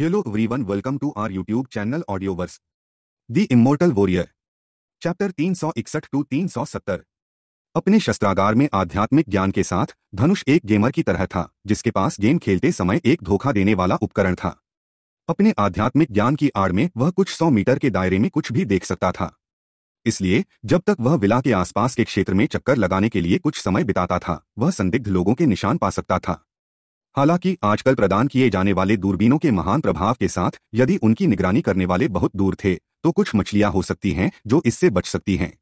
Hello everyone welcome to our YouTube channel Audioverse the immortal warrior chapter 361 to 370 अपने शस्त्रागार में आध्यात्मिक ज्ञान के साथ धनुष एक गेमर की तरह था जिसके पास गेम खेलते समय एक धोखा देने वाला उपकरण था अपने आध्यात्मिक ज्ञान की आड़ में वह कुछ सौ मीटर के दायरे में कुछ भी देख सकता था इसलिए जब तक वह विला के आसपास के क्षेत्र में चक्कर लगाने के लिए कुछ समय बिताता था वह संदिग्ध लोगों के निशान पा सकता था हालांकि आजकल प्रदान किए जाने वाले दूरबीनों के महान प्रभाव के साथ यदि उनकी निगरानी करने वाले बहुत दूर थे तो कुछ मछलियां हो सकती हैं जो इससे बच सकती हैं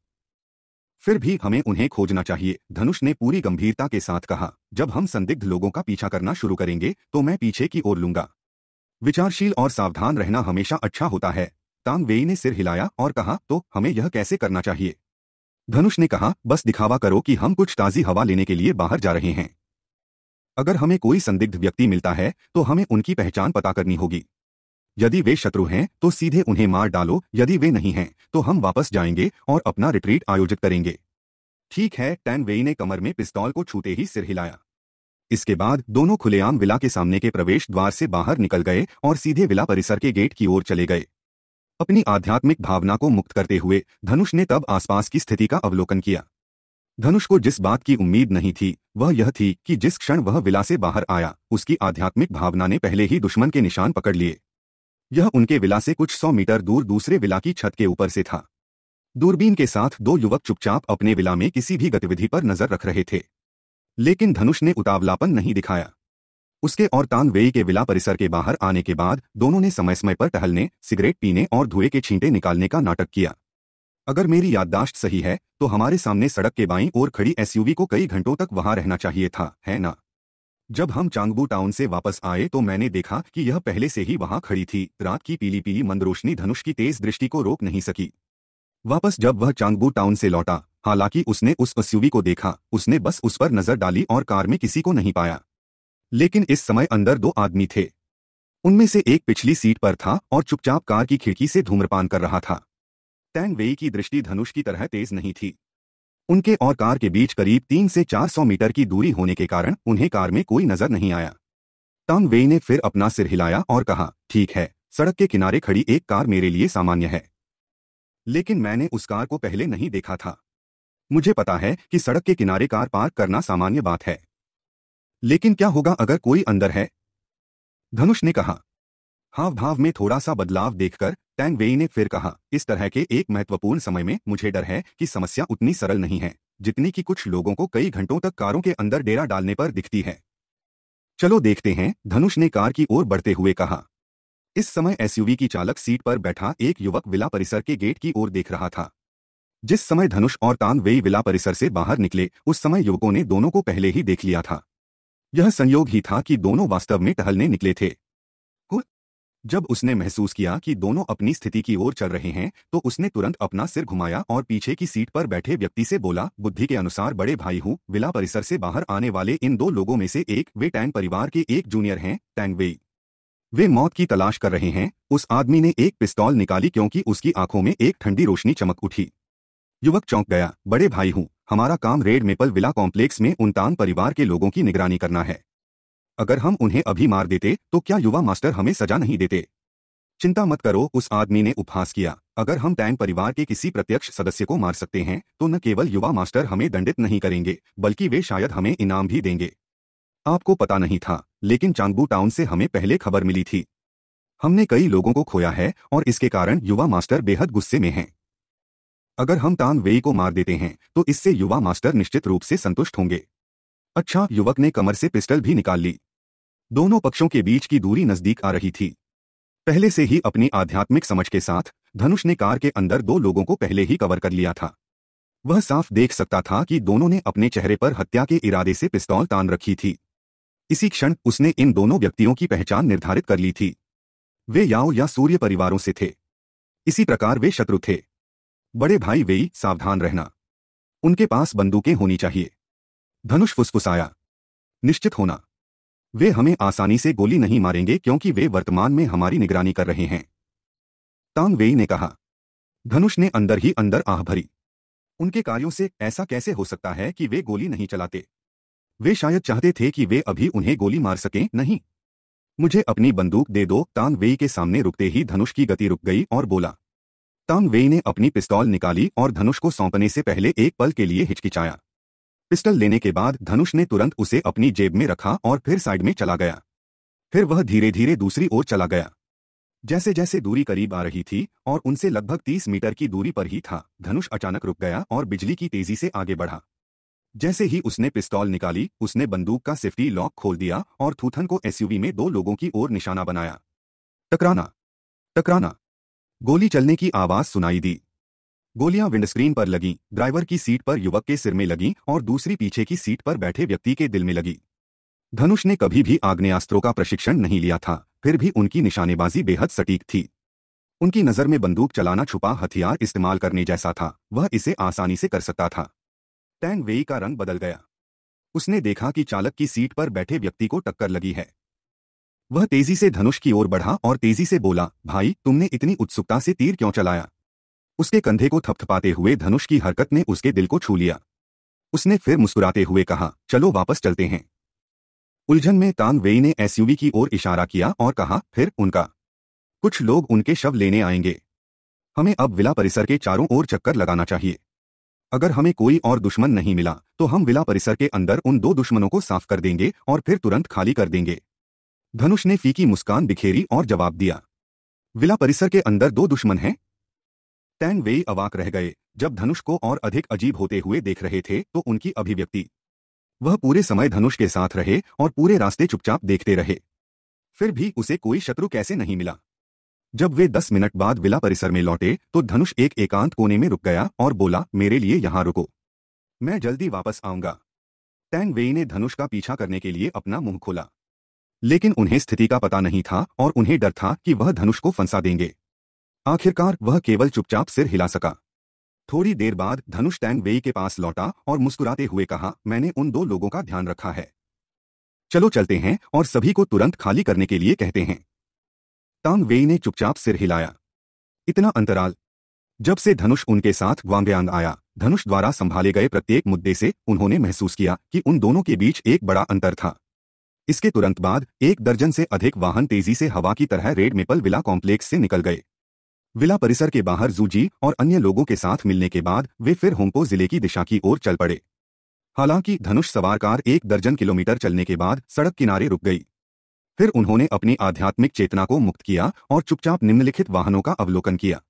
फिर भी हमें उन्हें खोजना चाहिए धनुष ने पूरी गंभीरता के साथ कहा जब हम संदिग्ध लोगों का पीछा करना शुरू करेंगे तो मैं पीछे की ओर लूंगा विचारशील और सावधान रहना हमेशा अच्छा होता है तांगवेई ने सिर हिलाया और कहा तो हमें यह कैसे करना चाहिए धनुष ने कहा बस दिखावा करो कि हम कुछ ताज़ी हवा लेने के लिए बाहर जा रहे हैं अगर हमें कोई संदिग्ध व्यक्ति मिलता है तो हमें उनकी पहचान पता करनी होगी यदि वे शत्रु हैं तो सीधे उन्हें मार डालो यदि वे नहीं हैं तो हम वापस जाएंगे और अपना रिट्रीट आयोजित करेंगे ठीक है टैन वेई ने कमर में पिस्तौल को छूते ही सिर हिलाया इसके बाद दोनों खुलेआम विला के सामने के प्रवेश द्वार से बाहर निकल गए और सीधे विला परिसर के गेट की ओर चले गए अपनी आध्यात्मिक भावना को मुक्त करते हुए धनुष ने तब आसपास की स्थिति का अवलोकन किया धनुष को जिस बात की उम्मीद नहीं थी वह यह थी कि जिस क्षण वह विला से बाहर आया उसकी आध्यात्मिक भावना ने पहले ही दुश्मन के निशान पकड़ लिए यह उनके विला से कुछ सौ मीटर दूर दूसरे विला की छत के ऊपर से था दूरबीन के साथ दो युवक चुपचाप अपने विला में किसी भी गतिविधि पर नजर रख रहे थे लेकिन धनुष ने उतावलापन नहीं दिखाया उसके और तांगवेई के विला परिसर के बाहर आने के बाद दोनों ने समय समय पर टहलने सिगरेट पीने और धुएं के छींटे निकालने का नाटक किया अगर मेरी याददाश्त सही है तो हमारे सामने सड़क के बाईं ओर खड़ी एसयूवी को कई घंटों तक वहां रहना चाहिए था है ना जब हम चांगबू टाउन से वापस आए तो मैंने देखा कि यह पहले से ही वहां खड़ी थी रात की पीली पीली मंद रोशनी धनुष की तेज दृष्टि को रोक नहीं सकी वापस जब वह चांगबू टाउन से लौटा हालांकि उसने उस एसयूवी को देखा उसने बस उस पर नजर डाली और कार में किसी को नहीं पाया लेकिन इस समय अंदर दो आदमी थे उनमें से एक पिछली सीट पर था और चुपचाप कार की खिड़की से धूम्रपान कर रहा था टैंग वेई की दृष्टि धनुष की तरह तेज नहीं थी उनके और कार के बीच करीब तीन से चार सौ मीटर की दूरी होने के कारण उन्हें कार में कोई नजर नहीं आया टांग वेई ने फिर अपना सिर हिलाया और कहा ठीक है सड़क के किनारे खड़ी एक कार मेरे लिए सामान्य है लेकिन मैंने उस कार को पहले नहीं देखा था मुझे पता है कि सड़क के किनारे कार पार्क करना सामान्य बात है लेकिन क्या होगा अगर कोई अंदर है धनुष ने कहा हाव भाव में थोड़ा सा बदलाव देखकर टैंग वेई ने फिर कहा इस तरह के एक महत्वपूर्ण समय में मुझे डर है कि समस्या उतनी सरल नहीं है जितनी कि कुछ लोगों को कई घंटों तक कारों के अंदर डेरा डालने पर दिखती है चलो देखते हैं धनुष ने कार की ओर बढ़ते हुए कहा इस समय एसयूवी की चालक सीट पर बैठा एक युवक विला परिसर के गेट की ओर देख रहा था जिस समय धनुष और तांग वेई विला परिसर से बाहर निकले उस समय युवकों ने दोनों को पहले ही देख लिया था यह संयोग ही था कि दोनों वास्तव में टहलने निकले थे जब उसने महसूस किया कि दोनों अपनी स्थिति की ओर चल रहे हैं तो उसने तुरंत अपना सिर घुमाया और पीछे की सीट पर बैठे व्यक्ति से बोला बुद्धि के अनुसार बड़े भाई हूँ विला परिसर से बाहर आने वाले इन दो लोगों में से एक वे टैंग परिवार के एक जूनियर हैं टैंग वे वे मौत की तलाश कर रहे हैं उस आदमी ने एक पिस्तौल निकाली क्योंकि उसकी आंखों में एक ठंडी रोशनी चमक उठी युवक चौंक गया बड़े भाई हूँ हमारा काम रेड मेपल विला कॉम्प्लेक्स में उनतान परिवार के लोगों की निगरानी करना है अगर हम उन्हें अभी मार देते तो क्या युवा मास्टर हमें सजा नहीं देते चिंता मत करो उस आदमी ने उपहास किया अगर हम टैंग परिवार के किसी प्रत्यक्ष सदस्य को मार सकते हैं तो न केवल युवा मास्टर हमें दंडित नहीं करेंगे बल्कि वे शायद हमें इनाम भी देंगे आपको पता नहीं था लेकिन चांगबू टाउन से हमें पहले खबर मिली थी हमने कई लोगों को खोया है और इसके कारण युवा मास्टर बेहद गुस्से में हैं अगर हम तांग वेई को मार देते हैं तो इससे युवा मास्टर निश्चित रूप से संतुष्ट होंगे अच्छा युवक ने कमर से पिस्टल भी निकाल ली दोनों पक्षों के बीच की दूरी नजदीक आ रही थी पहले से ही अपनी आध्यात्मिक समझ के साथ धनुष ने कार के अंदर दो लोगों को पहले ही कवर कर लिया था वह साफ देख सकता था कि दोनों ने अपने चेहरे पर हत्या के इरादे से पिस्तौल तान रखी थी इसी क्षण उसने इन दोनों व्यक्तियों की पहचान निर्धारित कर ली थी वे याओ या सूर्य परिवारों से थे इसी प्रकार वे शत्रु थे बड़े भाई वेई सावधान रहना उनके पास बंदूकें होनी चाहिए धनुष फुसफुसाया निश्चित होना वे हमें आसानी से गोली नहीं मारेंगे क्योंकि वे वर्तमान में हमारी निगरानी कर रहे हैं तांग वेई ने कहा धनुष ने अंदर ही अंदर आह भरी उनके कार्यों से ऐसा कैसे हो सकता है कि वे गोली नहीं चलाते वे शायद चाहते थे कि वे अभी उन्हें गोली मार सकें नहीं मुझे अपनी बंदूक दे दो तांग वेई के सामने रुकते ही धनुष की गति रुक गई और बोला तांग वेई ने अपनी पिस्तौल निकाली और धनुष को सौंपने से पहले एक पल के लिए हिचकिचाया पिस्टल लेने के बाद धनुष ने तुरंत उसे अपनी जेब में रखा और फिर साइड में चला गया फिर वह धीरे धीरे दूसरी ओर चला गया जैसे जैसे दूरी करीब आ रही थी और उनसे लगभग तीस मीटर की दूरी पर ही था धनुष अचानक रुक गया और बिजली की तेजी से आगे बढ़ा जैसे ही उसने पिस्तौल निकाली उसने बंदूक का सेफ्टी लॉक खोल दिया और थूथन को एसयूवी में दो लोगों की ओर निशाना बनाया टकराना टकराना गोली चलने की आवाज सुनाई दी गोलियां विंडस्क्रीन पर लगी ड्राइवर की सीट पर युवक के सिर में लगी और दूसरी पीछे की सीट पर बैठे व्यक्ति के दिल में लगी धनुष ने कभी भी आग्नेस्त्रों का प्रशिक्षण नहीं लिया था फिर भी उनकी निशानेबाजी बेहद सटीक थी उनकी नज़र में बंदूक चलाना छुपा हथियार इस्तेमाल करने जैसा था वह इसे आसानी से कर सकता था टैंग वेई का रंग बदल गया उसने देखा कि चालक की सीट पर बैठे व्यक्ति को टक्कर लगी है वह तेजी से धनुष की ओर बढ़ा और तेजी से बोला भाई तुमने इतनी उत्सुकता से तीर क्यों चलाया उसके कंधे को थपथपाते हुए धनुष की हरकत ने उसके दिल को छू लिया उसने फिर मुस्कुराते हुए कहा चलो वापस चलते हैं उलझन में तानवेई ने एसयूवी की ओर इशारा किया और कहा फिर उनका कुछ लोग उनके शव लेने आएंगे हमें अब विला परिसर के चारों ओर चक्कर लगाना चाहिए अगर हमें कोई और दुश्मन नहीं मिला तो हम विला परिसर के अंदर उन दो दुश्मनों को साफ कर देंगे और फिर तुरंत खाली कर देंगे धनुष ने फीकी मुस्कान बिखेरी और जवाब दिया विला परिसर के अंदर दो दुश्मन हैं टैंग वे अवाक रह गए जब धनुष को और अधिक अजीब होते हुए देख रहे थे तो उनकी अभिव्यक्ति वह पूरे समय धनुष के साथ रहे और पूरे रास्ते चुपचाप देखते रहे फिर भी उसे कोई शत्रु कैसे नहीं मिला जब वे दस मिनट बाद विला परिसर में लौटे तो धनुष एक एकांत कोने में रुक गया और बोला मेरे लिए यहां रुको मैं जल्दी वापस आऊंगा टैंग वेई ने धनुष का पीछा करने के लिए अपना मुंह खोला लेकिन उन्हें स्थिति का पता नहीं था और उन्हें डर था कि वह धनुष को फंसा देंगे आखिरकार वह केवल चुपचाप सिर हिला सका थोड़ी देर बाद धनुष टैंगवेई के पास लौटा और मुस्कुराते हुए कहा मैंने उन दो लोगों का ध्यान रखा है चलो चलते हैं और सभी को तुरंत खाली करने के लिए कहते हैं वेई ने चुपचाप सिर हिलाया इतना अंतराल जब से धनुष उनके साथ ग्वांग्यांग आया धनुष द्वारा संभाले गए प्रत्येक मुद्दे से उन्होंने महसूस किया कि उन दोनों के बीच एक बड़ा अंतर था इसके तुरंत बाद एक दर्जन से अधिक वाहन तेजी से हवा की तरह रेड मेपल विला कॉम्प्लेक्स से निकल गए विला परिसर के बाहर जूजी और अन्य लोगों के साथ मिलने के बाद वे फिर होंगपो जिले की दिशा की ओर चल पड़े हालांकि धनुष सवार कार एक दर्जन किलोमीटर चलने के बाद सड़क किनारे रुक गई फिर उन्होंने अपनी आध्यात्मिक चेतना को मुक्त किया और चुपचाप निम्नलिखित वाहनों का अवलोकन किया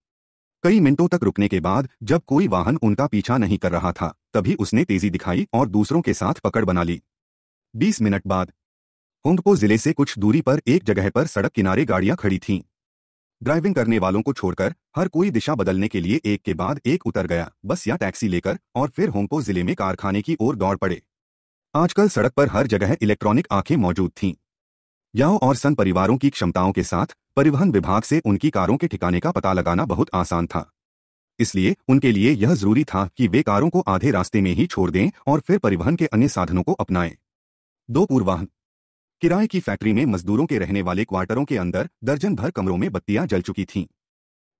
कई मिनटों तक रुकने के बाद जब कोई वाहन उनका पीछा नहीं कर रहा था तभी उसने तेजी दिखाई और दूसरों के साथ पकड़ बना ली बीस मिनट बाद होंगपो जिले से कुछ दूरी पर एक जगह पर सड़क किनारे गाड़ियां खड़ी थीं ड्राइविंग करने वालों को छोड़कर हर कोई दिशा बदलने के लिए एक के बाद एक उतर गया बस या टैक्सी लेकर और फिर होंगपो जिले में कारखाने की ओर दौड़ पड़े आजकल सड़क पर हर जगह इलेक्ट्रॉनिक आंखें मौजूद थीं याओ और सन परिवारों की क्षमताओं के साथ परिवहन विभाग से उनकी कारों के ठिकाने का पता लगाना बहुत आसान था इसलिए उनके लिए यह जरूरी था कि वे कारों को आधे रास्ते में ही छोड़ दें और फिर परिवहन के अन्य साधनों को अपनाएं दो पूर्वाहन किराए की फैक्ट्री में मजदूरों के रहने वाले क्वार्टरों के अंदर दर्जन भर कमरों में बत्तियां जल चुकी थीं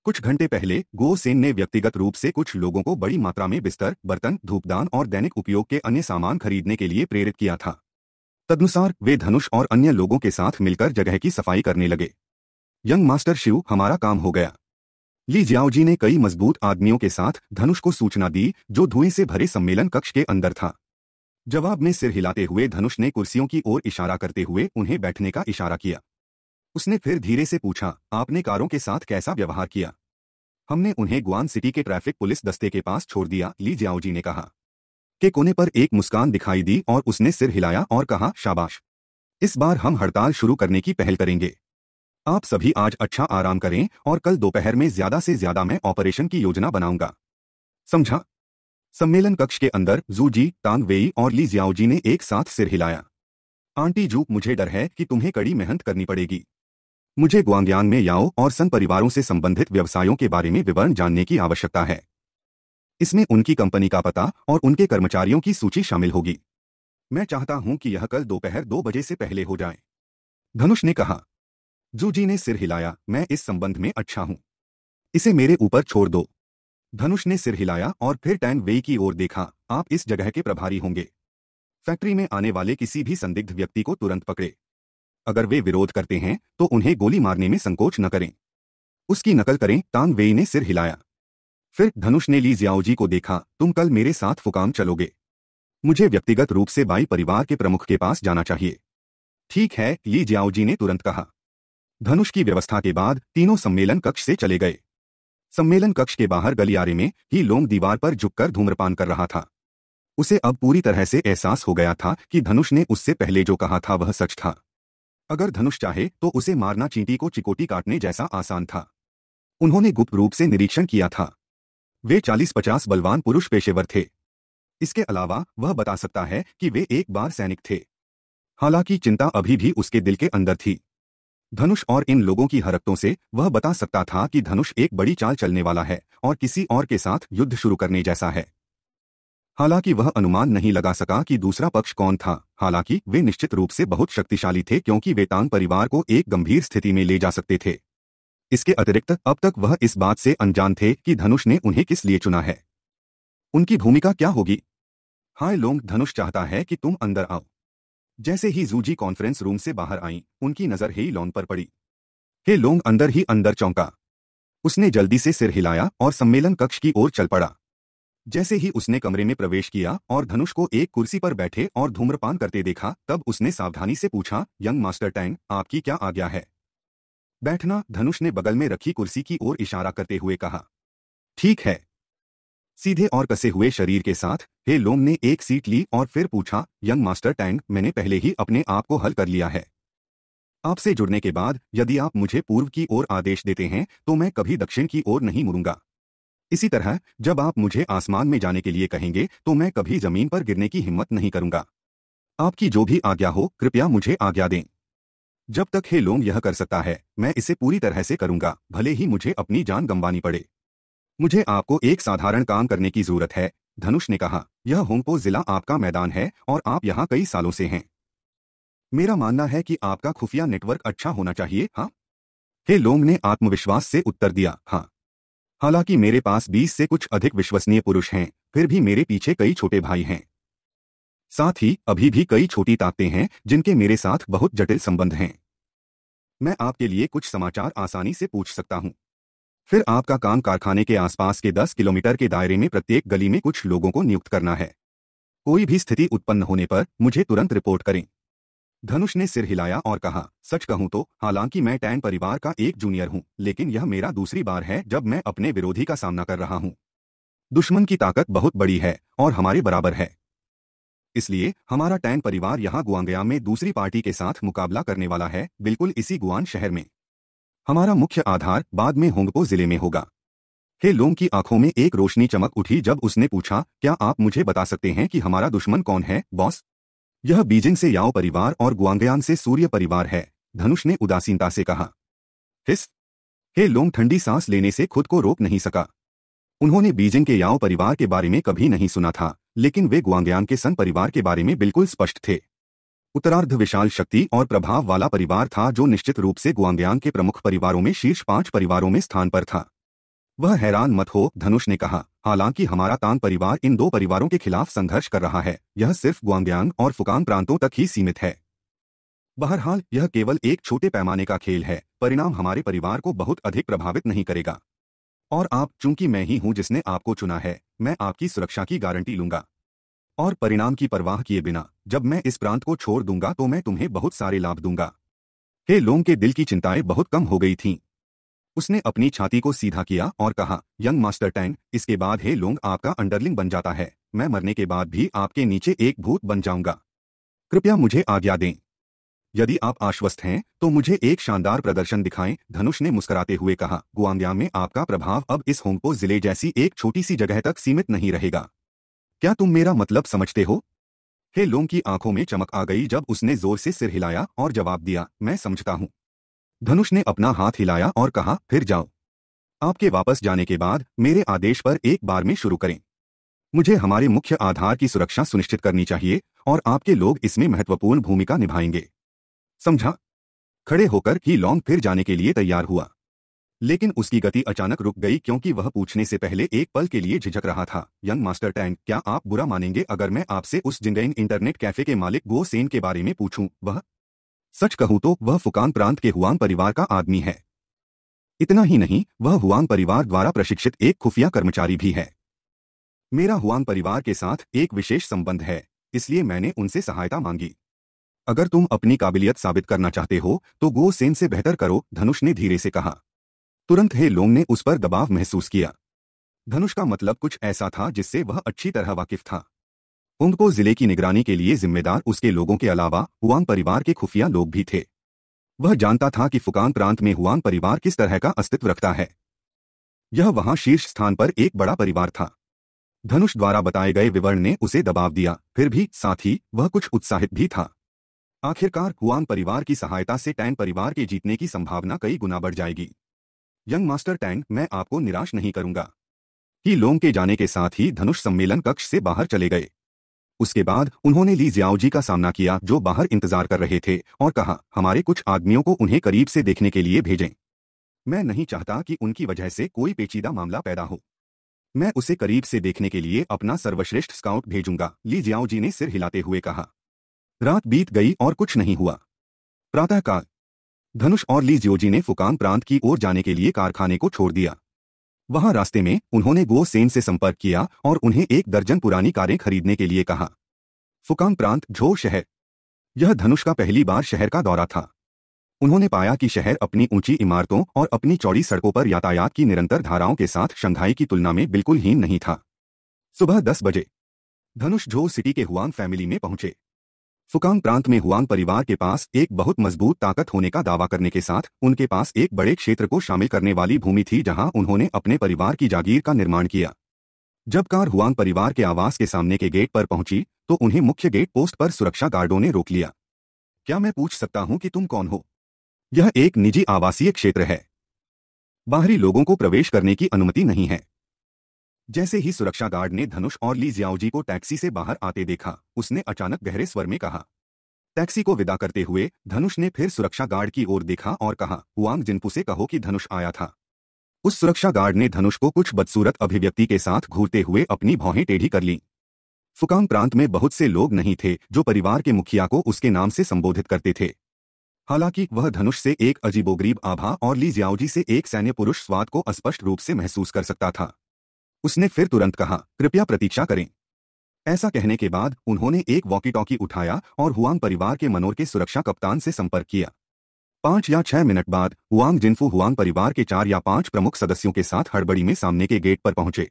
कुछ घंटे पहले गो सेन ने व्यक्तिगत रूप से कुछ लोगों को बड़ी मात्रा में बिस्तर बर्तन धूपदान और दैनिक उपयोग के अन्य सामान खरीदने के लिए प्रेरित किया था तदनुसार वे धनुष और अन्य लोगों के साथ मिलकर जगह की सफाई करने लगे यंग मास्टर शिव हमारा काम हो गया ली जियाओजी ने कई मजबूत आदमियों के साथ धनुष को सूचना दी जो धुएं से भरे सम्मेलन कक्ष के अंदर था जवाब ने सिर हिलाते हुए धनुष ने कुर्सियों की ओर इशारा करते हुए उन्हें बैठने का इशारा किया उसने फिर धीरे से पूछा आपने कारों के साथ कैसा व्यवहार किया हमने उन्हें ग्वान सिटी के ट्रैफिक पुलिस दस्ते के पास छोड़ दिया ली जियाओजी ने कहा के कोने पर एक मुस्कान दिखाई दी और उसने सिर हिलाया और कहा शाबाश इस बार हम हड़ताल शुरू करने की पहल करेंगे आप सभी आज अच्छा आराम करें और कल दोपहर में ज्यादा से ज्यादा मैं ऑपरेशन की योजना बनाऊंगा समझा सम्मेलन कक्ष के अंदर जू जी तांग वेई और ली जियाओजी ने एक साथ सिर हिलाया आंटी जू मुझे डर है कि तुम्हें कड़ी मेहनत करनी पड़ेगी मुझे ग्वांगयान में याओ और सन परिवारों से संबंधित व्यवसायों के बारे में विवरण जानने की आवश्यकता है इसमें उनकी कंपनी का पता और उनके कर्मचारियों की सूची शामिल होगी मैं चाहता हूं कि यह कल दोपहर दो बजे से पहले हो जाए धनुष ने कहा जू जी ने सिर हिलाया मैं इस संबंध में अच्छा हूं इसे मेरे ऊपर छोड़ दो धनुष ने सिर हिलाया और फिर टैन वेई की ओर देखा आप इस जगह के प्रभारी होंगे फैक्ट्री में आने वाले किसी भी संदिग्ध व्यक्ति को तुरंत पकड़े अगर वे विरोध करते हैं तो उन्हें गोली मारने में संकोच न करें उसकी नकल करें तांग वेई ने सिर हिलाया फिर धनुष ने ली जियाओजी को देखा तुम कल मेरे साथ फुकाम चलोगे मुझे व्यक्तिगत रूप से बाई परिवार के प्रमुख के पास जाना चाहिए ठीक है ली जियाओजी ने तुरंत कहा धनुष की व्यवस्था के बाद तीनों सम्मेलन कक्ष से चले गए सम्मेलन कक्ष के बाहर गलियारे में ही लोम दीवार पर झुककर धूम्रपान कर रहा था उसे अब पूरी तरह से एहसास हो गया था कि धनुष ने उससे पहले जो कहा था वह सच था अगर धनुष चाहे तो उसे मारना चींटी को चिकोटी काटने जैसा आसान था उन्होंने गुप्त रूप से निरीक्षण किया था वे चालीस पचास बलवान पुरुष पेशेवर थे इसके अलावा वह बता सकता है कि वे एक बार सैनिक थे हालांकि चिंता अभी भी उसके दिल के अंदर थी धनुष और इन लोगों की हरकतों से वह बता सकता था कि धनुष एक बड़ी चाल चलने वाला है और किसी और के साथ युद्ध शुरू करने जैसा है हालांकि वह अनुमान नहीं लगा सका कि दूसरा पक्ष कौन था हालांकि वे निश्चित रूप से बहुत शक्तिशाली थे क्योंकि वे तांग परिवार को एक गंभीर स्थिति में ले जा सकते थे इसके अतिरिक्त अब तक वह इस बात से अनजान थे कि धनुष ने उन्हें किस लिए चुना है उनकी भूमिका क्या होगी हाय लोंग धनुष चाहता है कि तुम अंदर आओ जैसे ही जूजी कॉन्फ्रेंस रूम से बाहर आई उनकी नजर हे लोंग पर पड़ी हे लोंग अंदर ही अंदर चौंका उसने जल्दी से सिर हिलाया और सम्मेलन कक्ष की ओर चल पड़ा जैसे ही उसने कमरे में प्रवेश किया और धनुष को एक कुर्सी पर बैठे और धूम्रपान करते देखा तब उसने सावधानी से पूछा यंग मास्टर टैंग आपकी क्या आज्ञा है बैठना धनुष ने बगल में रखी कुर्सी की ओर इशारा करते हुए कहा ठीक है सीधे और कसे हुए शरीर के साथ हे लोम ने एक सीट ली और फिर पूछा यंग मास्टर टैंग मैंने पहले ही अपने आप को हल कर लिया है आपसे जुड़ने के बाद यदि आप मुझे पूर्व की ओर आदेश देते हैं तो मैं कभी दक्षिण की ओर नहीं मुड़ूंगा इसी तरह जब आप मुझे आसमान में जाने के लिए कहेंगे तो मैं कभी जमीन पर गिरने की हिम्मत नहीं करूंगा आपकी जो भी आज्ञा हो कृपया मुझे आज्ञा दें जब तक हे लोम यह कर सकता है मैं इसे पूरी तरह से करूंगा भले ही मुझे अपनी जान गंवानी पड़े मुझे आपको एक साधारण काम करने की जरूरत है धनुष ने कहा यह होमपो जिला आपका मैदान है और आप यहाँ कई सालों से हैं मेरा मानना है कि आपका खुफिया नेटवर्क अच्छा होना चाहिए हाँ हे लोंग ने आत्मविश्वास से उत्तर दिया हाँ हालांकि मेरे पास बीस से कुछ अधिक विश्वसनीय पुरुष हैं फिर भी मेरे पीछे कई छोटे भाई हैं साथ ही अभी भी कई छोटी ताकतें हैं जिनके मेरे साथ बहुत जटिल संबंध हैं मैं आपके लिए कुछ समाचार आसानी से पूछ सकता हूं फिर आपका काम कारखाने के आसपास के 10 किलोमीटर के दायरे में प्रत्येक गली में कुछ लोगों को नियुक्त करना है कोई भी स्थिति उत्पन्न होने पर मुझे तुरंत रिपोर्ट करें धनुष ने सिर हिलाया और कहा सच कहूं तो हालांकि मैं टैन परिवार का एक जूनियर हूं लेकिन यह मेरा दूसरी बार है जब मैं अपने विरोधी का सामना कर रहा हूं दुश्मन की ताकत बहुत बड़ी है और हमारे बराबर है इसलिए हमारा टैन परिवार यहां गुआंगया में दूसरी पार्टी के साथ मुकाबला करने वाला है बिल्कुल इसी गुआन शहर में हमारा मुख्य आधार बाद में होंगपो जिले में होगा हे लोंग की आंखों में एक रोशनी चमक उठी जब उसने पूछा क्या आप मुझे बता सकते हैं कि हमारा दुश्मन कौन है बॉस यह बीजिंग से याओ परिवार और गुआंगयान से सूर्य परिवार है धनुष ने उदासीनता से कहा हिस हे लोंग ठंडी सांस लेने से खुद को रोक नहीं सका उन्होंने बीजिंग के याओ परिवार के बारे में कभी नहीं सुना था लेकिन वे गुआंगयान के सन परिवार के बारे में बिल्कुल स्पष्ट थे उत्तरार्ध विशाल शक्ति और प्रभाव वाला परिवार था जो निश्चित रूप से गुआंग्यांग के प्रमुख परिवारों में शीर्ष पांच परिवारों में स्थान पर था वह हैरान मत हो धनुष ने कहा हालांकि हमारा तांग परिवार इन दो परिवारों के खिलाफ संघर्ष कर रहा है यह सिर्फ गुआंग्यांग और फुकांग प्रांतों तक ही सीमित है बहरहाल यह केवल एक छोटे पैमाने का खेल है परिणाम हमारे परिवार को बहुत अधिक प्रभावित नहीं करेगा और आप चूंकि मैं ही हूं जिसने आपको चुना है मैं आपकी सुरक्षा की गारंटी लूंगा और परिणाम की परवाह किए बिना जब मैं इस प्रांत को छोड़ दूंगा तो मैं तुम्हें बहुत सारे लाभ दूंगा हे लोंग के दिल की चिंताएं बहुत कम हो गई थीं उसने अपनी छाती को सीधा किया और कहा यंग मास्टर टैंग इसके बाद हे लोंग आपका अंडरलिंग बन जाता है मैं मरने के बाद भी आपके नीचे एक भूत बन जाऊंगा कृपया मुझे आज्ञा दें यदि आप आश्वस्त हैं तो मुझे एक शानदार प्रदर्शन दिखाएं धनुष ने मुस्कुराते हुए कहा गुआंग्या में आपका प्रभाव अब इस होंगपो जिले जैसी एक छोटी सी जगह तक सीमित नहीं रहेगा क्या तुम मेरा मतलब समझते हो हे लोंग की आंखों में चमक आ गई जब उसने जोर से सिर हिलाया और जवाब दिया मैं समझता हूं धनुष ने अपना हाथ हिलाया और कहा फिर जाओ आपके वापस जाने के बाद मेरे आदेश पर एक बार में शुरू करें मुझे हमारे मुख्य आधार की सुरक्षा सुनिश्चित करनी चाहिए और आपके लोग इसमें महत्वपूर्ण भूमिका निभाएंगे समझा खड़े होकर ही लोंग फिर जाने के लिए तैयार हुआ लेकिन उसकी गति अचानक रुक गई क्योंकि वह पूछने से पहले एक पल के लिए झिझक रहा था यंग मास्टर टैंग क्या आप बुरा मानेंगे अगर मैं आपसे उस जिंगेन इंटरनेट कैफे के मालिक गो सेन के बारे में पूछूं वह सच कहूं तो वह फुकान प्रांत के हुआन परिवार का आदमी है इतना ही नहीं वह हुआन परिवार द्वारा प्रशिक्षित एक खुफिया कर्मचारी भी है मेरा हुआन परिवार के साथ एक विशेष संबंध है इसलिए मैंने उनसे सहायता मांगी अगर तुम अपनी काबिलियत साबित करना चाहते हो तो गो सेन से बेहतर करो धनुष ने धीरे से कहा तुरंत हे लोंग ने उस पर दबाव महसूस किया धनुष का मतलब कुछ ऐसा था जिससे वह अच्छी तरह वाकिफ था उंग को जिले की निगरानी के लिए जिम्मेदार उसके लोगों के अलावा हुआंग परिवार के खुफिया लोग भी थे वह जानता था कि फुकान प्रांत में हुआंग परिवार किस तरह का अस्तित्व रखता है यह वहां शीर्ष स्थान पर एक बड़ा परिवार था धनुष द्वारा बताए गए विवरण ने उसे दबाव दिया फिर भी साथ ही वह कुछ उत्साहित भी था आखिरकार हुआंग परिवार की सहायता से टैन परिवार के जीतने की संभावना कई गुना बढ़ जाएगी यंग मास्टर टैंग मैं आपको निराश नहीं करूंगा ही लोंग के जाने के साथ ही धनुष सम्मेलन कक्ष से बाहर चले गए उसके बाद उन्होंने ली जियाओजी का सामना किया जो बाहर इंतजार कर रहे थे और कहा हमारे कुछ आदमियों को उन्हें करीब से देखने के लिए भेजें मैं नहीं चाहता कि उनकी वजह से कोई पेचीदा मामला पैदा हो मैं उसे करीब से देखने के लिए अपना सर्वश्रेष्ठ स्काउट भेजूंगा ली जियाओजी ने सिर हिलाते हुए कहा रात बीत गई और कुछ नहीं हुआ प्रातःकाल धनुष और ली जियोजी ने फुकान प्रांत की ओर जाने के लिए कारखाने को छोड़ दिया वहां रास्ते में उन्होंने गो सेन से संपर्क किया और उन्हें एक दर्जन पुरानी कारें खरीदने के लिए कहा फुकान प्रांत झो शहर यह धनुष का पहली बार शहर का दौरा था उन्होंने पाया कि शहर अपनी ऊंची इमारतों और अपनी चौड़ी सड़कों पर यातायात की निरंतर धाराओं के साथ शंघाई की तुलना में बिल्कुल हीन नहीं था सुबह दस बजे धनुष झो सिटी के हुआंग फैमिली में पहुंचे फुकांग प्रांत में हुआंग परिवार के पास एक बहुत मजबूत ताकत होने का दावा करने के साथ उनके पास एक बड़े क्षेत्र को शामिल करने वाली भूमि थी जहां उन्होंने अपने परिवार की जागीर का निर्माण किया जब कार हुआंग परिवार के आवास के सामने के गेट पर पहुंची तो उन्हें मुख्य गेट पोस्ट पर सुरक्षा गार्डो ने रोक लिया क्या मैं पूछ सकता हूं कि तुम कौन हो यह एक निजी आवासीय क्षेत्र है बाहरी लोगों को प्रवेश करने की अनुमति नहीं है जैसे ही सुरक्षा गार्ड ने धनुष और ली जियाओजी को टैक्सी से बाहर आते देखा उसने अचानक गहरे स्वर में कहा टैक्सी को विदा करते हुए धनुष ने फिर सुरक्षा गार्ड की ओर देखा और कहा हुआंग जिनपू से कहो कि धनुष आया था उस सुरक्षा गार्ड ने धनुष को कुछ बदसूरत अभिव्यक्ति के साथ घूरते हुए अपनी भौहें टेढ़ी कर ली फुकांग प्रांत में बहुत से लोग नहीं थे जो परिवार के मुखिया को उसके नाम से संबोधित करते थे हालांकि वह धनुष से एक अजीबोगरीब आभा और ली जियाओजी से एक सैन्य पुरुष स्वाद को स्पष्ट रूप से महसूस कर सकता था उसने फिर तुरंत कहा कृपया प्रतीक्षा करें ऐसा कहने के बाद उन्होंने एक वॉकी टॉकी उठाया और हुआंग परिवार के मनोर के सुरक्षा कप्तान से संपर्क किया पांच या छह मिनट बाद हुआंग जिनफू हुआंग परिवार के चार या पांच प्रमुख सदस्यों के साथ हड़बड़ी में सामने के गेट पर पहुंचे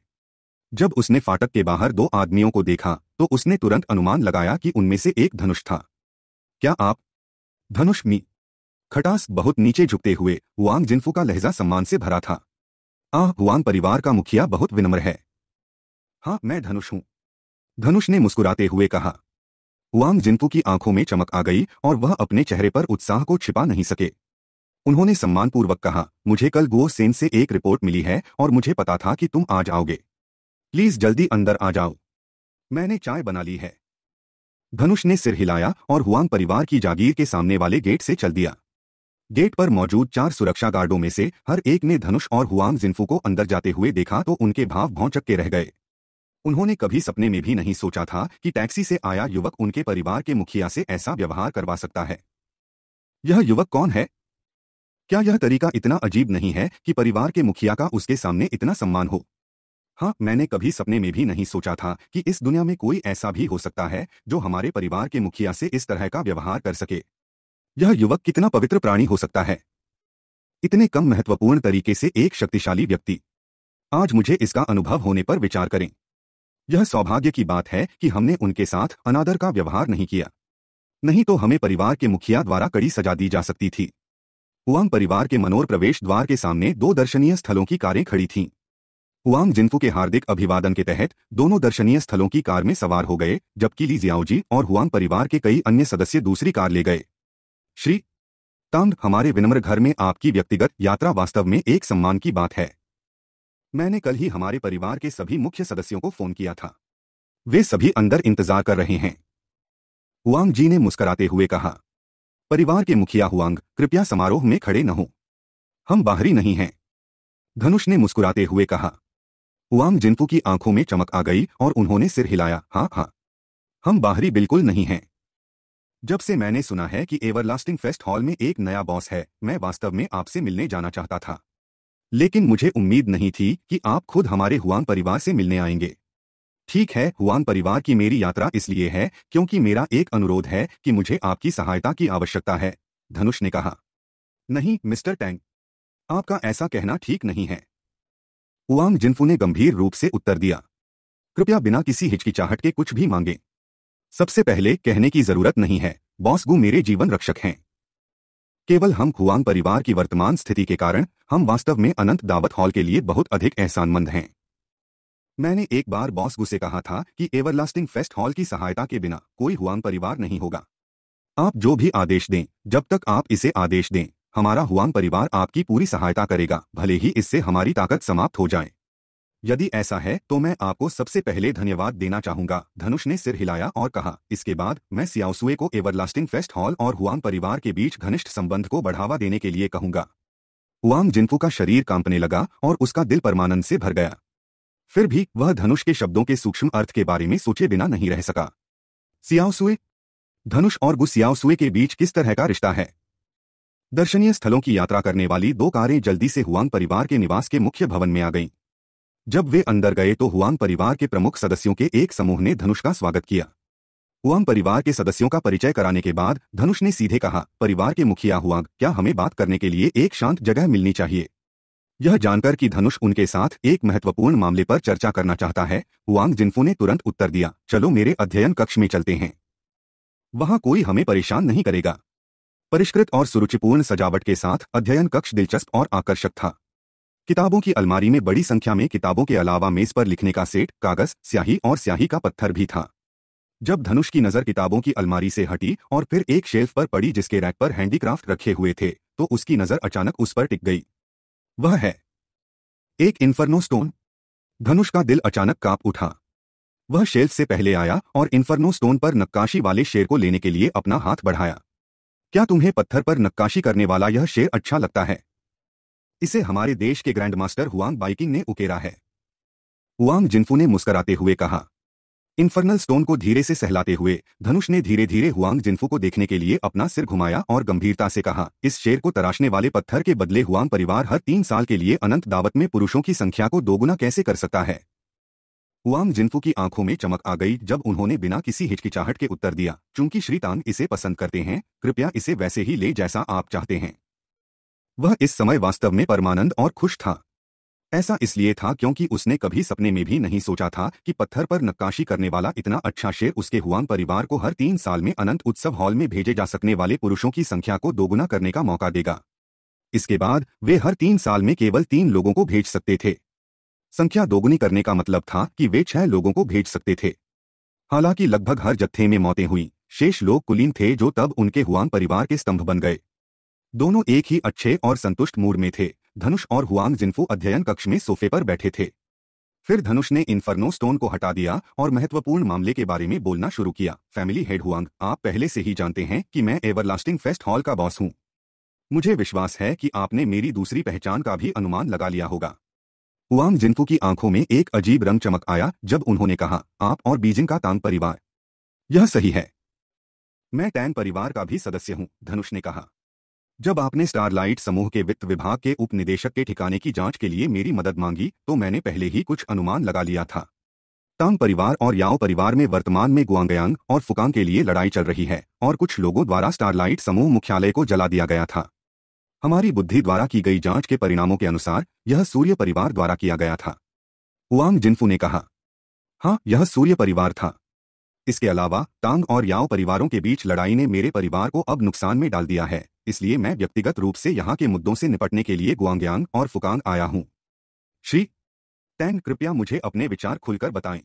जब उसने फाटक के बाहर दो आदमियों को देखा तो उसने तुरंत अनुमान लगाया कि उनमें से एक धनुष था क्या आप धनुष मी खटास बहुत नीचे झुकते हुए वांग जिनफू का लहजा सम्मान से भरा था आह हुआन परिवार का मुखिया बहुत विनम्र है हाँ मैं धनुष हूं धनुष ने मुस्कुराते हुए कहा हुआंग जिंतू की आंखों में चमक आ गई और वह अपने चेहरे पर उत्साह को छिपा नहीं सके उन्होंने सम्मानपूर्वक कहा मुझे कल गो सेन से एक रिपोर्ट मिली है और मुझे पता था कि तुम आ जाओगे प्लीज जल्दी अंदर आ जाओ मैंने चाय बना ली है धनुष ने सिर हिलाया और हुआंग परिवार की जागीर के सामने वाले गेट से चल दिया गेट पर मौजूद चार सुरक्षा गार्डों में से हर एक ने धनुष और हुआंग जिन्फू को अंदर जाते हुए देखा तो उनके भाव भौचक के रह गए उन्होंने कभी सपने में भी नहीं सोचा था कि टैक्सी से आया युवक उनके परिवार के मुखिया से ऐसा व्यवहार करवा सकता है यह युवक कौन है क्या यह तरीका इतना अजीब नहीं है कि परिवार के मुखिया का उसके सामने इतना सम्मान हो हाँ मैंने कभी सपने में भी नहीं सोचा था कि इस दुनिया में कोई ऐसा भी हो सकता है जो हमारे परिवार के मुखिया से इस तरह का व्यवहार कर सके यह युवक कितना पवित्र प्राणी हो सकता है इतने कम महत्वपूर्ण तरीके से एक शक्तिशाली व्यक्ति आज मुझे इसका अनुभव होने पर विचार करें यह सौभाग्य की बात है कि हमने उनके साथ अनादर का व्यवहार नहीं किया नहीं तो हमें परिवार के मुखिया द्वारा कड़ी सजा दी जा सकती थी हुआंग परिवार के मनोर प्रवेश द्वार के सामने दो दर्शनीय स्थलों की कारें खड़ी थीं हुआंग जिन्फू के हार्दिक अभिवादन के तहत दोनों दर्शनीय स्थलों की कार में सवार हो गए जबकि लीजियाओजी और हुआंग परिवार के कई अन्य सदस्य दूसरी कार ले गए श्री तांग हमारे विनम्र घर में आपकी व्यक्तिगत यात्रा वास्तव में एक सम्मान की बात है मैंने कल ही हमारे परिवार के सभी मुख्य सदस्यों को फोन किया था वे सभी अंदर इंतजार कर रहे हैं हुआंग जी ने मुस्कराते हुए कहा परिवार के मुखिया हुआंग कृपया समारोह में खड़े न हो हम बाहरी नहीं हैं धनुष ने मुस्कुराते हुए कहा हुआंग जिनपू की आंखों में चमक आ गई और उन्होंने सिर हिलाया हाँ हाँ हम बाहरी बिल्कुल नहीं हैं जब से मैंने सुना है कि एवरलास्टिंग फेस्ट हॉल में एक नया बॉस है मैं वास्तव में आपसे मिलने जाना चाहता था लेकिन मुझे उम्मीद नहीं थी कि आप खुद हमारे हुआन परिवार से मिलने आएंगे ठीक है हुआन परिवार की मेरी यात्रा इसलिए है क्योंकि मेरा एक अनुरोध है कि मुझे आपकी सहायता की आवश्यकता है धनुष ने कहा नहीं मिस्टर टैंग आपका ऐसा कहना ठीक नहीं है हुआंग जिन्फू ने गंभीर रूप से उत्तर दिया कृपया बिना किसी हिचकिचाहट के कुछ भी मांगे सबसे पहले कहने की जरूरत नहीं है बॉसगु मेरे जीवन रक्षक हैं केवल हम खुआंग परिवार की वर्तमान स्थिति के कारण हम वास्तव में अनंत दावत हॉल के लिए बहुत अधिक एहसानमंद हैं मैंने एक बार बॉस से कहा था कि एवरलास्टिंग फेस्ट हॉल की सहायता के बिना कोई हुआंग परिवार नहीं होगा आप जो भी आदेश दें जब तक आप इसे आदेश दें हमारा हुआंग परिवार आपकी पूरी सहायता करेगा भले ही इससे हमारी ताकत समाप्त हो जाए यदि ऐसा है तो मैं आपको सबसे पहले धन्यवाद देना चाहूंगा धनुष ने सिर हिलाया और कहा इसके बाद मैं सियाउसुए को एवरलास्टिंग फेस्ट हॉल और हुआंग परिवार के बीच घनिष्ठ संबंध को बढ़ावा देने के लिए कहूंगा हुआंग जिन्फू का शरीर कांपने लगा और उसका दिल परमानंद से भर गया फिर भी वह धनुष के शब्दों के सूक्ष्म अर्थ के बारे में सोचे बिना नहीं रह सका सियाउसुए धनुष और गुसियाउसुए के बीच किस तरह का रिश्ता है दर्शनीय स्थलों की यात्रा करने वाली दो कारें जल्दी से हुआंग परिवार के निवास के मुख्य भवन में आ गईं जब वे अंदर गए तो हुआंग परिवार के प्रमुख सदस्यों के एक समूह ने धनुष का स्वागत किया हुआंग परिवार के सदस्यों का परिचय कराने के बाद धनुष ने सीधे कहा परिवार के मुखिया हुआंग क्या हमें बात करने के लिए एक शांत जगह मिलनी चाहिए यह जानकर कि धनुष उनके साथ एक महत्वपूर्ण मामले पर चर्चा करना चाहता है हुआंग जिन्फो ने तुरंत उत्तर दिया चलो मेरे अध्ययन कक्ष में चलते हैं वहां कोई हमें परेशान नहीं करेगा परिष्कृत और सुरुचिपूर्ण सजावट के साथ अध्ययन कक्ष दिलचस्प और आकर्षक था किताबों की अलमारी में बड़ी संख्या में किताबों के अलावा मेज पर लिखने का सेट कागज स्याही और स्याही का पत्थर भी था जब धनुष की नजर किताबों की अलमारी से हटी और फिर एक शेल्फ पर पड़ी जिसके रैक पर हैंडीक्राफ्ट रखे हुए थे तो उसकी नजर अचानक उस पर टिक गई वह है एक इन्फर्नो स्टोन धनुष का दिल अचानक कांप उठा वह शेल्फ से पहले आया और इन्फर्नो स्टोन पर नक्काशी वाले शेर को लेने के लिए अपना हाथ बढ़ाया क्या तुम्हें पत्थर पर नक्काशी करने वाला यह शेर अच्छा लगता है इसे हमारे देश के ग्रैंड मास्टर हुआंग बाइकिंग ने उकेरा है हुआंग जिन्फू ने मुस्कराते हुए कहा इन्फर्नल स्टोन को धीरे से सहलाते हुए धनुष ने धीरे धीरे हुआंग जिन्फू को देखने के लिए अपना सिर घुमाया और गंभीरता से कहा इस शेर को तराशने वाले पत्थर के बदले हुआंग परिवार हर तीन साल के लिए अनंत दावत में पुरुषों की संख्या को दोगुना कैसे कर सकता है हुआंग जिन्फू की आंखों में चमक आ गई जब उन्होंने बिना किसी हिचकिचाहट के उत्तर दिया चूंकि श्रीतांग इसे पसंद करते हैं कृपया इसे वैसे ही ले जैसा आप चाहते हैं वह इस समय वास्तव में परमानंद और खुश था ऐसा इसलिए था क्योंकि उसने कभी सपने में भी नहीं सोचा था कि पत्थर पर नक्काशी करने वाला इतना अच्छा शेर उसके हुआम परिवार को हर तीन साल में अनंत उत्सव हॉल में भेजे जा सकने वाले पुरुषों की संख्या को दोगुना करने का मौका देगा इसके बाद वे हर तीन साल में केवल तीन लोगों को भेज सकते थे संख्या दोगुनी करने का मतलब था कि वे छह लोगों को भेज सकते थे हालांकि लगभग हर जत्थे में मौतें हुई शेष लोग कुलीन थे जो तब उनके हुआम परिवार के स्तंभ बन गए दोनों एक ही अच्छे और संतुष्ट मूड में थे धनुष और हुआंग जिन्फू अध्ययन कक्ष में सोफे पर बैठे थे फिर धनुष ने इन्फर्नो स्टोन को हटा दिया और महत्वपूर्ण मामले के बारे में बोलना शुरू किया फैमिली हेड हुआंग आप पहले से ही जानते हैं कि मैं एवरलास्टिंग फेस्ट हॉल का बॉस हूं मुझे विश्वास है कि आपने मेरी दूसरी पहचान का भी अनुमान लगा लिया होगा हुआंग जिन्फू की आंखों में एक अजीब रंग चमक आया जब उन्होंने कहा आप और बीजिंग का तांग परिवार यह सही है मैं टैंग परिवार का भी सदस्य हूँ धनुष ने कहा जब आपने स्टारलाइट समूह के वित्त विभाग के उप निदेशक के ठिकाने की जांच के लिए मेरी मदद मांगी तो मैंने पहले ही कुछ अनुमान लगा लिया था तांग परिवार और याओ परिवार में वर्तमान में गुआंगयांग और फुकांग के लिए लड़ाई चल रही है और कुछ लोगों द्वारा स्टारलाइट समूह मुख्यालय को जला दिया गया था हमारी बुद्धि द्वारा की गई जांच के परिणामों के अनुसार यह सूर्य परिवार द्वारा किया गया था हुआंग जिन्फू ने कहा हाँ यह सूर्य परिवार था इसके अलावा तांग और याओ परिवारों के बीच लड़ाई ने मेरे परिवार को अब नुकसान में डाल दिया है इसलिए मैं व्यक्तिगत रूप से यहाँ के मुद्दों से निपटने के लिए गुआंग्यांग और फुकांग आया हूँ श्री तैन कृपया मुझे अपने विचार खुलकर बताएं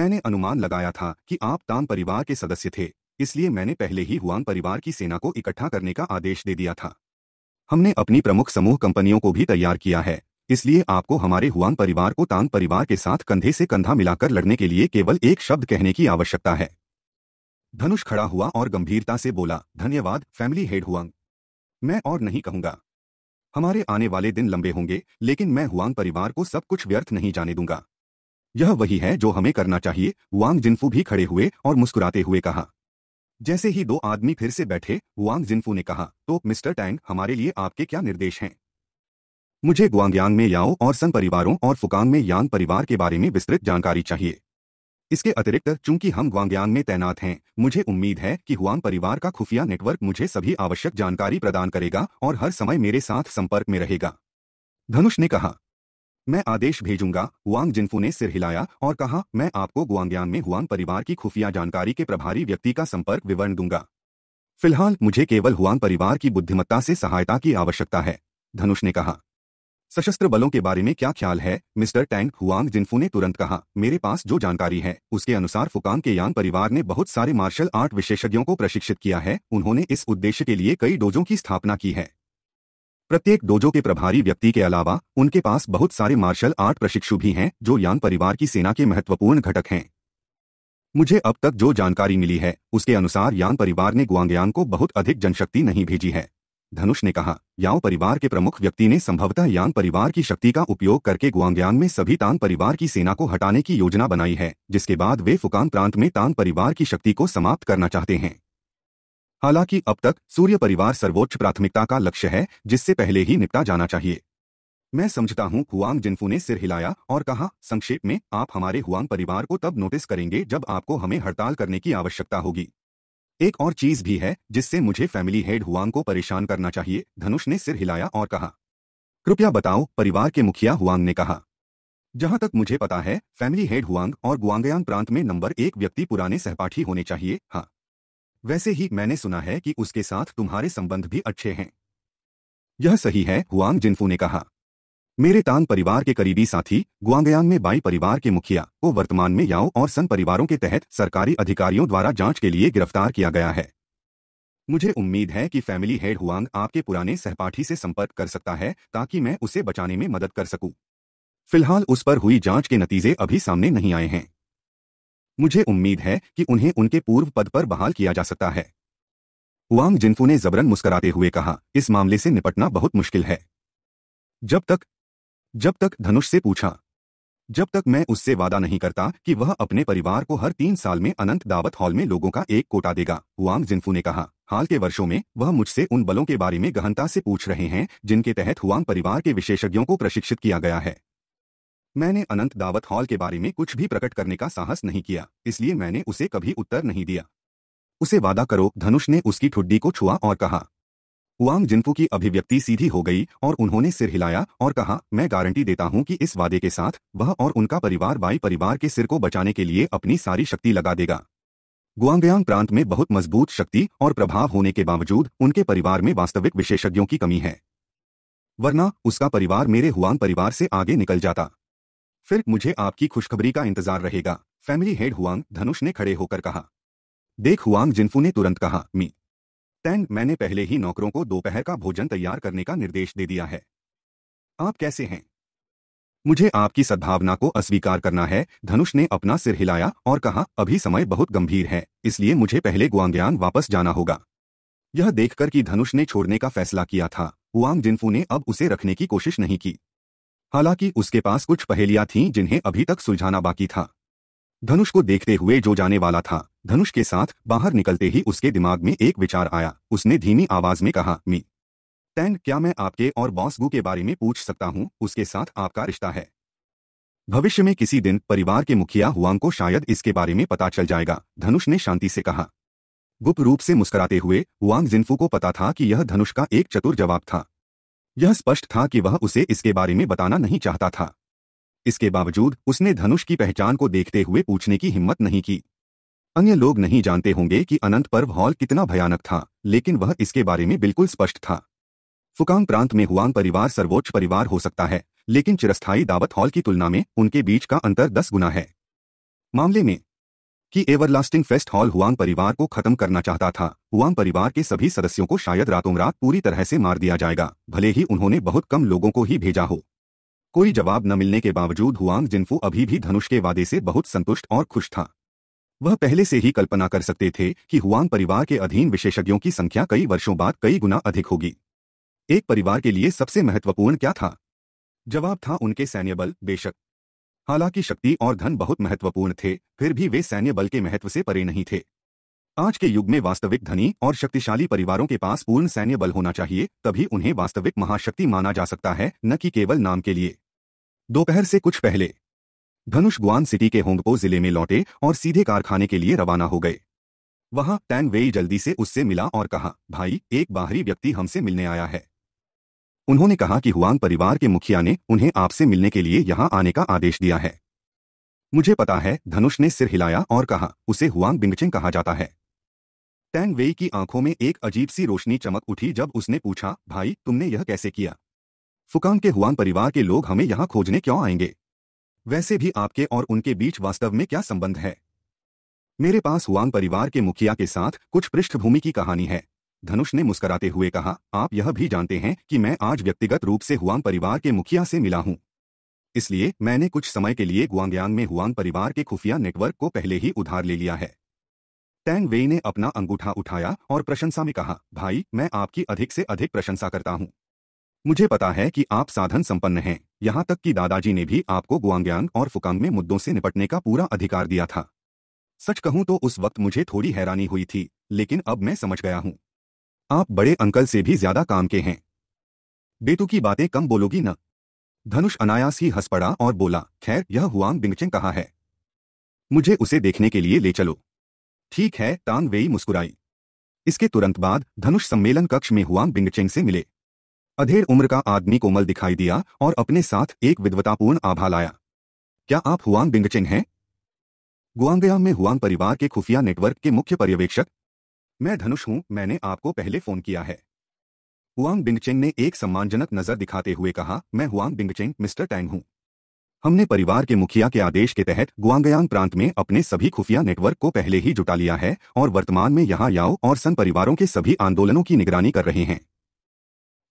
मैंने अनुमान लगाया था कि आप तान परिवार के सदस्य थे इसलिए मैंने पहले ही हुआन परिवार की सेना को इकट्ठा करने का आदेश दे दिया था हमने अपनी प्रमुख समूह कंपनियों को भी तैयार किया है इसलिए आपको हमारे हुआन परिवार को तांग परिवार के साथ कंधे से कंधा मिलाकर लड़ने के लिए केवल एक शब्द कहने की आवश्यकता है धनुष खड़ा हुआ और गंभीरता से बोला धन्यवाद फैमिली हेड हुआंग मैं और नहीं कहूंगा हमारे आने वाले दिन लंबे होंगे लेकिन मैं हुआंग परिवार को सब कुछ व्यर्थ नहीं जाने दूंगा यह वही है जो हमें करना चाहिए वांग जिन्फू भी खड़े हुए और मुस्कुराते हुए कहा जैसे ही दो आदमी फिर से बैठे वांग जिन्फू ने कहा तो मिस्टर टैंग हमारे लिए आपके क्या निर्देश हैं मुझे ग्वांगयांग में याओ और सन परिवारों और फुकांग में यांग परिवार के बारे में विस्तृत जानकारी चाहिए इसके अतिरिक्त चूंकि हम ग्वांग्यांग में तैनात हैं मुझे उम्मीद है कि हुआंग परिवार का खुफिया नेटवर्क मुझे सभी आवश्यक जानकारी प्रदान करेगा और हर समय मेरे साथ संपर्क में रहेगा धनुष ने कहा मैं आदेश भेजूंगा वांग जिनफू ने सिर हिलाया और कहा मैं आपको ग्वांग्यांग में हुआंग परिवार की खुफिया जानकारी के प्रभारी व्यक्ति का संपर्क विवरण दूंगा फिलहाल मुझे केवल हुआंग परिवार की बुद्धिमत्ता से सहायता की आवश्यकता है धनुष ने कहा सशस्त्र बलों के बारे में क्या ख्याल है मिस्टर टैंग हुआंग जिनफू ने तुरंत कहा मेरे पास जो जानकारी है उसके अनुसार फुकान के यांग परिवार ने बहुत सारे मार्शल आर्ट विशेषज्ञों को प्रशिक्षित किया है उन्होंने इस उद्देश्य के लिए कई डोजों की स्थापना की है प्रत्येक डोजो के प्रभारी व्यक्ति के अलावा उनके पास बहुत सारे मार्शल आर्ट प्रशिक्षु भी हैं जो यांग परिवार की सेना के महत्वपूर्ण घटक हैं मुझे अब तक जो जानकारी मिली है उसके अनुसार यांग परिवार ने गुआंगयांग को बहुत अधिक जनशक्ति नहीं भेजी है धनुष ने कहा याओ परिवार के प्रमुख व्यक्ति ने संभवतः यांग परिवार की शक्ति का उपयोग करके गुआंग्यांग में सभी तान परिवार की सेना को हटाने की योजना बनाई है जिसके बाद वे फुकान प्रांत में तान परिवार की शक्ति को समाप्त करना चाहते हैं हालांकि अब तक सूर्य परिवार सर्वोच्च प्राथमिकता का लक्ष्य है जिससे पहले ही निपटा जाना चाहिए मैं समझता हूँ हुआंग जिनफू ने सिर हिलाया और कहा संक्षेप में आप हमारे हुआंग परिवार को तब नोटिस करेंगे जब आपको हमें हड़ताल करने की आवश्यकता होगी एक और चीज भी है जिससे मुझे फैमिली हेड हुआंग को परेशान करना चाहिए धनुष ने सिर हिलाया और कहा कृपया बताओ परिवार के मुखिया हुआंग ने कहा जहां तक मुझे पता है फैमिली हेड हुआंग और गुआंगयांग प्रांत में नंबर एक व्यक्ति पुराने सहपाठी होने चाहिए हाँ वैसे ही मैंने सुना है कि उसके साथ तुम्हारे संबंध भी अच्छे हैं यह सही है हुआंग जिनफू ने कहा मेरे तांग परिवार के करीबी साथी गुआंगयांग में बाई परिवार के मुखिया को वर्तमान में याओ और सन परिवारों के तहत सरकारी अधिकारियों द्वारा जांच के लिए गिरफ्तार किया गया है मुझे उम्मीद है कि फैमिली हेड हुआंग आपके पुराने सहपाठी से संपर्क कर सकता है ताकि मैं उसे बचाने में मदद कर सकूं। फिलहाल उस पर हुई जांच के नतीजे अभी सामने नहीं आए हैं मुझे उम्मीद है कि उन्हें उनके पूर्व पद पर बहाल किया जा सकता है हुआंग जिन्फू ने जबरन मुस्कराते हुए कहा इस मामले से निपटना बहुत मुश्किल है जब तक जब तक धनुष से पूछा जब तक मैं उससे वादा नहीं करता कि वह अपने परिवार को हर तीन साल में अनंत दावत हॉल में लोगों का एक कोटा देगा हुआंग जिनफू ने कहा हाल के वर्षों में वह मुझसे उन बलों के बारे में गहनता से पूछ रहे हैं जिनके तहत हुआंग परिवार के विशेषज्ञों को प्रशिक्षित किया गया है मैंने अनंत दावत हॉल के बारे में कुछ भी प्रकट करने का साहस नहीं किया इसलिए मैंने उसे कभी उत्तर नहीं दिया उसे वादा करो धनुष ने उसकी ठुड्डी को छुआ और कहा हुआंग जिनपू की अभिव्यक्ति सीधी हो गई और उन्होंने सिर हिलाया और कहा मैं गारंटी देता हूं कि इस वादे के साथ वह और उनका परिवार बाई परिवार के सिर को बचाने के लिए अपनी सारी शक्ति लगा देगा गुआंगयांग प्रांत में बहुत मजबूत शक्ति और प्रभाव होने के बावजूद उनके परिवार में वास्तविक विशेषज्ञों की कमी है वरना उसका परिवार मेरे हुआंग परिवार से आगे निकल जाता फिर मुझे आपकी खुशखबरी का इंतजार रहेगा फैमिली हेड हुआंग धनुष ने खड़े होकर कहा देख हुआंग जिनफू ने तुरंत कहा मी टैंग मैंने पहले ही नौकरों को दोपहर का भोजन तैयार करने का निर्देश दे दिया है आप कैसे हैं मुझे आपकी सद्भावना को अस्वीकार करना है धनुष ने अपना सिर हिलाया और कहा अभी समय बहुत गंभीर है इसलिए मुझे पहले गुआंग्यान वापस जाना होगा यह देखकर कि धनुष ने छोड़ने का फैसला किया था वांग जिनफू ने अब उसे रखने की कोशिश नहीं की हालांकि उसके पास कुछ पहेलियां थीं जिन्हें अभी तक सुलझाना बाकी था धनुष को देखते हुए जो जाने वाला था धनुष के साथ बाहर निकलते ही उसके दिमाग में एक विचार आया उसने धीमी आवाज में कहा मी टैंग क्या मैं आपके और बॉस गु के बारे में पूछ सकता हूँ उसके साथ आपका रिश्ता है भविष्य में किसी दिन परिवार के मुखिया हुआंग को शायद इसके बारे में पता चल जाएगा धनुष ने शांति से कहा गुप्त रूप से मुस्कुराते हुए हुआंग जिन्फू को पता था कि यह धनुष का एक चतुर जवाब था यह स्पष्ट था कि वह उसे इसके बारे में बताना नहीं चाहता था इसके बावजूद उसने धनुष की पहचान को देखते हुए पूछने की हिम्मत नहीं की अन्य लोग नहीं जानते होंगे कि अनंत पर्व हॉल कितना भयानक था लेकिन वह इसके बारे में बिल्कुल स्पष्ट था फुकांग प्रांत में हुआंग परिवार सर्वोच्च परिवार हो सकता है लेकिन चिरस्थायी दावत हॉल की तुलना में उनके बीच का अंतर दस गुना है मामले में कि एवरलास्टिंग फेस्ट हॉल हुआंग परिवार को खत्म करना चाहता था हुआंग परिवार के सभी सदस्यों को शायद रातों रात पूरी तरह से मार दिया जाएगा भले ही उन्होंने बहुत कम लोगों को ही भेजा हो कोई जवाब न मिलने के बावजूद हुआंग जिनफू अभी भी धनुष के वादे से बहुत संतुष्ट और खुश था वह पहले से ही कल्पना कर सकते थे कि हुआंग परिवार के अधीन विशेषज्ञों की संख्या कई वर्षों बाद कई गुना अधिक होगी एक परिवार के लिए सबसे महत्वपूर्ण क्या था जवाब था उनके सैन्य बल बेशक हालांकि शक्ति और धन बहुत महत्वपूर्ण थे फिर भी वे सैन्य बल के महत्व से परे नहीं थे आज के युग में वास्तविक धनी और शक्तिशाली परिवारों के पास पूर्ण सैन्य बल होना चाहिए तभी उन्हें वास्तविक महाशक्ति माना जा सकता है न कि केवल नाम के लिए दोपहर से कुछ पहले धनुष गुआन सिटी के होंगपो जिले में लौटे और सीधे कारखाने के लिए रवाना हो गए वहां टैन वेई जल्दी से उससे मिला और कहा भाई एक बाहरी व्यक्ति हमसे मिलने आया है उन्होंने कहा कि हुआंग परिवार के मुखिया ने उन्हें आपसे मिलने के लिए यहां आने का आदेश दिया है मुझे पता है धनुष ने सिर हिलाया और कहा उसे हुआंग बिंगचिंग कहा जाता है टैंग वेई की आंखों में एक अजीब सी रोशनी चमक उठी जब उसने पूछा भाई तुमने यह कैसे किया फुकांग के हुआन परिवार के लोग हमें यहां खोजने क्यों आएंगे वैसे भी आपके और उनके बीच वास्तव में क्या संबंध है मेरे पास हुआंग परिवार के मुखिया के साथ कुछ पृष्ठभूमि की कहानी है धनुष ने मुस्कराते हुए कहा आप यह भी जानते हैं कि मैं आज व्यक्तिगत रूप से हुआंग परिवार के मुखिया से मिला हूं इसलिए मैंने कुछ समय के लिए गुआंग्यांग में हुआंग परिवार के खुफिया नेटवर्क को पहले ही उधार ले लिया है टैंग वेई ने अपना अंगूठा उठाया और प्रशंसा में कहा भाई मैं आपकी अधिक से अधिक प्रशंसा करता हूं मुझे पता है कि आप साधन संपन्न हैं यहां तक कि दादाजी ने भी आपको गुआंग्यांग और फुकांग में मुद्दों से निपटने का पूरा अधिकार दिया था सच कहूं तो उस वक्त मुझे थोड़ी हैरानी हुई थी लेकिन अब मैं समझ गया हूं आप बड़े अंकल से भी ज्यादा काम के हैं बेटू की बातें कम बोलोगी न धनुष अनायास ही हंस पड़ा और बोला खैर यह हुआंग बिंगचिंग कहा है मुझे उसे देखने के लिए ले चलो ठीक है तांग वेई मुस्कुराई इसके तुरंत बाद धनुष सम्मेलन कक्ष में हुआंग बिंगचिंग से मिले अधेड़ उम्र का आदमी कोमल दिखाई दिया और अपने साथ एक विद्वतापूर्ण आभा लाया क्या आप हुआंग बिंगचिन हैं गुआंगयांग में हुआंग परिवार के खुफिया नेटवर्क के मुख्य पर्यवेक्षक मैं धनुष हूं मैंने आपको पहले फोन किया है हुआंग बिंगचेन ने एक सम्मानजनक नजर दिखाते हुए कहा मैं हुआंग बिंगचेन मिस्टर टैंग हूं हमने परिवार के मुखिया के आदेश के तहत गुआंगयांग प्रांत में अपने सभी खुफिया नेटवर्क को पहले ही जुटा लिया है और वर्तमान में यहाँ याओ और सन परिवारों के सभी आंदोलनों की निगरानी कर रहे हैं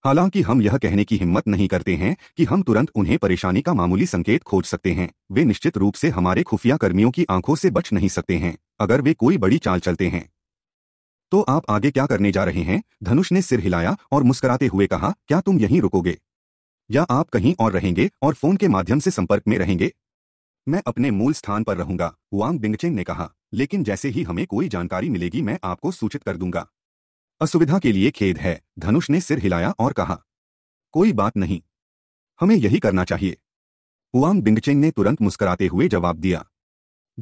हालांकि हम यह कहने की हिम्मत नहीं करते हैं कि हम तुरंत उन्हें परेशानी का मामूली संकेत खोज सकते हैं वे निश्चित रूप से हमारे खुफिया कर्मियों की आंखों से बच नहीं सकते हैं अगर वे कोई बड़ी चाल चलते हैं तो आप आगे क्या करने जा रहे हैं धनुष ने सिर हिलाया और मुस्कुराते हुए कहा क्या तुम यहीं रुकोगे या आप कहीं और रहेंगे और फोन के माध्यम से संपर्क में रहेंगे मैं अपने मूल स्थान पर रहूंगा वांग बिंगचेंग ने कहा लेकिन जैसे ही हमें कोई जानकारी मिलेगी मैं आपको सूचित कर दूंगा असुविधा के लिए खेद है धनुष ने सिर हिलाया और कहा कोई बात नहीं हमें यही करना चाहिए हुआंग बिंगचेंग ने तुरंत मुस्कुराते हुए जवाब दिया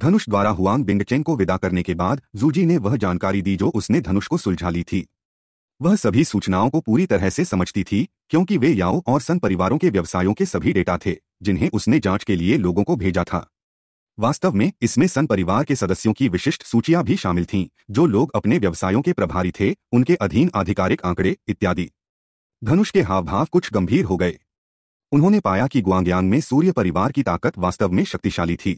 धनुष द्वारा हुआंग बिंगचेंग को विदा करने के बाद जूजी ने वह जानकारी दी जो उसने धनुष को सुलझा ली थी वह सभी सूचनाओं को पूरी तरह से समझती थी क्योंकि वे याओ और सन परिवारों के व्यवसायों के सभी डेटा थे जिन्हें उसने जांच के लिए लोगों को भेजा था वास्तव में इसमें सन परिवार के सदस्यों की विशिष्ट सूचियां भी शामिल थीं जो लोग अपने व्यवसायों के प्रभारी थे उनके अधीन आधिकारिक आंकड़े इत्यादि धनुष के हावभाव कुछ गंभीर हो गए उन्होंने पाया कि ग्वांग्यांग में सूर्य परिवार की ताकत वास्तव में शक्तिशाली थी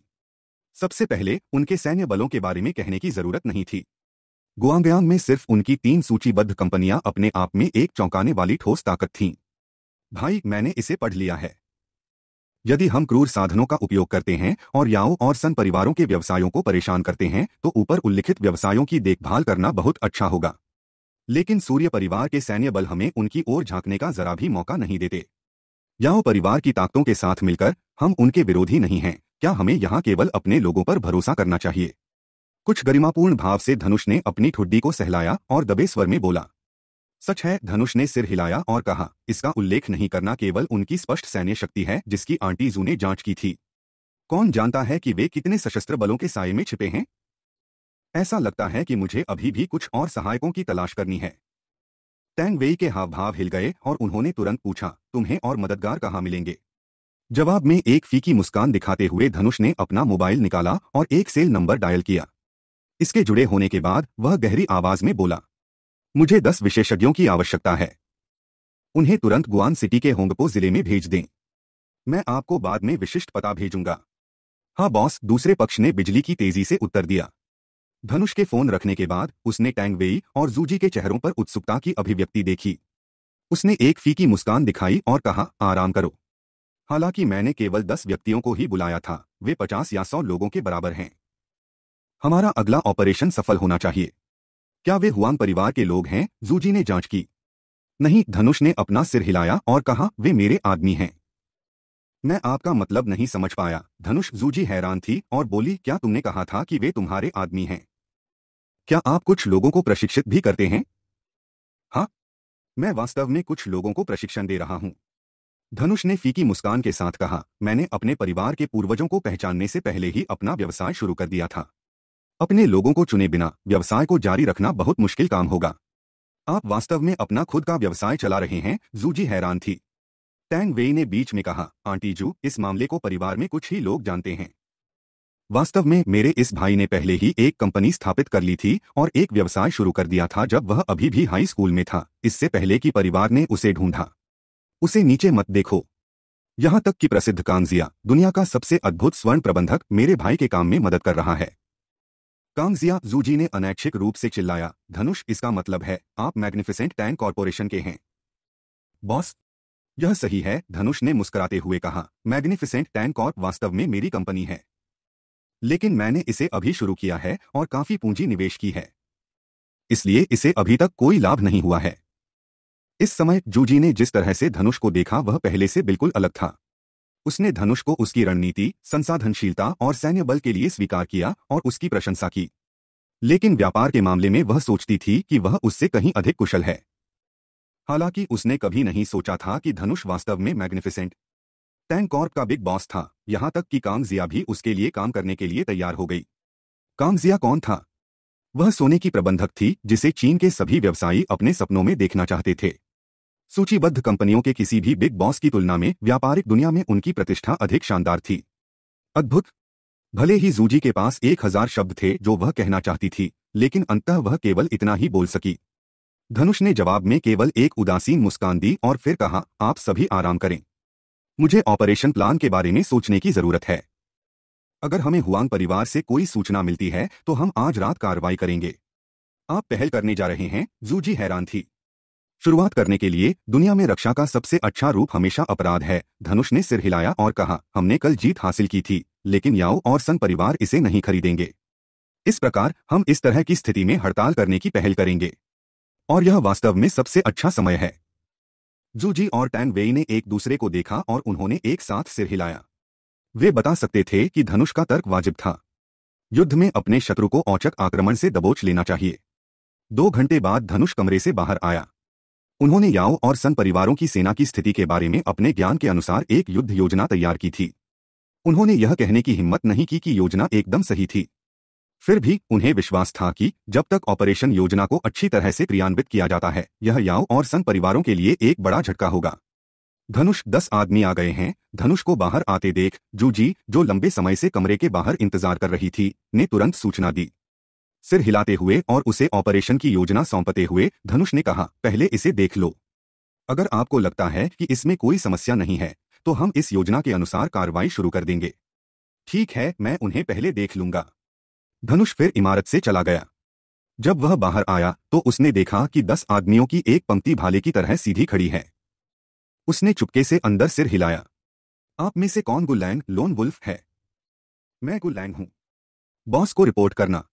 सबसे पहले उनके सैन्य बलों के बारे में कहने की जरूरत नहीं थी ग्वांग्यांग में सिर्फ उनकी तीन सूचीबद्ध कंपनियां अपने आप में एक चौंकाने वाली ठोस ताकत थीं भाई मैंने इसे पढ़ लिया है यदि हम क्रूर साधनों का उपयोग करते हैं और याओ और सन परिवारों के व्यवसायों को परेशान करते हैं तो ऊपर उल्लिखित व्यवसायों की देखभाल करना बहुत अच्छा होगा लेकिन सूर्य परिवार के सैन्य बल हमें उनकी ओर झांकने का जरा भी मौका नहीं देते याओ परिवार की ताकतों के साथ मिलकर हम उनके विरोधी नहीं हैं क्या हमें यहाँ केवल अपने लोगों पर भरोसा करना चाहिए कुछ गरिमापूर्ण भाव से धनुष ने अपनी ठुड्डी को सहलाया और दबे स्वर में बोला सच है धनुष ने सिर हिलाया और कहा इसका उल्लेख नहीं करना केवल उनकी स्पष्ट सैन्य शक्ति है जिसकी आंटी जू ने जांच की थी कौन जानता है कि वे कितने सशस्त्र बलों के साय में छिपे हैं ऐसा लगता है कि मुझे अभी भी कुछ और सहायकों की तलाश करनी है टैंग वेई के हाव भाव हिल गए और उन्होंने तुरंत पूछा तुम्हें और मददगार कहाँ मिलेंगे जवाब में एक फीकी मुस्कान दिखाते हुए धनुष ने अपना मोबाइल निकाला और एक सेल नंबर डायल किया इसके जुड़े होने के बाद वह गहरी आवाज में बोला मुझे दस विशेषज्ञों की आवश्यकता है उन्हें तुरंत गुआन सिटी के होंगपो जिले में भेज दें मैं आपको बाद में विशिष्ट पता भेजूंगा हाँ बॉस दूसरे पक्ष ने बिजली की तेजी से उत्तर दिया धनुष के फोन रखने के बाद उसने टैंगवेई और जूजी के चेहरों पर उत्सुकता की अभिव्यक्ति देखी उसने एक फीकी मुस्कान दिखाई और कहा आराम करो हालांकि मैंने केवल दस व्यक्तियों को ही बुलाया था वे पचास या सौ लोगों के बराबर हैं हमारा अगला ऑपरेशन सफल होना चाहिए क्या वे हुआंग परिवार के लोग हैं जूजी ने जांच की नहीं धनुष ने अपना सिर हिलाया और कहा वे मेरे आदमी हैं मैं आपका मतलब नहीं समझ पाया धनुष जूजी हैरान थी और बोली क्या तुमने कहा था कि वे तुम्हारे आदमी हैं क्या आप कुछ लोगों को प्रशिक्षित भी करते हैं हाँ मैं वास्तव में कुछ लोगों को प्रशिक्षण दे रहा हूं धनुष ने फीकी मुस्कान के साथ कहा मैंने अपने परिवार के पूर्वजों को पहचानने से पहले ही अपना व्यवसाय शुरू कर दिया था अपने लोगों को चुने बिना व्यवसाय को जारी रखना बहुत मुश्किल काम होगा आप वास्तव में अपना खुद का व्यवसाय चला रहे हैं जूजी हैरान थी टैंग वेई ने बीच में कहा आंटी जू इस मामले को परिवार में कुछ ही लोग जानते हैं वास्तव में मेरे इस भाई ने पहले ही एक कंपनी स्थापित कर ली थी और एक व्यवसाय शुरू कर दिया था जब वह अभी भी हाई स्कूल में था इससे पहले कि परिवार ने उसे ढूंढा उसे नीचे मत देखो यहाँ तक कि प्रसिद्ध कांगजिया दुनिया का सबसे अद्भुत स्वर्ण प्रबंधक मेरे भाई के काम में मदद कर रहा है कांगजिया जूजी ने अनैच्छिक रूप से चिल्लाया धनुष इसका मतलब है आप मैग्निफिसेंट टैंक कॉरपोरेशन के हैं बॉस यह सही है धनुष ने मुस्कुराते हुए कहा मैग्निफिसेंट टैंक कॉर्प वास्तव में मेरी कंपनी है लेकिन मैंने इसे अभी शुरू किया है और काफी पूंजी निवेश की है इसलिए इसे अभी तक कोई लाभ नहीं हुआ है इस समय जूजी ने जिस तरह से धनुष को देखा वह पहले से बिल्कुल अलग था उसने धनुष को उसकी रणनीति संसाधनशीलता और सैन्य बल के लिए स्वीकार किया और उसकी प्रशंसा की लेकिन व्यापार के मामले में वह सोचती थी कि वह उससे कहीं अधिक कुशल है हालांकि उसने कभी नहीं सोचा था कि धनुष वास्तव में मैग्निफिसेंट टैंकॉर्प का बिग बॉस था यहां तक कि कांगजिया भी उसके लिए काम करने के लिए तैयार हो गई कांगजिया कौन था वह सोने की प्रबंधक थी जिसे चीन के सभी व्यवसायी अपने सपनों में देखना चाहते थे सूचीबद्ध कंपनियों के किसी भी बिग बॉस की तुलना में व्यापारिक दुनिया में उनकी प्रतिष्ठा अधिक शानदार थी अद्भुत भले ही जूजी के पास एक हजार शब्द थे जो वह कहना चाहती थी लेकिन अंततः वह केवल इतना ही बोल सकी धनुष ने जवाब में केवल एक उदासीन मुस्कान दी और फिर कहा आप सभी आराम करें मुझे ऑपरेशन प्लान के बारे में सोचने की जरूरत है अगर हमें हुआंग परिवार से कोई सूचना मिलती है तो हम आज रात कार्रवाई करेंगे आप पहल करने जा रहे हैं जूजी हैरान थी शुरुआत करने के लिए दुनिया में रक्षा का सबसे अच्छा रूप हमेशा अपराध है धनुष ने सिर हिलाया और कहा हमने कल जीत हासिल की थी लेकिन याओ और सन परिवार इसे नहीं खरीदेंगे इस प्रकार हम इस तरह की स्थिति में हड़ताल करने की पहल करेंगे और यह वास्तव में सबसे अच्छा समय है जूजी और टैन वेई ने एक दूसरे को देखा और उन्होंने एक साथ सिर हिलाया वे बता सकते थे कि धनुष का तर्क वाजिब था युद्ध में अपने शत्रु को औचक आक्रमण से दबोच लेना चाहिए दो घंटे बाद धनुष कमरे से बाहर आया उन्होंने याओ और सन परिवारों की सेना की स्थिति के बारे में अपने ज्ञान के अनुसार एक युद्ध योजना तैयार की थी उन्होंने यह कहने की हिम्मत नहीं की कि योजना एकदम सही थी फिर भी उन्हें विश्वास था कि जब तक ऑपरेशन योजना को अच्छी तरह से क्रियान्वित किया जाता है यह याओ और सन परिवारों के लिए एक बड़ा झटका होगा धनुष दस आदमी आ गए हैं धनुष को बाहर आते देख जूजी जो लंबे समय से कमरे के बाहर इंतजार कर रही थी ने तुरंत सूचना दी सिर हिलाते हुए और उसे ऑपरेशन की योजना सौंपते हुए धनुष ने कहा पहले इसे देख लो अगर आपको लगता है कि इसमें कोई समस्या नहीं है तो हम इस योजना के अनुसार कार्रवाई शुरू कर देंगे ठीक है मैं उन्हें पहले देख लूंगा धनुष फिर इमारत से चला गया जब वह बाहर आया तो उसने देखा कि दस आदमियों की एक पंक्ति भाले की तरह सीधी खड़ी है उसने चुपके से अंदर सिर हिलाया आप में से कौन गुलैंग लोन वुल्फ है मैं गुलैंग हूं बॉस को रिपोर्ट करना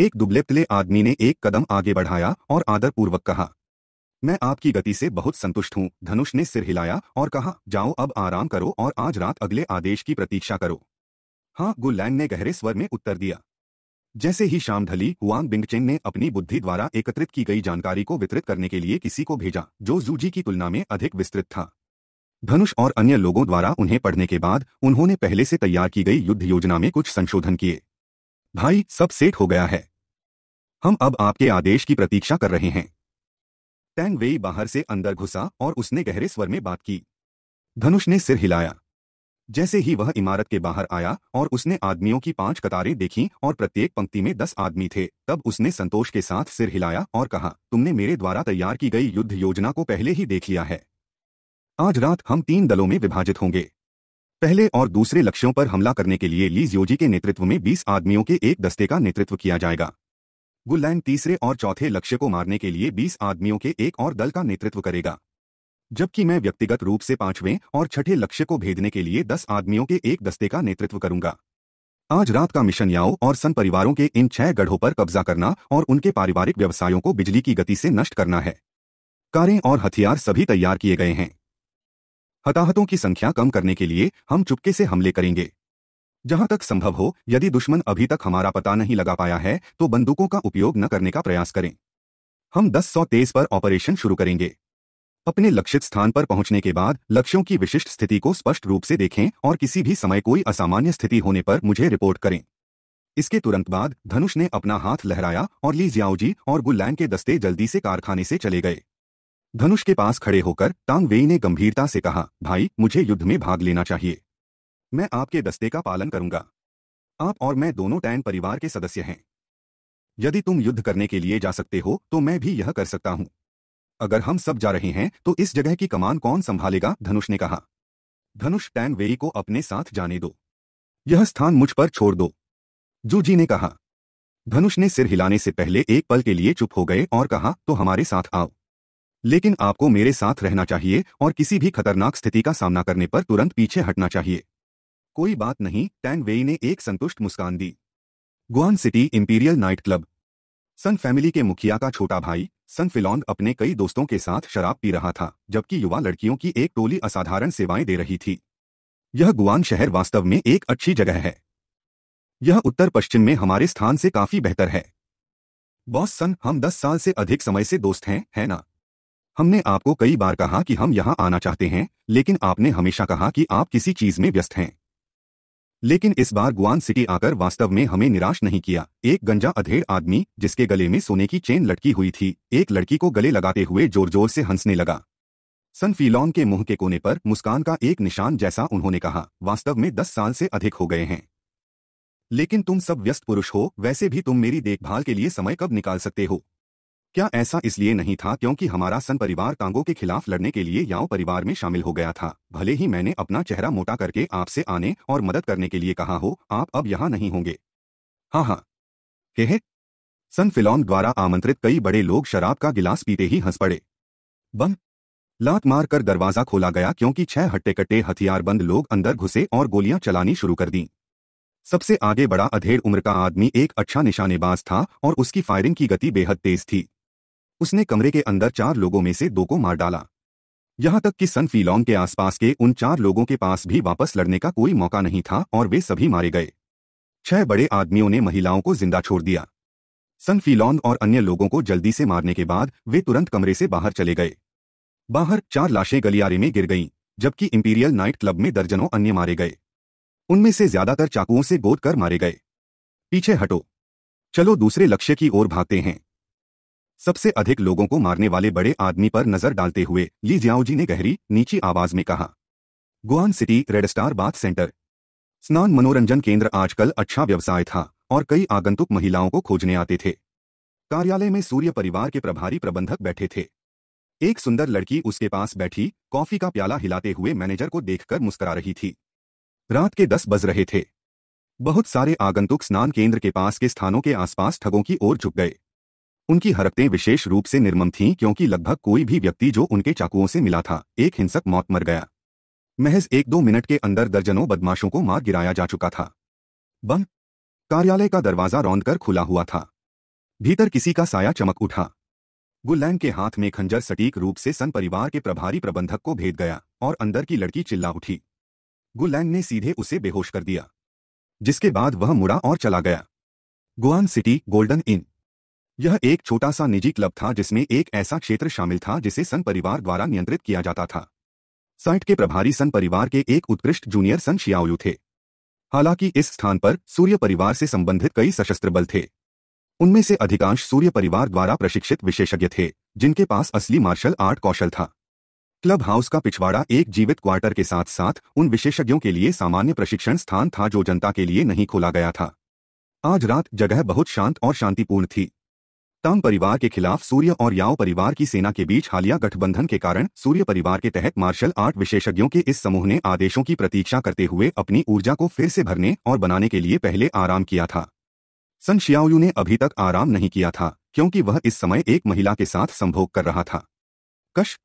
एक दुबले पतले आदमी ने एक कदम आगे बढ़ाया और आदरपूर्वक कहा मैं आपकी गति से बहुत संतुष्ट हूँ धनुष ने सिर हिलाया और कहा जाओ अब आराम करो और आज रात अगले आदेश की प्रतीक्षा करो हाँ गुलैंग ने गहरे स्वर में उत्तर दिया जैसे ही शाम ढली हुआंग बिंगचेन ने अपनी बुद्धि द्वारा एकत्रित की गई जानकारी को वितरित करने के लिए किसी को भेजा जो जूजी की तुलना में अधिक विस्तृत था धनुष और अन्य लोगों द्वारा उन्हें पढ़ने के बाद उन्होंने पहले से तैयार की गई युद्ध योजना में कुछ संशोधन किए भाई सब सेट हो गया है हम अब आपके आदेश की प्रतीक्षा कर रहे हैं टैंग वेई बाहर से अंदर घुसा और उसने गहरे स्वर में बात की धनुष ने सिर हिलाया जैसे ही वह इमारत के बाहर आया और उसने आदमियों की पांच कतारें देखी और प्रत्येक पंक्ति में दस आदमी थे तब उसने संतोष के साथ सिर हिलाया और कहा तुमने मेरे द्वारा तैयार की गई युद्ध योजना को पहले ही देख लिया है आज रात हम तीन दलों में विभाजित होंगे पहले और दूसरे लक्ष्यों पर हमला करने के लिए ली योजी के नेतृत्व में 20 आदमियों के एक दस्ते का नेतृत्व किया जाएगा गुल्लैन तीसरे और चौथे लक्ष्य को मारने के लिए 20 आदमियों के एक और दल का नेतृत्व करेगा जबकि मैं व्यक्तिगत रूप से पांचवें और छठे लक्ष्य को भेदने के लिए दस आदमियों के एक दस्ते का नेतृत्व करूंगा आज रात का मिशन याओ और सन परिवारों के इन छह गढ़ों पर कब्जा करना और उनके पारिवारिक व्यवसायों को बिजली की गति से नष्ट करना है कारें और हथियार सभी तैयार किए गए हैं हताहतों की संख्या कम करने के लिए हम चुपके से हमले करेंगे जहां तक संभव हो यदि दुश्मन अभी तक हमारा पता नहीं लगा पाया है तो बंदूकों का उपयोग न करने का प्रयास करें हम दस सौ तेज पर ऑपरेशन शुरू करेंगे अपने लक्षित स्थान पर पहुंचने के बाद लक्ष्यों की विशिष्ट स्थिति को स्पष्ट रूप से देखें और किसी भी समय कोई असामान्य स्थिति होने पर मुझे रिपोर्ट करें इसके तुरंत बाद धनुष ने अपना हाथ लहराया और ली जियाओजी और गुल्लैंड के दस्ते जल्दी से कारखाने से चले गए धनुष के पास खड़े होकर तांग वेई ने गंभीरता से कहा भाई मुझे युद्ध में भाग लेना चाहिए मैं आपके दस्ते का पालन करूंगा आप और मैं दोनों टैन परिवार के सदस्य हैं यदि तुम युद्ध करने के लिए जा सकते हो तो मैं भी यह कर सकता हूं अगर हम सब जा रहे हैं तो इस जगह की कमान कौन संभालेगा धनुष ने कहा धनुष टैन वेई को अपने साथ जाने दो यह स्थान मुझ पर छोड़ दो जूजी ने कहा धनुष ने सिर हिलाने से पहले एक पल के लिए चुप हो गए और कहा तो हमारे साथ आओ लेकिन आपको मेरे साथ रहना चाहिए और किसी भी खतरनाक स्थिति का सामना करने पर तुरंत पीछे हटना चाहिए कोई बात नहीं टैंग वेई ने एक संतुष्ट मुस्कान दी Guan City imperial night club Sun family के मुखिया का छोटा भाई सन फिलोंग अपने कई दोस्तों के साथ शराब पी रहा था जबकि युवा लड़कियों की एक टोली असाधारण सेवाएं दे रही थी यह गुआन शहर वास्तव में एक अच्छी जगह है यह उत्तर पश्चिम में हमारे स्थान से काफी बेहतर है बॉस सन हम दस साल से अधिक समय से दोस्त हैं है ना हमने आपको कई बार कहा कि हम यहां आना चाहते हैं लेकिन आपने हमेशा कहा कि आप किसी चीज में व्यस्त हैं लेकिन इस बार गुआन सिटी आकर वास्तव में हमें निराश नहीं किया एक गंजा अधेड़ आदमी जिसके गले में सोने की चेन लटकी हुई थी एक लड़की को गले लगाते हुए जोर जोर से हंसने लगा सनफीलॉन के मुंह के कोने पर मुस्कान का एक निशान जैसा उन्होंने कहा वास्तव में दस साल से अधिक हो गए हैं लेकिन तुम सब व्यस्त पुरुष हो वैसे भी तुम मेरी देखभाल के लिए समय कब निकाल सकते हो क्या ऐसा इसलिए नहीं था क्योंकि हमारा सन परिवार कांगो के खिलाफ लड़ने के लिए याओ परिवार में शामिल हो गया था भले ही मैंने अपना चेहरा मोटा करके आपसे आने और मदद करने के लिए कहा हो आप अब यहाँ नहीं होंगे हाँ हाँ हे हे सन फिलोन द्वारा आमंत्रित कई बड़े लोग शराब का गिलास पीते ही हंस पड़े बम लात मार कर दरवाजा खोला गया क्योंकि छह हट्टे कट्टे हथियारबंद लोग अंदर घुसे और गोलियां चलानी शुरू कर दी सबसे आगे बड़ा अधेड़ उम्र का आदमी एक अच्छा निशानेबाज था और उसकी फायरिंग की गति बेहद तेज थी उसने कमरे के अंदर चार लोगों में से दो को मार डाला यहां तक कि सन फीलोंग के आसपास के उन चार लोगों के पास भी वापस लड़ने का कोई मौका नहीं था और वे सभी मारे गए छह बड़े आदमियों ने महिलाओं को जिंदा छोड़ दिया सन फीलोंग और अन्य लोगों को जल्दी से मारने के बाद वे तुरंत कमरे से बाहर चले गए बाहर चार लाशें गलियारे में गिर गईं, जबकि इंपीरियल नाइट क्लब में दर्जनों अन्य मारे गए उनमें से ज्यादातर चाकुओं से गोद कर मारे गए पीछे हटो चलो दूसरे लक्ष्य की ओर भागते हैं सबसे अधिक लोगों को मारने वाले बड़े आदमी पर नजर डालते हुए ली जियाओजी ने गहरी नीची आवाज में कहा Guan City red star bath center स्नान मनोरंजन केंद्र आजकल अच्छा व्यवसाय था और कई आगंतुक महिलाओं को खोजने आते थे कार्यालय में सूर्य परिवार के प्रभारी प्रबंधक बैठे थे एक सुंदर लड़की उसके पास बैठी कॉफी का प्याला हिलाते हुए मैनेजर को देखकर मुस्करा रही थी रात के दस बज रहे थे बहुत सारे आगंतुक स्नान केंद्र के पास के स्थानों के आसपास ठगों की ओर झुक गए उनकी हरकतें विशेष रूप से निर्मम थीं क्योंकि लगभग कोई भी व्यक्ति जो उनके चाकुओं से मिला था एक हिंसक मौत मर गया महज एक दो मिनट के अंदर दर्जनों बदमाशों को मार गिराया जा चुका था बम कार्यालय का दरवाजा कर खुला हुआ था भीतर किसी का साया चमक उठा गुल्लैन के हाथ में खंजर सटीक रूप से सन परिवार के प्रभारी प्रबंधक को भेद गया और अंदर की लड़की चिल्ला उठी गुल्लैन ने सीधे उसे बेहोश कर दिया जिसके बाद वह मुड़ा और चला गया गुआन सिटी गोल्डन इन यह एक छोटा सा निजी क्लब था जिसमें एक ऐसा क्षेत्र शामिल था जिसे सन परिवार द्वारा नियंत्रित किया जाता था साइट के प्रभारी सन परिवार के एक उत्कृष्ट जूनियर सन शियाओयू थे हालांकि इस स्थान पर सूर्य परिवार से संबंधित कई सशस्त्र बल थे उनमें से अधिकांश सूर्य परिवार द्वारा प्रशिक्षित विशेषज्ञ थे जिनके पास असली मार्शल आर्ट कौशल था क्लब हाउस का पिछवाड़ा एक जीवित क्वार्टर के साथ साथ उन विशेषज्ञों के लिए सामान्य प्रशिक्षण स्थान था जो जनता के लिए नहीं खोला गया था आज रात जगह बहुत शांत और शांतिपूर्ण थी तम परिवार के खिलाफ सूर्य और याओ परिवार की सेना के बीच हालिया गठबंधन के कारण सूर्य परिवार के तहत मार्शल आर्ट विशेषज्ञों के इस समूह ने आदेशों की प्रतीक्षा करते हुए अपनी ऊर्जा को फिर से भरने और बनाने के लिए पहले आराम किया था सन शियाओयू ने अभी तक आराम नहीं किया था क्योंकि वह इस समय एक महिला के साथ संभोग कर रहा था कश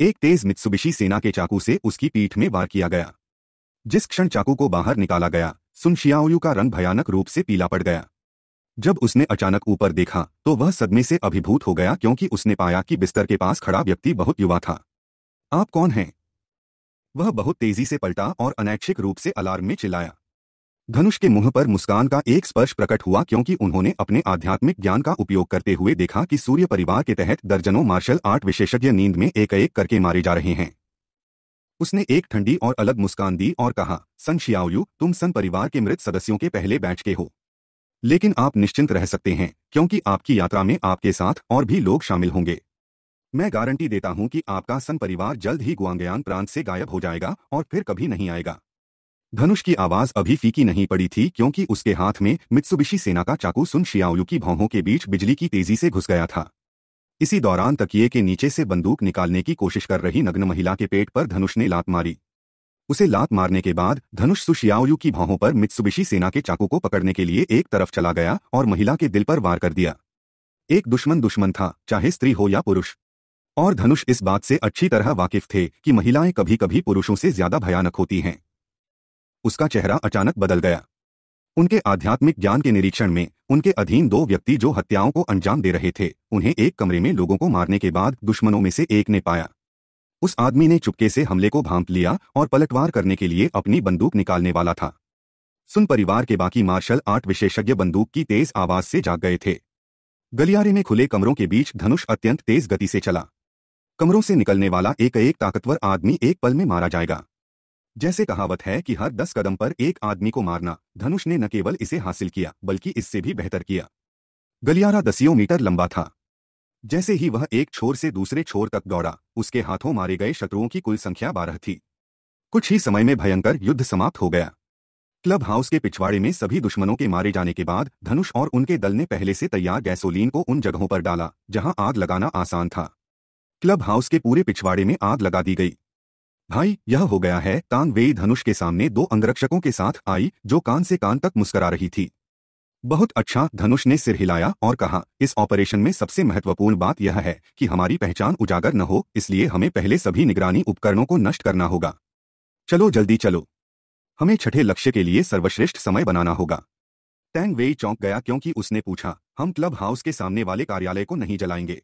एक तेज मित्सुबिशी सेना के चाकू से उसकी पीठ में वार किया गया जिस क्षण चाकू को बाहर निकाला गया सुन शियाओयू का रंग भयानक रूप से पीला पड़ गया जब उसने अचानक ऊपर देखा तो वह सदमे से अभिभूत हो गया क्योंकि उसने पाया कि बिस्तर के पास खड़ा व्यक्ति बहुत युवा था आप कौन हैं वह बहुत तेजी से पलटा और अनैच्छिक रूप से अलार्म में चिल्लाया धनुष के मुंह पर मुस्कान का एक स्पर्श प्रकट हुआ क्योंकि उन्होंने अपने आध्यात्मिक ज्ञान का उपयोग करते हुए देखा कि सूर्य परिवार के तहत दर्जनों मार्शल आर्ट विशेषज्ञ नींद में एक एक करके मारे जा रहे हैं उसने एक ठंडी और अलग मुस्कान दी और कहा सन शियाओयू तुम सन परिवार के मृत सदस्यों के पहले बैच के हो लेकिन आप निश्चिंत रह सकते हैं क्योंकि आपकी यात्रा में आपके साथ और भी लोग शामिल होंगे मैं गारंटी देता हूं कि आपका सन परिवार जल्द ही गुआंगयान प्रांत से गायब हो जाएगा और फिर कभी नहीं आएगा धनुष की आवाज अभी फीकी नहीं पड़ी थी क्योंकि उसके हाथ में मित्सुबिशी सेना का चाकू सुन शियाओलू की भौहों के बीच बिजली की तेजी से घुस गया था इसी दौरान तकिए के नीचे से बंदूक निकालने की कोशिश कर रही नग्न महिला के पेट पर धनुष ने लात मारी उसे लात मारने के बाद धनुष सुशियाओयू की भावों पर मित्सुबिशी सेना के चाकू को पकड़ने के लिए एक तरफ चला गया और महिला के दिल पर वार कर दिया एक दुश्मन दुश्मन था चाहे स्त्री हो या पुरुष और धनुष इस बात से अच्छी तरह वाकिफ थे कि महिलाएं कभी कभी पुरुषों से ज्यादा भयानक होती हैं उसका चेहरा अचानक बदल गया उनके आध्यात्मिक ज्ञान के निरीक्षण में उनके अधीन दो व्यक्ति जो हत्याओं को अंजाम दे रहे थे उन्हें एक कमरे में लोगों को मारने के बाद दुश्मनों में से एक ने पाया उस आदमी ने चुपके से हमले को भांप लिया और पलटवार करने के लिए अपनी बंदूक निकालने वाला था सुन परिवार के बाकी मार्शल आर्ट विशेषज्ञ बंदूक की तेज आवाज से जाग गए थे गलियारे में खुले कमरों के बीच धनुष अत्यंत तेज गति से चला कमरों से निकलने वाला एक एक ताकतवर आदमी एक पल में मारा जाएगा जैसे कहावत है कि हर दस कदम पर एक आदमी को मारना धनुष ने न केवल इसे हासिल किया बल्कि इससे भी बेहतर किया गलियारा दसियों मीटर लंबा था जैसे ही वह एक छोर से दूसरे छोर तक दौड़ा उसके हाथों मारे गए शत्रुओं की कुल संख्या बारह थी कुछ ही समय में भयंकर युद्ध समाप्त हो गया क्लब हाउस के पिछवाड़े में सभी दुश्मनों के मारे जाने के बाद धनुष और उनके दल ने पहले से तैयार गैसोलीन को उन जगहों पर डाला जहां आग लगाना आसान था क्लब हाउस के पूरे पिछवाड़े में आग लगा दी गई भाई यह हो गया है तांग वेई धनुष के सामने दो अंगरक्षकों के साथ आई जो कान से कान तक मुस्करा रही थी बहुत अच्छा धनुष ने सिर हिलाया और कहा इस ऑपरेशन में सबसे महत्वपूर्ण बात यह है कि हमारी पहचान उजागर न हो इसलिए हमें पहले सभी निगरानी उपकरणों को नष्ट करना होगा चलो जल्दी चलो हमें छठे लक्ष्य के लिए सर्वश्रेष्ठ समय बनाना होगा टैंग वेई चौंक गया क्योंकि उसने पूछा हम क्लब हाउस के सामने वाले कार्यालय को नहीं जलाएंगे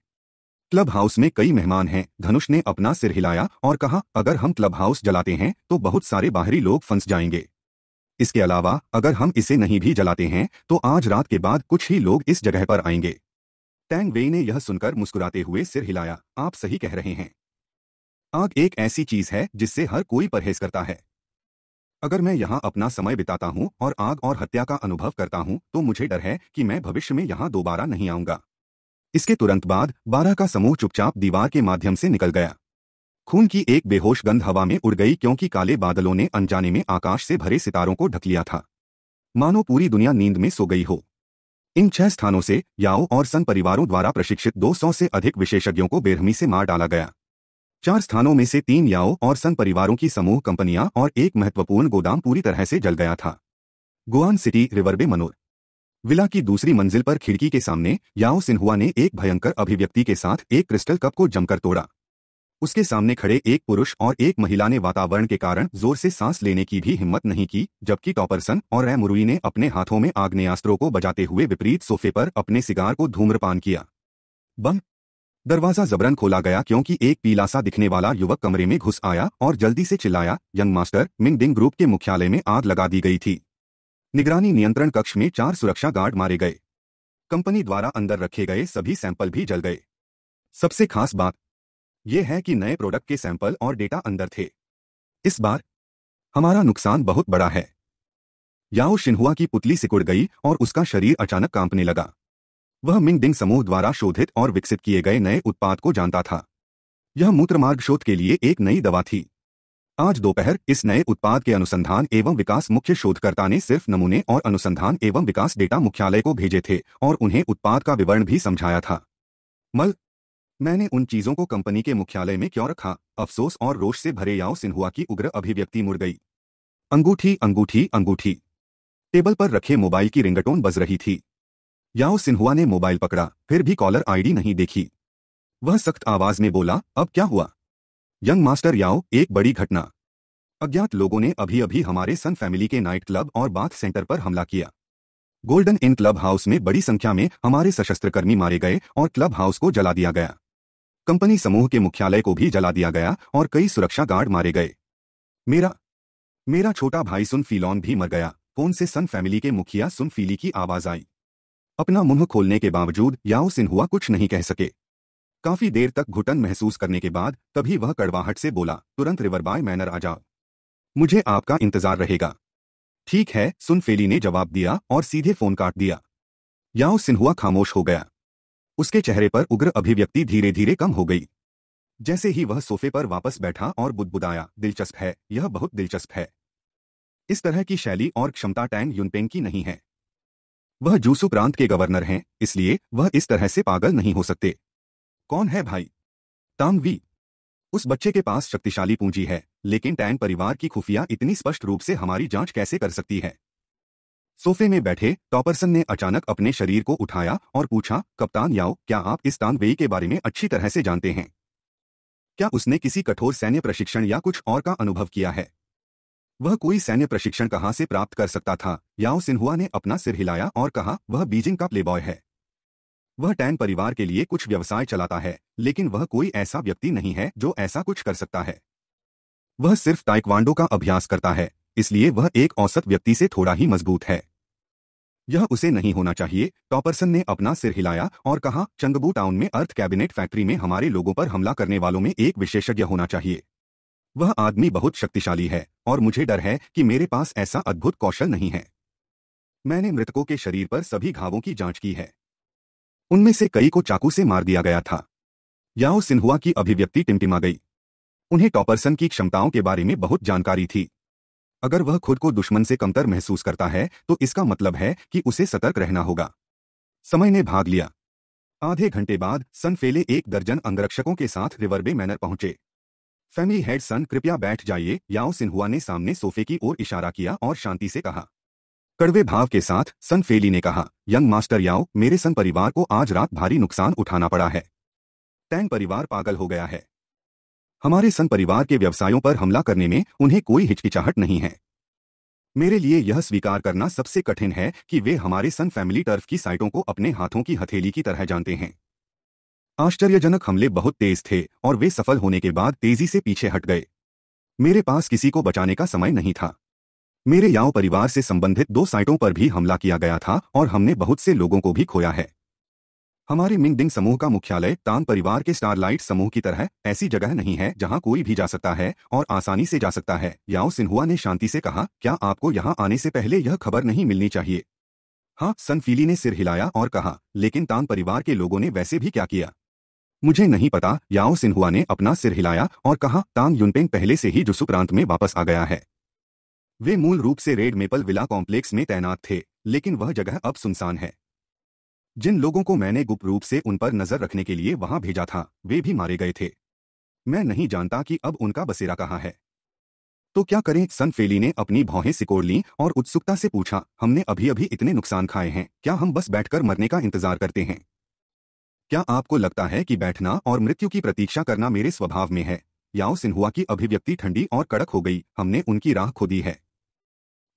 क्लब हाउस में कई मेहमान हैं धनुष ने अपना सिर हिलाया और कहा अगर हम क्लब हाउस जलाते हैं तो बहुत सारे बाहरी लोग फंस जाएंगे इसके अलावा अगर हम इसे नहीं भी जलाते हैं तो आज रात के बाद कुछ ही लोग इस जगह पर आएंगे टैंग वेई ने यह सुनकर मुस्कुराते हुए सिर हिलाया आप सही कह रहे हैं आग एक ऐसी चीज है जिससे हर कोई परहेज करता है अगर मैं यहां अपना समय बिताता हूँ और आग और हत्या का अनुभव करता हूं तो मुझे डर है कि मैं भविष्य में यहां दोबारा नहीं आऊंगा इसके तुरंत बाद बारह का समूह चुपचाप दीवार के माध्यम से निकल गया खून की एक बेहोश गंध हवा में उड़ गई क्योंकि काले बादलों ने अनजाने में आकाश से भरे सितारों को ढक लिया था मानो पूरी दुनिया नींद में सो गई हो इन छह स्थानों से याओ और सन परिवारों द्वारा प्रशिक्षित 200 से अधिक विशेषज्ञों को बेरहमी से मार डाला गया चार स्थानों में से तीन याओ और सन परिवारों की समूह कंपनियां और एक महत्वपूर्ण गोदाम पूरी तरह से जल गया था Guan City Riverbay manor villa की दूसरी मंजिल पर खिड़की के सामने याओ सिन्हुआ ने एक भयंकर अभिव्यक्ति के साथ एक क्रिस्टल कप को जमकर तोड़ा उसके सामने खड़े एक पुरुष और एक महिला ने वातावरण के कारण जोर से सांस लेने की भी हिम्मत नहीं की जबकि टॉपरसन और एमुरुई ने अपने हाथों में आग्नेस्त्रों को बजाते हुए विपरीत सोफे पर अपने सिगार को धूम्रपान किया बम दरवाजा जबरन खोला गया क्योंकि एक पीलासा दिखने वाला युवक कमरे में घुस आया और जल्दी से चिल्लाया यंग मास्टर मिंगडिंग ग्रुप के मुख्यालय में आग लगा दी गई थी निगरानी नियंत्रण कक्ष में चार सुरक्षा गार्ड मारे गए कंपनी द्वारा अंदर रखे गए सभी सैंपल भी जल गए सबसे खास बात ये है कि नए प्रोडक्ट के सैंपल और डेटा अंदर थे इस बार हमारा नुकसान बहुत बड़ा है याओ शिन्हुआ की पुतली सिकुड़ गई और उसका शरीर अचानक कांपने लगा वह मिंग डिंग समूह द्वारा शोधित और विकसित किए गए नए उत्पाद को जानता था यह मूत्रमार्ग शोध के लिए एक नई दवा थी आज दोपहर इस नए उत्पाद के अनुसंधान एवं विकास मुख्य शोधकर्ता ने सिर्फ नमूने और अनुसंधान एवं विकास डेटा मुख्यालय को भेजे थे और उन्हें उत्पाद का विवरण भी समझाया था मल मैंने उन चीजों को कंपनी के मुख्यालय में क्यों रखा अफसोस और रोष से भरे याओ सिन्हुआ की उग्र अभिव्यक्ति मुड़ गई अंगूठी अंगूठी अंगूठी टेबल पर रखे मोबाइल की रिंगटोन बज रही थी याओ सिन्हुआ ने मोबाइल पकड़ा फिर भी कॉलर आईडी नहीं देखी वह सख्त आवाज में बोला अब क्या हुआ यंग मास्टर याओ एक बड़ी घटना अज्ञात लोगों ने अभी अभी हमारे सन फैमिली के नाइट क्लब और बाथ सेंटर पर हमला किया गोल्डन इन क्लब हाउस में बड़ी संख्या में हमारे सशस्त्रकर्मी मारे गए और क्लब हाउस को जला दिया गया कंपनी समूह के मुख्यालय को भी जला दिया गया और कई सुरक्षा गार्ड मारे गए मेरा मेरा छोटा भाई सुन फिलोन भी मर गया फोन से सन फैमिली के मुखिया सुन फीली की आवाज आई अपना मुंह खोलने के बावजूद याओ सिन्हुआ कुछ नहीं कह सके काफी देर तक घुटन महसूस करने के बाद तभी वह कड़वाहट से बोला तुरंत रिवरबाय मैनर आ जाओ मुझे आपका इंतजार रहेगा ठीक है सुन फेली ने जवाब दिया और सीधे फोन काट दिया याओ सिन्हुआ खामोश हो गया उसके चेहरे पर उग्र अभिव्यक्ति धीरे धीरे कम हो गई जैसे ही वह सोफे पर वापस बैठा और बुदबुदाया दिलचस्प है यह बहुत दिलचस्प है इस तरह की शैली और क्षमता टैंग युनपेंग की नहीं है वह जूसू प्रांत के गवर्नर हैं इसलिए वह इस तरह से पागल नहीं हो सकते कौन है भाई तांगवी उस बच्चे के पास शक्तिशाली पूंजी है लेकिन टैन परिवार की खुफिया इतनी स्पष्ट रूप से हमारी जांच कैसे कर सकती है सोफे में बैठे टॉपरसन ने अचानक अपने शरीर को उठाया और पूछा कप्तान याओ क्या आप इस तानवेई के बारे में अच्छी तरह से जानते हैं क्या उसने किसी कठोर सैन्य प्रशिक्षण या कुछ और का अनुभव किया है वह कोई सैन्य प्रशिक्षण कहाँ से प्राप्त कर सकता था याओ सिन्हुआ ने अपना सिर हिलाया और कहा वह बीजिंग का प्लेबॉय है वह टैन परिवार के लिए कुछ व्यवसाय चलाता है लेकिन वह कोई ऐसा व्यक्ति नहीं है जो ऐसा कुछ कर सकता है वह सिर्फ ताइक्वांडो का अभ्यास करता है इसलिए वह एक औसत व्यक्ति से थोड़ा ही मजबूत है यह उसे नहीं होना चाहिए टॉपरसन ने अपना सिर हिलाया और कहा चंगबू टाउन में अर्थ कैबिनेट फैक्ट्री में हमारे लोगों पर हमला करने वालों में एक विशेषज्ञ होना चाहिए वह आदमी बहुत शक्तिशाली है और मुझे डर है कि मेरे पास ऐसा अद्भुत कौशल नहीं है मैंने मृतकों के शरीर पर सभी घावों की जांच की है उनमें से कई को चाकू से मार दिया गया था याओ सिन्हुआ की अभिव्यक्ति टिमटिमा गई उन्हें टॉपरसन की क्षमताओं के बारे में बहुत जानकारी थी अगर वह खुद को दुश्मन से कमतर महसूस करता है तो इसका मतलब है कि उसे सतर्क रहना होगा समय ने भाग लिया आधे घंटे बाद सन फेले एक दर्जन अंगरक्षकों के साथ रिवरबे मैनर पहुंचे फैमिली हेड सन कृपया बैठ जाइए याओ सिन्हुआ ने सामने सोफे की ओर इशारा किया और शांति से कहा कड़वे भाव के साथ सन फेली ने कहा यंग मास्टर याओ मेरे सन परिवार को आज रात भारी नुकसान उठाना पड़ा है टैंग परिवार पागल हो गया है हमारे सन परिवार के व्यवसायों पर हमला करने में उन्हें कोई हिचकिचाहट नहीं है मेरे लिए यह स्वीकार करना सबसे कठिन है कि वे हमारे सन फैमिली टर्फ की साइटों को अपने हाथों की हथेली की तरह जानते हैं आश्चर्यजनक हमले बहुत तेज थे और वे सफल होने के बाद तेजी से पीछे हट गए मेरे पास किसी को बचाने का समय नहीं था मेरे याओ परिवार से संबंधित दो साइटों पर भी हमला किया गया था और हमने बहुत से लोगों को भी खोया है हमारे मिंगडिंग समूह का मुख्यालय तान परिवार के स्टारलाइट समूह की तरह ऐसी जगह नहीं है जहां कोई भी जा सकता है और आसानी से जा सकता है याओ सिन्हुआ ने शांति से कहा क्या आपको यहां आने से पहले यह खबर नहीं मिलनी चाहिए हाँ सनफीली ने सिर हिलाया और कहा लेकिन तान परिवार के लोगों ने वैसे भी क्या किया मुझे नहीं पता याओ सिन्हुआ ने अपना सिर हिलाया और कहा तांग युनपेंग पहले से ही जुसु प्रांत में वापस आ गया है वे मूल रूप से रेड मेपल विला कॉम्प्लेक्स में तैनात थे लेकिन वह जगह अब सुनसान है जिन लोगों को मैंने गुप्त रूप से उन पर नजर रखने के लिए वहां भेजा था वे भी मारे गए थे मैं नहीं जानता कि अब उनका बसेरा कहाँ है तो क्या करें सनफेली ने अपनी भौहें सिकोड़ ली और उत्सुकता से पूछा हमने अभी अभी इतने नुकसान खाए हैं क्या हम बस बैठकर मरने का इंतजार करते हैं क्या आपको लगता है कि बैठना और मृत्यु की प्रतीक्षा करना मेरे स्वभाव में है याओ सिन्हुआ की अभिव्यक्ति ठंडी और कड़क हो गई हमने उनकी राह खोदी है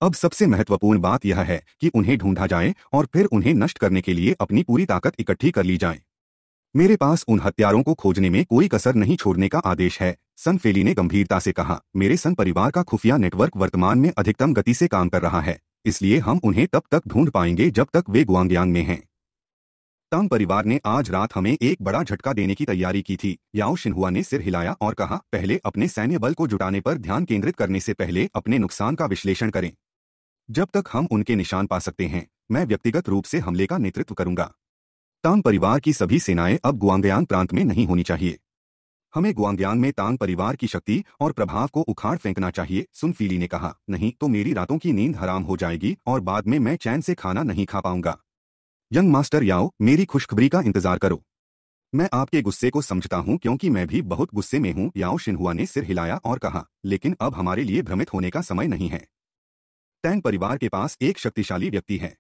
अब सबसे महत्वपूर्ण बात यह है कि उन्हें ढूंढा जाए और फिर उन्हें नष्ट करने के लिए अपनी पूरी ताकत इकट्ठी कर ली जाए मेरे पास उन हत्यारों को खोजने में कोई कसर नहीं छोड़ने का आदेश है सन फेली ने गंभीरता से कहा मेरे सन परिवार का खुफिया नेटवर्क वर्तमान में अधिकतम गति से काम कर रहा है इसलिए हम उन्हें तब तक ढूंढ पाएंगे जब तक वे गुआंग्यांग में हैं तांग परिवार ने आज रात हमें एक बड़ा झटका देने की तैयारी की थी याओ शिन्हुआ ने सिर हिलाया और कहा पहले अपने सैन्य बल को जुटाने पर ध्यान केंद्रित करने से पहले अपने नुकसान का विश्लेषण करें जब तक हम उनके निशान पा सकते हैं मैं व्यक्तिगत रूप से हमले का नेतृत्व करूंगा तांग परिवार की सभी सेनाएं अब गुआंगयांग प्रांत में नहीं होनी चाहिए हमें गुआंगयांग में तांग परिवार की शक्ति और प्रभाव को उखाड़ फेंकना चाहिए सुनफीली ने कहा नहीं तो मेरी रातों की नींद हराम हो जाएगी और बाद में मैं चैन से खाना नहीं खा पाऊंगा यंग मास्टर याओ मेरी खुशखबरी का इंतजार करो मैं आपके गुस्से को समझता हूं क्योंकि मैं भी बहुत गुस्से में हूं याओ शिनहुआ ने सिर हिलाया और कहा लेकिन अब हमारे लिए भ्रमित होने का समय नहीं है टैंग परिवार के पास एक शक्तिशाली व्यक्ति है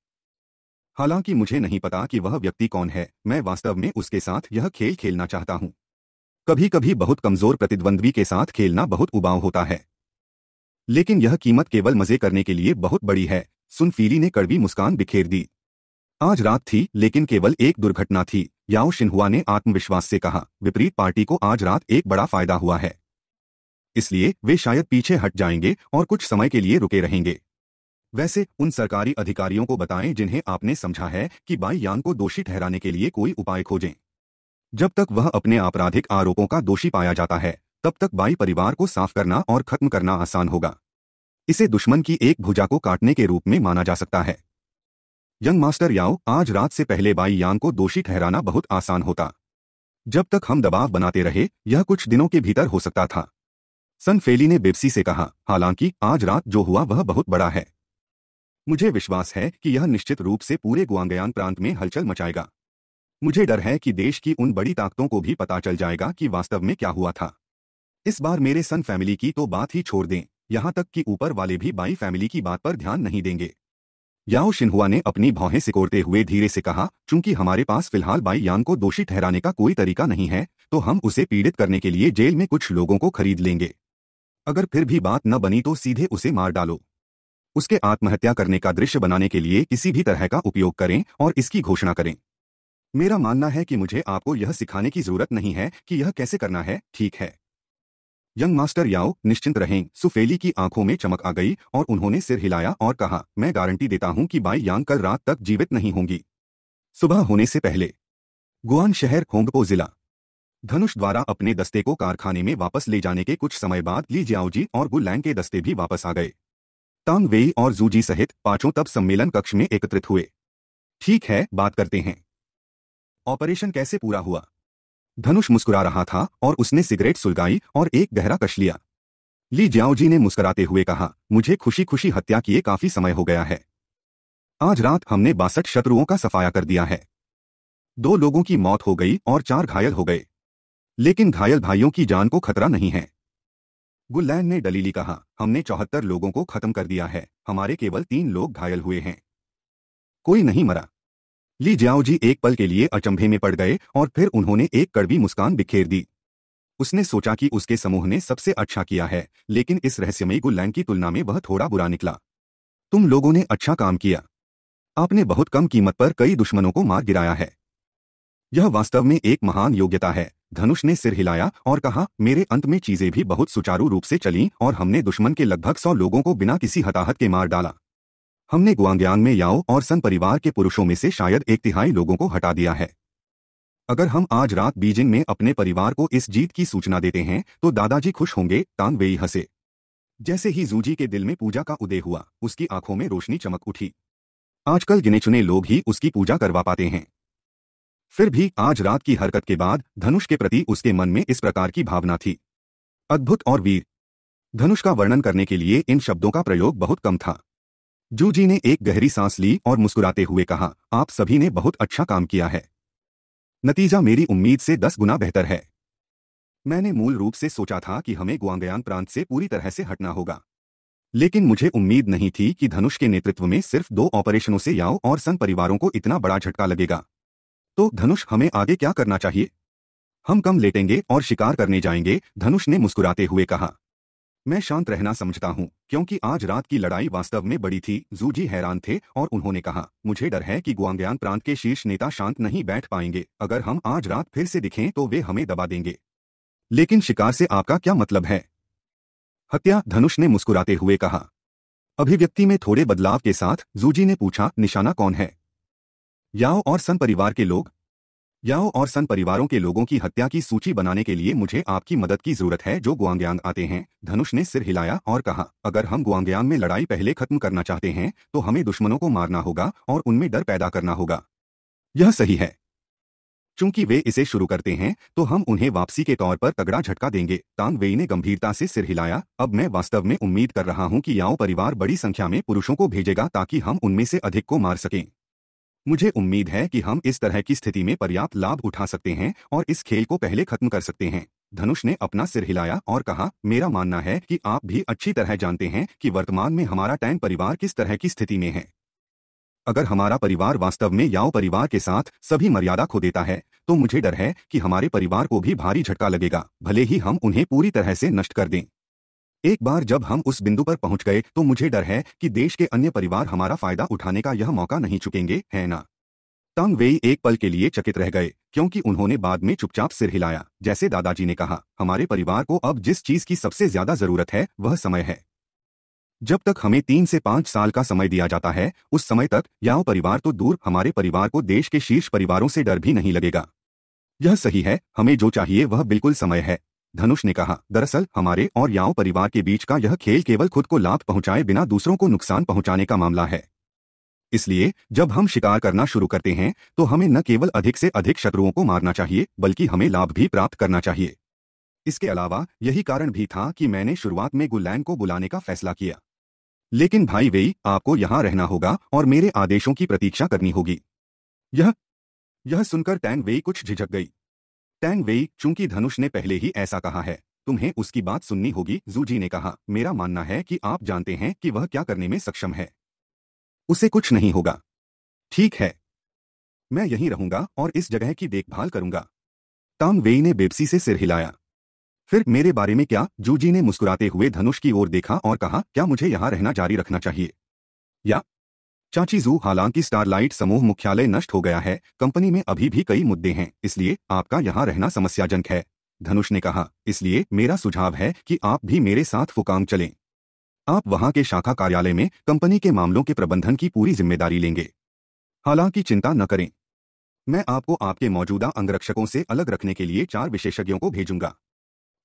हालांकि मुझे नहीं पता कि वह व्यक्ति कौन है मैं वास्तव में उसके साथ यह खेल खेलना चाहता हूं कभी कभी बहुत कमजोर प्रतिद्वंद्वी के साथ खेलना बहुत उबाव होता है लेकिन यह कीमत केवल मजे करने के लिए बहुत बड़ी है सुनफीली ने कड़वी मुस्कान बिखेर दी आज रात थी लेकिन केवल एक दुर्घटना थी याओ शिन्हुआ ने आत्मविश्वास से कहा विपरीत पार्टी को आज रात एक बड़ा फायदा हुआ है इसलिए वे शायद पीछे हट जाएंगे और कुछ समय के लिए रुके रहेंगे वैसे उन सरकारी अधिकारियों को बताएं जिन्हें आपने समझा है कि बाई यांग को दोषी ठहराने के लिए कोई उपाय खोजें जब तक वह अपने आपराधिक आरोपों का दोषी पाया जाता है तब तक बाई परिवार को साफ करना और खत्म करना आसान होगा इसे दुश्मन की एक भुजा को काटने के रूप में माना जा सकता है यंग मास्टर याओ आज रात से पहले बाई यांग को दोषी ठहराना बहुत आसान होता जब तक हम दबाव बनाते रहे यह कुछ दिनों के भीतर हो सकता था सनफेली ने बेबसी से कहा हालांकि आज रात जो हुआ वह बहुत बड़ा है मुझे विश्वास है कि यह निश्चित रूप से पूरे गुआंगयान प्रांत में हलचल मचाएगा मुझे डर है कि देश की उन बड़ी ताकतों को भी पता चल जाएगा कि वास्तव में क्या हुआ था इस बार मेरे सन फैमिली की तो बात ही छोड़ दें यहां तक कि ऊपर वाले भी बाई फैमिली की बात पर ध्यान नहीं देंगे याओ शिन्हुआ ने अपनी भौहें सिकोड़ते हुए धीरे से कहा चूंकि हमारे पास फिलहाल बाई यान को दोषी ठहराने का कोई तरीका नहीं है तो हम उसे पीड़ित करने के लिए जेल में कुछ लोगों को खरीद लेंगे अगर फिर भी बात न बनी तो सीधे उसे मार डालो उसके आत्महत्या करने का दृश्य बनाने के लिए किसी भी तरह का उपयोग करें और इसकी घोषणा करें मेरा मानना है कि मुझे आपको यह सिखाने की जरूरत नहीं है कि यह कैसे करना है ठीक है यंग मास्टर याओ निश्चिंत रहें सुफेली की आंखों में चमक आ गई और उन्होंने सिर हिलाया और कहा मैं गारंटी देता हूं कि बाई यांग कल रात तक जीवित नहीं होंगी सुबह होने से पहले गुआन शहर होंगपो जिला धनुष द्वारा अपने दस्ते को कारखाने में वापस ले जाने के कुछ समय बाद ली जियाओजी और गुलैंग के दस्ते भी वापस आ गए तांग वेई और जूजी सहित पांचों तब सम्मेलन कक्ष में एकत्रित हुए ठीक है बात करते हैं ऑपरेशन कैसे पूरा हुआ धनुष मुस्कुरा रहा था और उसने सिगरेट सुलगाई और एक गहरा कश लिया ली जियाओजी ने मुस्कुराते हुए कहा मुझे खुशी खुशी हत्या किए काफी समय हो गया है आज रात हमने बासठ शत्रुओं का सफाया कर दिया है दो लोगों की मौत हो गई और चार घायल हो गए लेकिन घायल भाइयों की जान को खतरा नहीं है गुल्लैन ने डलीली कहा हमने चौहत्तर लोगों को खत्म कर दिया है हमारे केवल तीन लोग घायल हुए हैं कोई नहीं मरा ली जियाओ जी एक पल के लिए अचंभे में पड़ गए और फिर उन्होंने एक कड़वी मुस्कान बिखेर दी उसने सोचा कि उसके समूह ने सबसे अच्छा किया है लेकिन इस रहस्यमयी गुल्लैन की तुलना में वह थोड़ा बुरा निकला तुम लोगों ने अच्छा काम किया आपने बहुत कम कीमत पर कई दुश्मनों को मार गिराया है यह वास्तव में एक महान योग्यता है धनुष ने सिर हिलाया और कहा मेरे अंत में चीजें भी बहुत सुचारू रूप से चलीं और हमने दुश्मन के लगभग सौ लोगों को बिना किसी हताहत के मार डाला हमने गुआंग्यांग में याओ और सन परिवार के पुरुषों में से शायद एक तिहाई लोगों को हटा दिया है अगर हम आज रात बीजिंग में अपने परिवार को इस जीत की सूचना देते हैं तो दादाजी खुश होंगे तान वेई हंसे जैसे ही जूजी के दिल में पूजा का उदय हुआ उसकी आंखों में रोशनी चमक उठी आजकल गिने चुने लोग ही उसकी पूजा करवा पाते हैं फिर भी आज रात की हरकत के बाद धनुष के प्रति उसके मन में इस प्रकार की भावना थी अद्भुत और वीर धनुष का वर्णन करने के लिए इन शब्दों का प्रयोग बहुत कम था जू जी ने एक गहरी सांस ली और मुस्कुराते हुए कहा आप सभी ने बहुत अच्छा काम किया है नतीजा मेरी उम्मीद से दस गुना बेहतर है मैंने मूल रूप से सोचा था कि हमें गुआंगयान प्रांत से पूरी तरह से हटना होगा लेकिन मुझे उम्मीद नहीं थी कि धनुष के नेतृत्व में सिर्फ दो ऑपरेशनों से याओ और सन परिवारों को इतना बड़ा झटका लगेगा तो धनुष हमें आगे क्या करना चाहिए हम कम लेटेंगे और शिकार करने जाएंगे धनुष ने मुस्कुराते हुए कहा मैं शांत रहना समझता हूँ क्योंकि आज रात की लड़ाई वास्तव में बड़ी थी जूजी हैरान थे और उन्होंने कहा मुझे डर है कि गुआंग्यान प्रांत के शीर्ष नेता शांत नहीं बैठ पाएंगे अगर हम आज रात फिर से दिखें तो वे हमें दबा देंगे लेकिन शिकार से आपका क्या मतलब है हत्या धनुष ने मुस्कुराते हुए कहा अभिव्यक्ति में थोड़े बदलाव के साथ जूजी ने पूछा निशाना कौन है याओ और सन परिवार के लोग याओ और सन परिवारों के लोगों की हत्या की सूची बनाने के लिए मुझे आपकी मदद की जरूरत है जो गुआंग्यांग आते हैं धनुष ने सिर हिलाया और कहा अगर हम गुआंग्यांग में लड़ाई पहले खत्म करना चाहते हैं तो हमें दुश्मनों को मारना होगा और उनमें डर पैदा करना होगा यह सही है चूंकि वे इसे शुरू करते हैं तो हम उन्हें वापसी के तौर पर तगड़ा झटका देंगे तांग वेई ने गंभीरता से सिर हिलाया अब मैं वास्तव में उम्मीद कर रहा हूं कि याओ परिवार बड़ी संख्या में पुरुषों को भेजेगा ताकि हम उनमें से अधिक को मार सकें मुझे उम्मीद है कि हम इस तरह की स्थिति में पर्याप्त लाभ उठा सकते हैं और इस खेल को पहले खत्म कर सकते हैं धनुष ने अपना सिर हिलाया और कहा मेरा मानना है कि आप भी अच्छी तरह जानते हैं कि वर्तमान में हमारा टैन परिवार किस तरह की स्थिति में है अगर हमारा परिवार वास्तव में याओ परिवार के साथ सभी मर्यादा खो देता है तो मुझे डर है कि हमारे परिवार को भी भारी झटका लगेगा भले ही हम उन्हें पूरी तरह से नष्ट कर दें एक बार जब हम उस बिंदु पर पहुंच गए तो मुझे डर है कि देश के अन्य परिवार हमारा फायदा उठाने का यह मौका नहीं चुकेंगे है ना तंग वे एक पल के लिए चकित रह गए क्योंकि उन्होंने बाद में चुपचाप सिर हिलाया जैसे दादाजी ने कहा हमारे परिवार को अब जिस चीज की सबसे ज्यादा जरूरत है वह समय है जब तक हमें तीन से पांच साल का समय दिया जाता है उस समय तक याओ परिवार तो दूर हमारे परिवार को देश के शीर्ष परिवारों से डर भी नहीं लगेगा यह सही है हमें जो चाहिए वह बिल्कुल समय है धनुष ने कहा दरअसल हमारे और याओ परिवार के बीच का यह खेल केवल खुद को लाभ पहुंचाए बिना दूसरों को नुकसान पहुंचाने का मामला है इसलिए जब हम शिकार करना शुरू करते हैं तो हमें न केवल अधिक से अधिक शत्रुओं को मारना चाहिए बल्कि हमें लाभ भी प्राप्त करना चाहिए इसके अलावा यही कारण भी था कि मैंने शुरुआत में गुलैन को बुलाने का फैसला किया लेकिन भाई वेई आपको यहां रहना होगा और मेरे आदेशों की प्रतीक्षा करनी होगी यह यह सुनकर टैन वेई कुछ झिझक गई टैंग वेई चूंकि धनुष ने पहले ही ऐसा कहा है तुम्हें उसकी बात सुननी होगी जूजी ने कहा मेरा मानना है कि आप जानते हैं कि वह क्या करने में सक्षम है उसे कुछ नहीं होगा ठीक है मैं यहीं रहूंगा और इस जगह की देखभाल करूंगा तांग वेई ने बेबसी से सिर हिलाया फिर मेरे बारे में क्या जूजी ने मुस्कुराते हुए धनुष की ओर देखा और कहा क्या मुझे यहां रहना जारी रखना चाहिए या चाची जू हालांकि स्टारलाइट समूह मुख्यालय नष्ट हो गया है कंपनी में अभी भी कई मुद्दे हैं इसलिए आपका यहाँ रहना समस्याजनक है धनुष ने कहा इसलिए मेरा सुझाव है कि आप भी मेरे साथ फुकाम चलें आप वहां के शाखा कार्यालय में कंपनी के मामलों के प्रबंधन की पूरी जिम्मेदारी लेंगे हालांकि चिंता न करें मैं आपको आपके मौजूदा अंगरक्षकों से अलग रखने के लिए चार विशेषज्ञों को भेजूंगा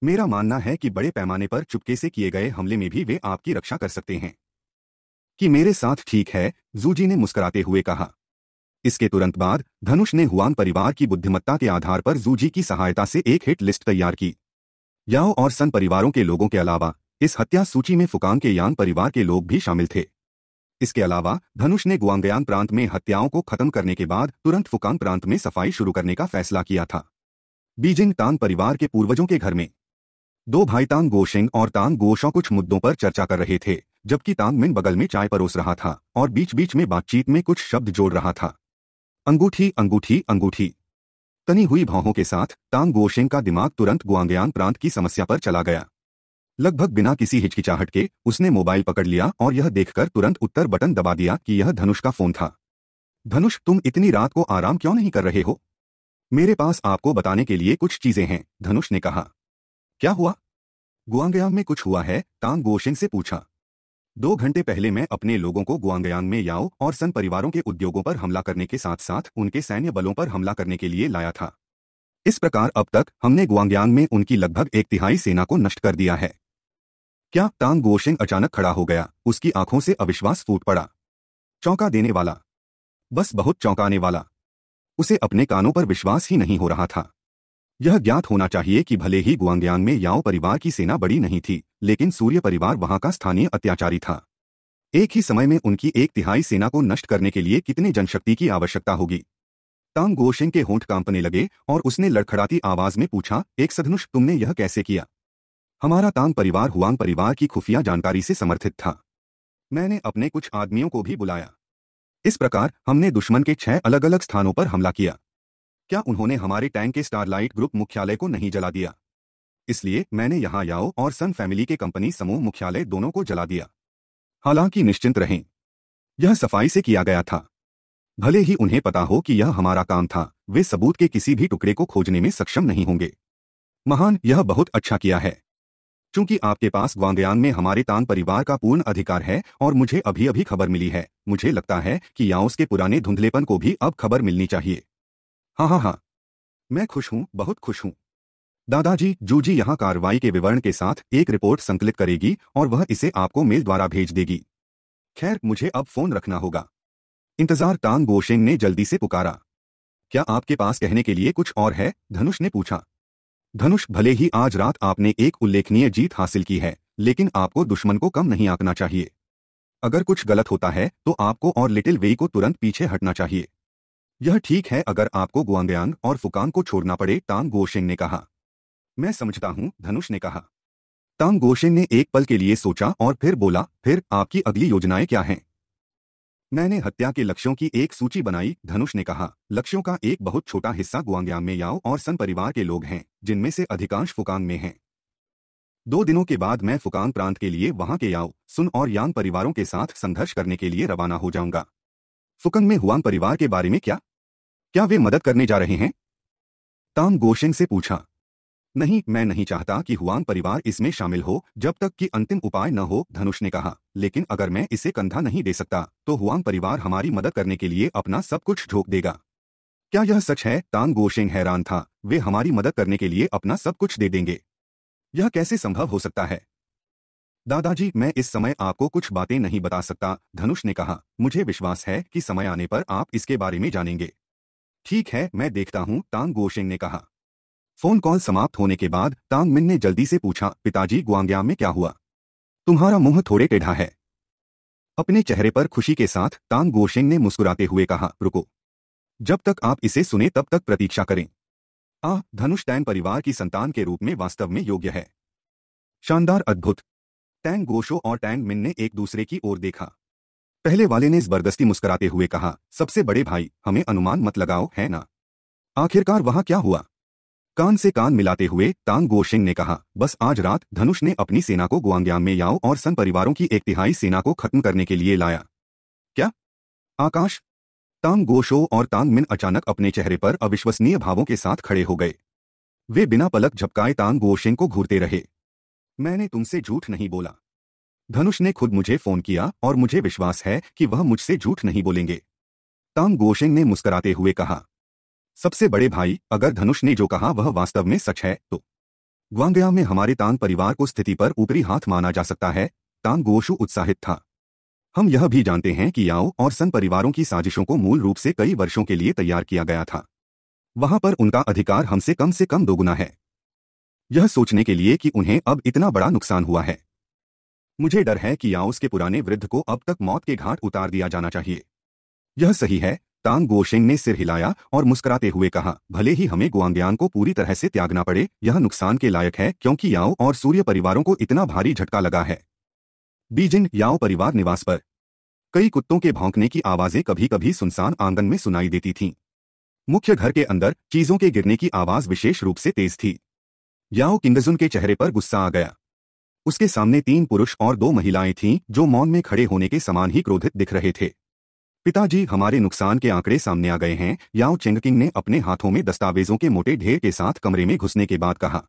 मेरा मानना है कि बड़े पैमाने पर चुपके से किए गए हमले में भी वे आपकी रक्षा कर सकते हैं कि मेरे साथ ठीक है जूजी ने मुस्कुराते हुए कहा इसके तुरंत बाद धनुष ने हुआन परिवार की बुद्धिमत्ता के आधार पर जूजी की सहायता से एक हिट लिस्ट तैयार की याओ और सन परिवारों के लोगों के अलावा इस हत्या सूची में फुकान के यांग परिवार के लोग भी शामिल थे इसके अलावा धनुष ने गुआंगयांग प्रांत में हत्याओं को खत्म करने के बाद तुरंत फुकान प्रांत में सफाई शुरू करने का फैसला किया था बीजिंग तान परिवार के पूर्वजों के घर में दो भाई तान गोशिंग और तान गोशा कुछ मुद्दों पर चर्चा कर रहे थे जबकि मिन बगल में चाय परोस रहा था और बीच बीच में बातचीत में कुछ शब्द जोड़ रहा था अंगूठी अंगूठी अंगूठी तनी हुई भावों के साथ तांग गोशेंग का दिमाग तुरंत गुआंगयान प्रांत की समस्या पर चला गया लगभग बिना किसी हिचकिचाहट के उसने मोबाइल पकड़ लिया और यह देखकर तुरंत उत्तर बटन दबा दिया कि यह धनुष का फोन था धनुष तुम इतनी रात को आराम क्यों नहीं कर रहे हो मेरे पास आपको बताने के लिए कुछ चीजें हैं धनुष ने कहा क्या हुआ गुआंगयांग में कुछ हुआ है तांग गोशेंग से पूछा दो घंटे पहले मैं अपने लोगों को गुआंगयांग में याओ और सन परिवारों के उद्योगों पर हमला करने के साथ साथ उनके सैन्य बलों पर हमला करने के लिए लाया था इस प्रकार अब तक हमने गुआंगयांग में उनकी लगभग एक तिहाई सेना को नष्ट कर दिया है क्या तांग गोशिंग अचानक खड़ा हो गया उसकी आंखों से अविश्वास फूट पड़ा चौंका देने वाला बस बहुत चौंकाने वाला उसे अपने कानों पर विश्वास ही नहीं हो रहा था यह ज्ञात होना चाहिए कि भले ही गुआंगयांग में याओ परिवार की सेना बड़ी नहीं थी लेकिन सूर्य परिवार वहां का स्थानीय अत्याचारी था एक ही समय में उनकी एक तिहाई सेना को नष्ट करने के लिए कितने जनशक्ति की आवश्यकता होगी तांग गोशिंग के होंठ कांपने लगे और उसने लड़खड़ाती आवाज में पूछा एक सधनुष तुमने यह कैसे किया हमारा तांग परिवार हुआंग परिवार की खुफिया जानकारी से समर्थित था मैंने अपने कुछ आदमियों को भी बुलाया इस प्रकार हमने दुश्मन के छह अलग अलग स्थानों पर हमला किया क्या उन्होंने हमारे टैंक के स्टारलाइट ग्रुप मुख्यालय को नहीं जला दिया इसलिए मैंने यहां याओ और सन फैमिली के कंपनी समूह मुख्यालय दोनों को जला दिया हालांकि निश्चिंत रहें यह सफाई से किया गया था भले ही उन्हें पता हो कि यह हमारा काम था वे सबूत के किसी भी टुकड़े को खोजने में सक्षम नहीं होंगे महान यह बहुत अच्छा किया है चूंकि आपके पास ग्वांगयान में हमारे तांग परिवार का पूर्ण अधिकार है और मुझे अभी अभी खबर मिली है मुझे लगता है कि याओस के पुराने धुंधलेपन को भी अब खबर मिलनी चाहिए हाँ हाँ हाँ मैं खुश हूं बहुत खुश हूं दादाजी जूजी यहाँ कार्रवाई के विवरण के साथ एक रिपोर्ट संकलित करेगी और वह इसे आपको मेल द्वारा भेज देगी खैर मुझे अब फोन रखना होगा इंतजार तांग गोशेंग ने जल्दी से पुकारा क्या आपके पास कहने के लिए कुछ और है धनुष ने पूछा धनुष भले ही आज रात आपने एक उल्लेखनीय जीत हासिल की है लेकिन आपको दुश्मन को कम नहीं आंकना चाहिए अगर कुछ गलत होता है तो आपको और लिटिल वे को तुरंत पीछे हटना चाहिए यह ठीक है अगर आपको गुआंगयांग और फुकान को छोड़ना पड़े तांग गोशेंग ने कहा मैं समझता हूँ धनुष ने कहा तांग गोशेन ने एक पल के लिए सोचा और फिर बोला फिर आपकी अगली योजनाएं क्या हैं मैंने हत्या के लक्ष्यों की एक सूची बनाई धनुष ने कहा लक्ष्यों का एक बहुत छोटा हिस्सा गुआंग्याम में याओ और सन परिवार के लोग हैं जिनमें से अधिकांश फुकांग में हैं दो दिनों के बाद मैं फुकांग प्रांत के लिए वहां के याओ सुन और यांग परिवारों के साथ संघर्ष करने के लिए रवाना हो जाऊंगा फुकंग में हुआंग परिवार के बारे में क्या क्या वे मदद करने जा रहे हैं ताम गोशेन से पूछा नहीं मैं नहीं चाहता कि हुआन परिवार इसमें शामिल हो जब तक कि अंतिम उपाय न हो धनुष ने कहा लेकिन अगर मैं इसे कंधा नहीं दे सकता तो हुआन परिवार हमारी मदद करने के लिए अपना सब कुछ झोंक देगा क्या यह सच है तांग गोशेंग हैरान था वे हमारी मदद करने के लिए अपना सब कुछ दे देंगे यह कैसे संभव हो सकता है दादाजी मैं इस समय आपको कुछ बातें नहीं बता सकता धनुष ने कहा मुझे विश्वास है कि समय आने पर आप इसके बारे में जानेंगे ठीक है मैं देखता हूँ तांग गोशेंग ने कहा फोन कॉल समाप्त होने के बाद तांग मिन ने जल्दी से पूछा पिताजी ग्वांग्या में क्या हुआ तुम्हारा मुंह थोड़े टेढ़ा है अपने चेहरे पर खुशी के साथ तांग गोशेंग ने मुस्कुराते हुए कहा रुको जब तक आप इसे सुने तब तक प्रतीक्षा करें आह धनुष तैन परिवार की संतान के रूप में वास्तव में योग्य है शानदार अद्भुत टैंग गोशो और टैंग मिन ने एक दूसरे की ओर देखा पहले वाले ने जबरदस्ती मुस्कुराते हुए कहा सबसे बड़े भाई हमें अनुमान मत लगाओ है ना आखिरकार वहां क्या हुआ कान से कान मिलाते हुए तांग गोशिंग ने कहा बस आज रात धनुष ने अपनी सेना को गुआंग्याम में याओ और सन परिवारों की एक तिहाई सेना को खत्म करने के लिए लाया क्या आकाश तांग गोशो और तांग मिन अचानक अपने चेहरे पर अविश्वसनीय भावों के साथ खड़े हो गए वे बिना पलक झपकाए तांग गोशिंग को घूरते रहे मैंने तुमसे झूठ नहीं बोला धनुष ने खुद मुझे फोन किया और मुझे विश्वास है कि वह मुझसे झूठ नहीं बोलेंगे तांग गोशिंग ने मुस्कुराते हुए कहा सबसे बड़े भाई अगर धनुष ने जो कहा वह वास्तव में सच है तो ग्वांगया में हमारे तांग परिवार को स्थिति पर ऊपरी हाथ माना जा सकता है तांग गोशु उत्साहित था हम यह भी जानते हैं कि याओ और सन परिवारों की साजिशों को मूल रूप से कई वर्षों के लिए तैयार किया गया था वहां पर उनका अधिकार हमसे कम से कम दोगुना है यह सोचने के लिए कि उन्हें अब इतना बड़ा नुकसान हुआ है मुझे डर है कि याओस के पुराने वृद्ध को अब तक मौत के घाट उतार दिया जाना चाहिए यह सही है तांग गोशेंग ने सिर हिलाया और मुस्कुराते हुए कहा भले ही हमें गुआंग्यान को पूरी तरह से त्यागना पड़े यह नुकसान के लायक है क्योंकि याओ और सूर्य परिवारों को इतना भारी झटका लगा है बीजिंग याओ परिवार निवास पर कई कुत्तों के भौंकने की आवाजें कभी कभी सुनसान आंगन में सुनाई देती थीं मुख्य घर के अंदर चीजों के गिरने की आवाज विशेष रूप से तेज थी याओ किंगजुन के चेहरे पर गुस्सा आ गया उसके सामने तीन पुरुष और दो महिलाएं थीं जो मौन में खड़े होने के समान ही क्रोधित दिख रहे थे पिताजी हमारे नुकसान के आंकड़े सामने आ गए हैं याओ चेंगकिंग ने अपने हाथों में दस्तावेजों के मोटे ढेर के साथ कमरे में घुसने के बाद कहा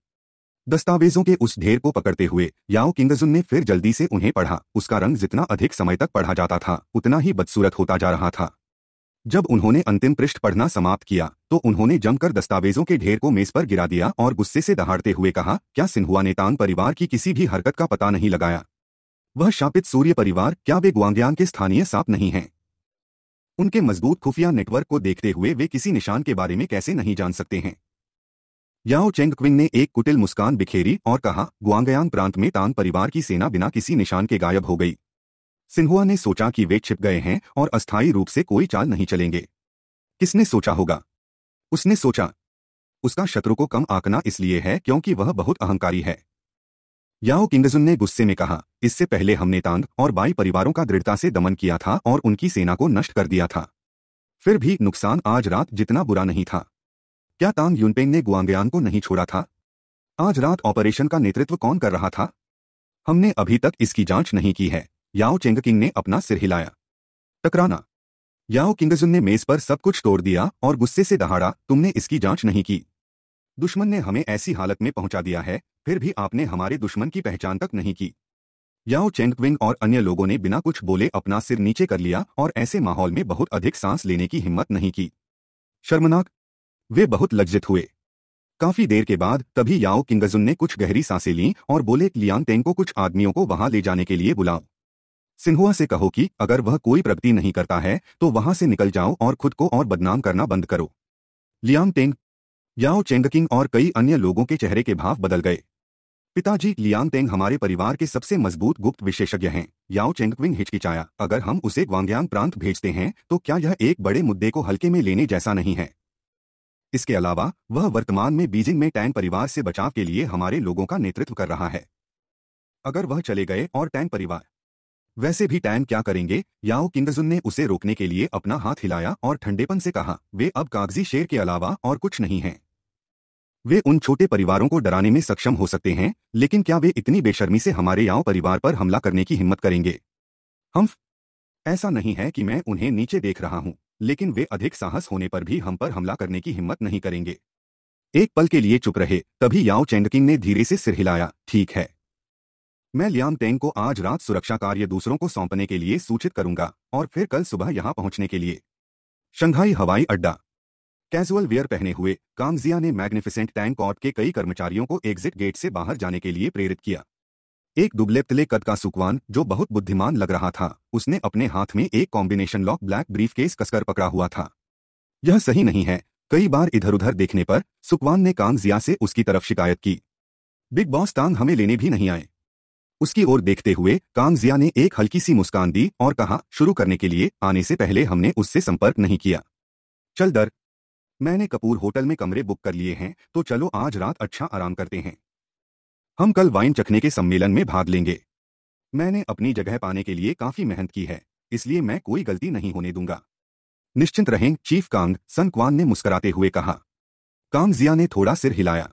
दस्तावेजों के उस ढेर को पकड़ते हुए याओ किंगजुन ने फिर जल्दी से उन्हें पढ़ा उसका रंग जितना अधिक समय तक पढ़ा जाता था उतना ही बदसूरत होता जा रहा था जब उन्होंने अंतिम पृष्ठ पढ़ना समाप्त किया तो उन्होंने जमकर दस्तावेजों के ढेर को मेज पर गिरा दिया और गुस्से से दहाड़ते हुए कहा क्या सिन्हुआ ने तांग परिवार की किसी भी हरकत का पता नहीं लगाया वह शापित सूर्य परिवार क्या वे ग्वांग्यांग के स्थानीय साप नहीं हैं उनके मजबूत खुफिया नेटवर्क को देखते हुए वे किसी निशान के बारे में कैसे नहीं जान सकते हैं याओ चेंग क्विन ने एक कुटिल मुस्कान बिखेरी और कहा गुआंगयांग प्रांत में तान परिवार की सेना बिना किसी निशान के गायब हो गई सिन्हुआ ने सोचा कि वे छिप गए हैं और अस्थायी रूप से कोई चाल नहीं चलेंगे किसने सोचा होगा उसने सोचा उसका शत्रु को कम आंकना इसलिए है क्योंकि वह बहुत अहंकारी है याओ किंगजुन ने गुस्से में कहा इससे पहले हमने तांग और बाई परिवारों का दृढ़ता से दमन किया था और उनकी सेना को नष्ट कर दिया था फिर भी नुकसान आज रात जितना बुरा नहीं था क्या तांग यूनपेंग ने गुआंगयान को नहीं छोड़ा था आज रात ऑपरेशन का नेतृत्व कौन कर रहा था हमने अभी तक इसकी जांच नहीं की है याओ चेंगकिंग ने अपना सिर हिलाया टकराना याओ किंगजुन ने मेज पर सब कुछ तोड़ दिया और गुस्से से दहाड़ा तुमने इसकी जांच नहीं की दुश्मन ने हमें ऐसी हालत में पहुंचा दिया है फिर भी आपने हमारे दुश्मन की पहचान तक नहीं की याओ चेंगक्विंग और अन्य लोगों ने बिना कुछ बोले अपना सिर नीचे कर लिया और ऐसे माहौल में बहुत अधिक सांस लेने की हिम्मत नहीं की शर्मनाक वे बहुत लज्जित हुए काफी देर के बाद तभी याओ किंगजुन ने कुछ गहरी सांसें लीं और बोले लियांग तेंग को कुछ आदमियों को वहां ले जाने के लिए बुलाओ सिन्हुआ से कहो कि अगर वह कोई प्रगति नहीं करता है तो वहां से निकल जाओ और खुद को और बदनाम करना बंद करो लियांग टेंग याओ चेंगकिंग और कई अन्य लोगों के चेहरे के भाव बदल गए पिताजी लियांग तेंग हमारे परिवार के सबसे मजबूत गुप्त विशेषज्ञ हैं याओ चेंगक्विंग हिचकिचाया अगर हम उसे ग्वांग्यांग प्रांत भेजते हैं तो क्या यह एक बड़े मुद्दे को हल्के में लेने जैसा नहीं है इसके अलावा वह वर्तमान में बीजिंग में टैन परिवार से बचाव के लिए हमारे लोगों का नेतृत्व कर रहा है अगर वह चले गए और टैन परिवार वैसे भी टैन क्या करेंगे याओ किंगजुन ने उसे रोकने के लिए अपना हाथ हिलाया और ठंडेपन से कहा वे अब कागजी शेर के अलावा और कुछ नहीं हैं वे उन छोटे परिवारों को डराने में सक्षम हो सकते हैं लेकिन क्या वे इतनी बेशर्मी से हमारे याओ परिवार पर हमला करने की हिम्मत करेंगे हम ऐसा नहीं है कि मैं उन्हें नीचे देख रहा हूं लेकिन वे अधिक साहस होने पर भी हम पर हमला करने की हिम्मत नहीं करेंगे एक पल के लिए चुप रहे तभी याओ चेंगकिंग ने धीरे से सिर हिलाया ठीक है मैं लियाम तेंग को आज रात सुरक्षा कार्य दूसरों को सौंपने के लिए सूचित करूंगा और फिर कल सुबह यहां पहुंचने के लिए शंघाई हवाई अड्डा कैजुअल वेयर पहने हुए कामजिया ने मैग्निफिसेंट टैंक कॉर्प के कई कर्मचारियों को एग्जिट गेट से बाहर जाने के लिए प्रेरित किया एक दुबले तले कद का सुकवान जो बहुत बुद्धिमान लग रहा था उसने अपने हाथ में एक कॉम्बिनेशन लॉक ब्लैक केस कसकर पकड़ा हुआ था यह सही नहीं है कई बार इधर उधर देखने पर सुकवान ने कामजिया से उसकी तरफ शिकायत की बिग बॉस तांग हमें लेने भी नहीं आए उसकी ओर देखते हुए कांगजिया ने एक हल्की सी मुस्कान दी और कहा शुरू करने के लिए आने से पहले हमने उससे संपर्क नहीं किया चल दर मैंने कपूर होटल में कमरे बुक कर लिए हैं तो चलो आज रात अच्छा आराम करते हैं हम कल वाइन चखने के सम्मेलन में भाग लेंगे मैंने अपनी जगह पाने के लिए काफी मेहनत की है इसलिए मैं कोई गलती नहीं होने दूंगा निश्चिंत रहें चीफ कांग सन क्वान ने मुस्कुराते हुए कहा कांग जिया ने थोड़ा सिर हिलाया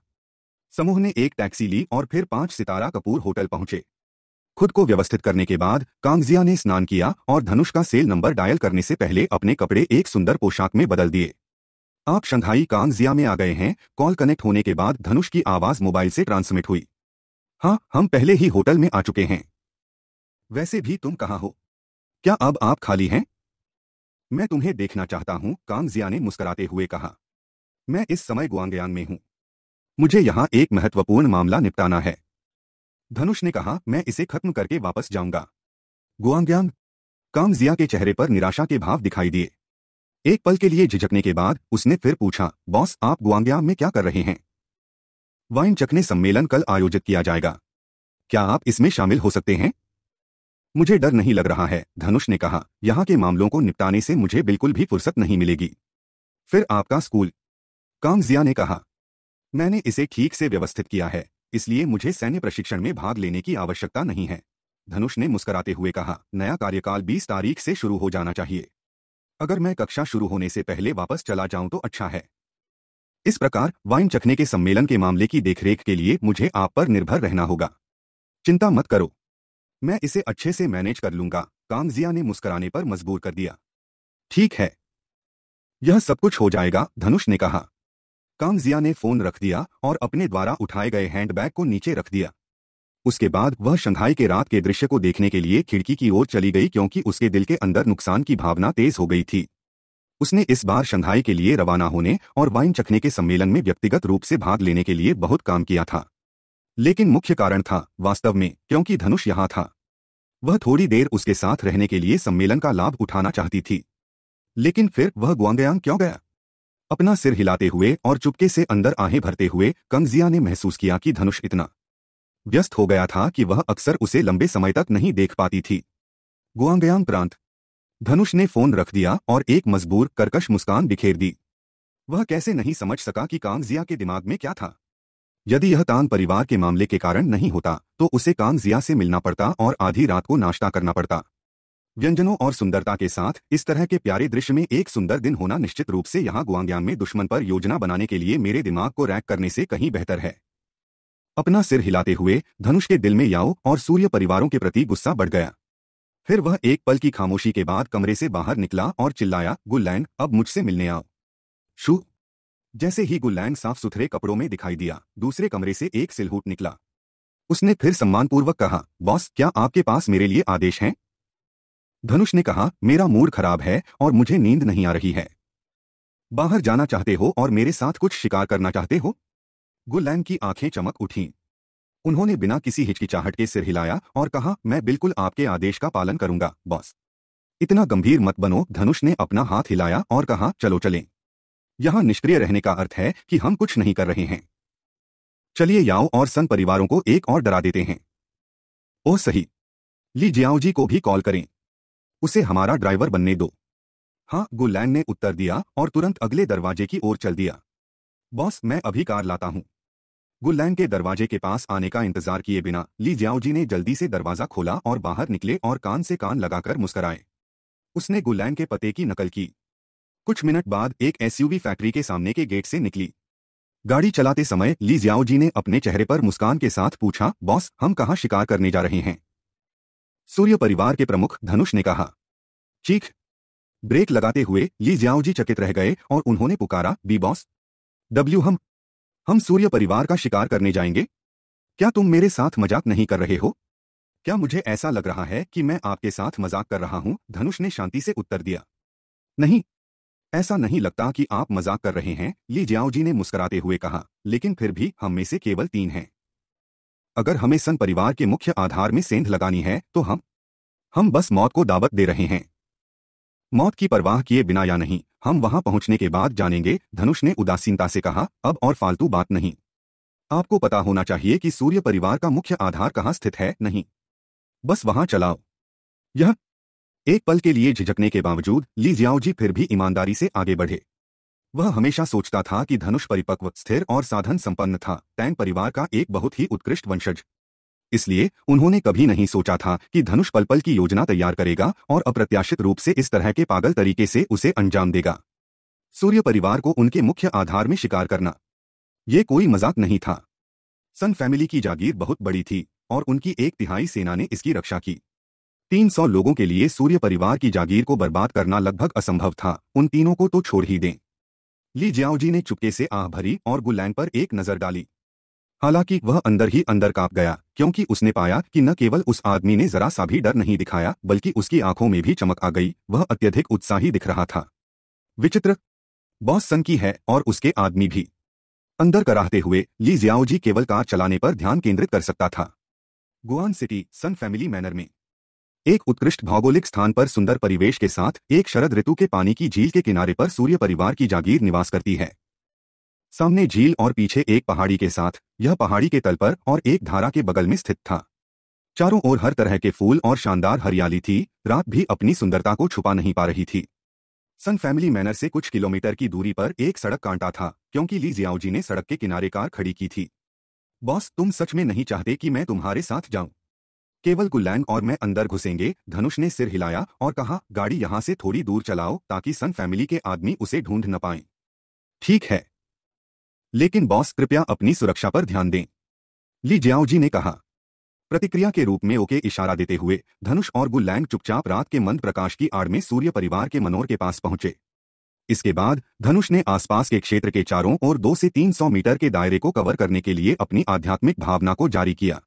समूह ने एक टैक्सी ली और फिर पांच सितारा कपूर होटल पहुंचे खुद को व्यवस्थित करने के बाद कांगजिया ने स्नान किया और धनुष का सेल नंबर डायल करने से पहले अपने कपड़े एक सुंदर पोशाक में बदल दिए आप शंघाई कांगजिया में आ गए हैं कॉल कनेक्ट होने के बाद धनुष की आवाज मोबाइल से ट्रांसमिट हुई हाँ हम पहले ही होटल में आ चुके हैं वैसे भी तुम कहाँ हो क्या अब आप खाली हैं मैं तुम्हें देखना चाहता हूँ कांगजिया ने मुस्कुराते हुए कहा मैं इस समय गुआंगयांग में हूँ मुझे यहाँ एक महत्वपूर्ण मामला निपटाना है धनुष ने कहा मैं इसे खत्म करके वापस जाऊंगा गुआंगयांग कांगजिया के चेहरे पर निराशा के भाव दिखाई दिए एक पल के लिए झिझकने के बाद उसने फिर पूछा बॉस आप गुआंग्या में क्या कर रहे हैं वाइन चखने सम्मेलन कल आयोजित किया जाएगा क्या आप इसमें शामिल हो सकते हैं मुझे डर नहीं लग रहा है धनुष ने कहा यहाँ के मामलों को निपटाने से मुझे बिल्कुल भी फुर्सत नहीं मिलेगी फिर आपका स्कूल कांगजिया ने कहा मैंने इसे ठीक से व्यवस्थित किया है इसलिए मुझे सैन्य प्रशिक्षण में भाग लेने की आवश्यकता नहीं है धनुष ने मुस्कराते हुए कहा नया कार्यकाल 20 तारीख से शुरू हो जाना चाहिए अगर मैं कक्षा शुरू होने से पहले वापस चला जाऊं तो अच्छा है इस प्रकार वाइन चखने के सम्मेलन के मामले की देखरेख के लिए मुझे आप पर निर्भर रहना होगा चिंता मत करो मैं इसे अच्छे से मैनेज कर लूंगा कामजिया ने मुस्कुराने पर मजबूर कर दिया ठीक है यह सब कुछ हो जाएगा धनुष ने कहा कामजिया ने फोन रख दिया और अपने द्वारा उठाए गए हैंडबैग को नीचे रख दिया उसके बाद वह शंघाई के रात के दृश्य को देखने के लिए खिड़की की ओर चली गई क्योंकि उसके दिल के अंदर नुकसान की भावना तेज हो गई थी उसने इस बार शंघाई के लिए रवाना होने और वाइन चखने के सम्मेलन में व्यक्तिगत रूप से भाग लेने के लिए बहुत काम किया था लेकिन मुख्य कारण था वास्तव में क्योंकि धनुष यहां था वह थोड़ी देर उसके साथ रहने के लिए सम्मेलन का लाभ उठाना चाहती थी लेकिन फिर वह ग्वांगयांग क्यों गया अपना सिर हिलाते हुए और चुपके से अंदर आहें भरते हुए कंगजिया ने महसूस किया कि धनुष इतना व्यस्त हो गया था कि वह अक्सर उसे लंबे समय तक नहीं देख पाती थी गुआंगयांग प्रांत धनुष ने फोन रख दिया और एक मजबूर करकश मुस्कान बिखेर दी वह कैसे नहीं समझ सका कि कांगजिया के दिमाग में क्या था यदि यह तांग परिवार के मामले के कारण नहीं होता तो उसे कांगजिया से मिलना पड़ता और आधी रात को नाश्ता करना पड़ता व्यंजनों और सुंदरता के साथ इस तरह के प्यारे दृश्य में एक सुंदर दिन होना निश्चित रूप से यहां गुआंग्यांग में दुश्मन पर योजना बनाने के लिए मेरे दिमाग को रैक करने से कहीं बेहतर है अपना सिर हिलाते हुए धनुष के दिल में याओ और सूर्य परिवारों के प्रति गुस्सा बढ़ गया फिर वह एक पल की खामोशी के बाद कमरे से बाहर निकला और चिल्लाया गुल्लैन अब मुझसे मिलने आओ शू जैसे ही गुल्लैन साफ सुथरे कपड़ों में दिखाई दिया दूसरे कमरे से एक सिलहूट निकला उसने फिर सम्मानपूर्वक कहा बॉस क्या आपके पास मेरे लिए आदेश हैं धनुष ने कहा मेरा मूड खराब है और मुझे नींद नहीं आ रही है बाहर जाना चाहते हो और मेरे साथ कुछ शिकार करना चाहते हो गुलैन की आंखें चमक उठीं उन्होंने बिना किसी हिचकिचाहट के सिर हिलाया और कहा मैं बिल्कुल आपके आदेश का पालन करूंगा बॉस इतना गंभीर मत बनो धनुष ने अपना हाथ हिलाया और कहा चलो चलें यहां निष्क्रिय रहने का अर्थ है कि हम कुछ नहीं कर रहे हैं चलिए याओ और सन परिवारों को एक और डरा देते हैं ओ सही ली जियाओ जी को भी कॉल करें उसे हमारा ड्राइवर बनने दो हां गुलैन ने उत्तर दिया और तुरंत अगले दरवाजे की ओर चल दिया बॉस मैं अभी कार लाता हूं गुल्लैन के दरवाजे के पास आने का इंतजार किए बिना ली जियाओजी ने जल्दी से दरवाजा खोला और बाहर निकले और कान से कान लगाकर मुस्कराए उसने गुल्लैन के पते की नकल की कुछ मिनट बाद एक एसयूवी फैक्ट्री के सामने के गेट से निकली गाड़ी चलाते समय ली जियाओजी ने अपने चेहरे पर मुस्कान के साथ पूछा बॉस हम कहाँ शिकार करने जा रहे हैं सूर्य परिवार के प्रमुख धनुष ने कहा चीख ब्रेक लगाते हुए ली जियाओजी चकित रह गए और उन्होंने पुकारा बी बॉस डब्ल्यू हम हम सूर्य परिवार का शिकार करने जाएंगे क्या तुम मेरे साथ मजाक नहीं कर रहे हो क्या मुझे ऐसा लग रहा है कि मैं आपके साथ मजाक कर रहा हूं धनुष ने शांति से उत्तर दिया नहीं ऐसा नहीं लगता कि आप मजाक कर रहे हैं ये जियाओजी ने मुस्कुराते हुए कहा लेकिन फिर भी हम में से केवल तीन हैं अगर हमें सन परिवार के मुख्य आधार में सेंध लगानी है तो हम हम बस मौत को दावत दे रहे हैं मौत की परवाह किए बिना या नहीं हम वहां पहुंचने के बाद जानेंगे धनुष ने उदासीनता से कहा अब और फालतू बात नहीं आपको पता होना चाहिए कि सूर्य परिवार का मुख्य आधार कहाँ स्थित है नहीं बस वहां चलाओ यह एक पल के लिए झिझकने के बावजूद ली जियाओजी फिर भी ईमानदारी से आगे बढ़े वह हमेशा सोचता था कि धनुष परिपक्व स्थिर और साधन संपन्न था टैंग परिवार का एक बहुत ही उत्कृष्ट वंशज इसलिए उन्होंने कभी नहीं सोचा था कि धनुष पल पल की योजना तैयार करेगा और अप्रत्याशित रूप से इस तरह के पागल तरीके से उसे अंजाम देगा सूर्य परिवार को उनके मुख्य आधार में शिकार करना ये कोई मजाक नहीं था सन फैमिली की जागीर बहुत बड़ी थी और उनकी एक तिहाई सेना ने इसकी रक्षा की 300 लोगों के लिए सूर्य परिवार की जागीर को बर्बाद करना लगभग असंभव था उन तीनों को तो छोड़ ही दें ली जियाओजी ने चुपके से आह भरी और गुलैंग पर एक नजर डाली हालांकि वह अंदर ही अंदर कांप गया क्योंकि उसने पाया कि न केवल उस आदमी ने जरा सा भी डर नहीं दिखाया बल्कि उसकी आंखों में भी चमक आ गई वह अत्यधिक उत्साही दिख रहा था विचित्र बॉस सन की है और उसके आदमी भी अंदर कराहते हुए ली जियाओजी केवल कार चलाने पर ध्यान केंद्रित कर सकता था Guan City Sun family manor में एक उत्कृष्ट भौगोलिक स्थान पर सुंदर परिवेश के साथ एक शरद ऋतु के पानी की झील के किनारे पर सूर्य परिवार की जागीर निवास करती है सामने झील और पीछे एक पहाड़ी के साथ यह पहाड़ी के तल पर और एक धारा के बगल में स्थित था चारों ओर हर तरह के फूल और शानदार हरियाली थी रात भी अपनी सुंदरता को छुपा नहीं पा रही थी सन फैमिली मैनर से कुछ किलोमीटर की दूरी पर एक सड़क कांटा था क्योंकि ली जियाओजी ने सड़क के किनारे कार खड़ी की थी बॉस तुम सच में नहीं चाहते कि मैं तुम्हारे साथ जाऊं केवल गुल्लैंग और मैं अंदर घुसेंगे धनुष ने सिर हिलाया और कहा गाड़ी यहां से थोड़ी दूर चलाओ ताकि सन फैमिली के आदमी उसे ढूंढ न पाए ठीक है लेकिन बॉस कृपया अपनी सुरक्षा पर ध्यान दें ली जियाओ जी ने कहा प्रतिक्रिया के रूप में ओके इशारा देते हुए धनुष और गुल्लैंग चुपचाप रात के मंद प्रकाश की आड़ में सूर्य परिवार के मनोर के पास पहुंचे इसके बाद धनुष ने आसपास के क्षेत्र के चारों और दो से तीन सौ मीटर के दायरे को कवर करने के लिए अपनी आध्यात्मिक भावना को जारी किया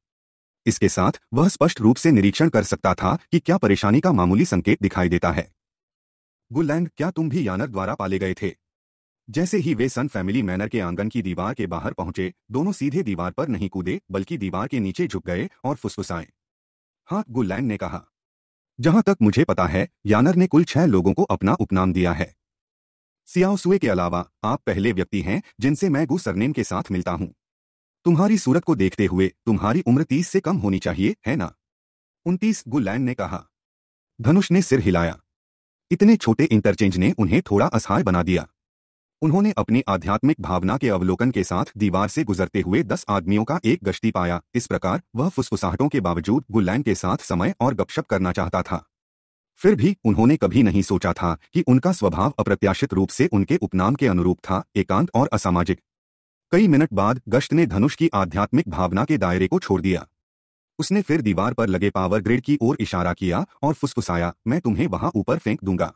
इसके साथ वह स्पष्ट रूप से निरीक्षण कर सकता था कि क्या परेशानी का मामूली संकेत दिखाई देता है गुल्लैंग क्या तुम भी यानर द्वारा पाले गए थे जैसे ही वे सन फैमिली मैनर के आंगन की दीवार के बाहर पहुंचे दोनों सीधे दीवार पर नहीं कूदे बल्कि दीवार के नीचे झुक गए और फुसफुसाए हाँ गुलैन ने कहा जहां तक मुझे पता है यानर ने कुल छह लोगों को अपना उपनाम दिया है सियाओसुए के अलावा आप पहले व्यक्ति हैं जिनसे मैं गु सरनेम के साथ मिलता हूं तुम्हारी सूरत को देखते हुए तुम्हारी उम्र तीस से कम होनी चाहिए है ना उनतीस गुलैन ने कहा धनुष ने सिर हिलाया इतने छोटे इंटरचेंज ने उन्हें थोड़ा असहाय बना दिया उन्होंने अपनी आध्यात्मिक भावना के अवलोकन के साथ दीवार से गुजरते हुए दस आदमियों का एक गश्ती पाया इस प्रकार वह फुसफुसाहटों के बावजूद गुल्लैन के साथ समय और गपशप करना चाहता था फिर भी उन्होंने कभी नहीं सोचा था कि उनका स्वभाव अप्रत्याशित रूप से उनके उपनाम के अनुरूप था एकांत और असामाजिक कई मिनट बाद गश्त ने धनुष की आध्यात्मिक भावना के दायरे को छोड़ दिया उसने फिर दीवार पर लगे पावर ग्रिड की ओर इशारा किया और फुसफुसाया मैं तुम्हें वहां ऊपर फेंक दूंगा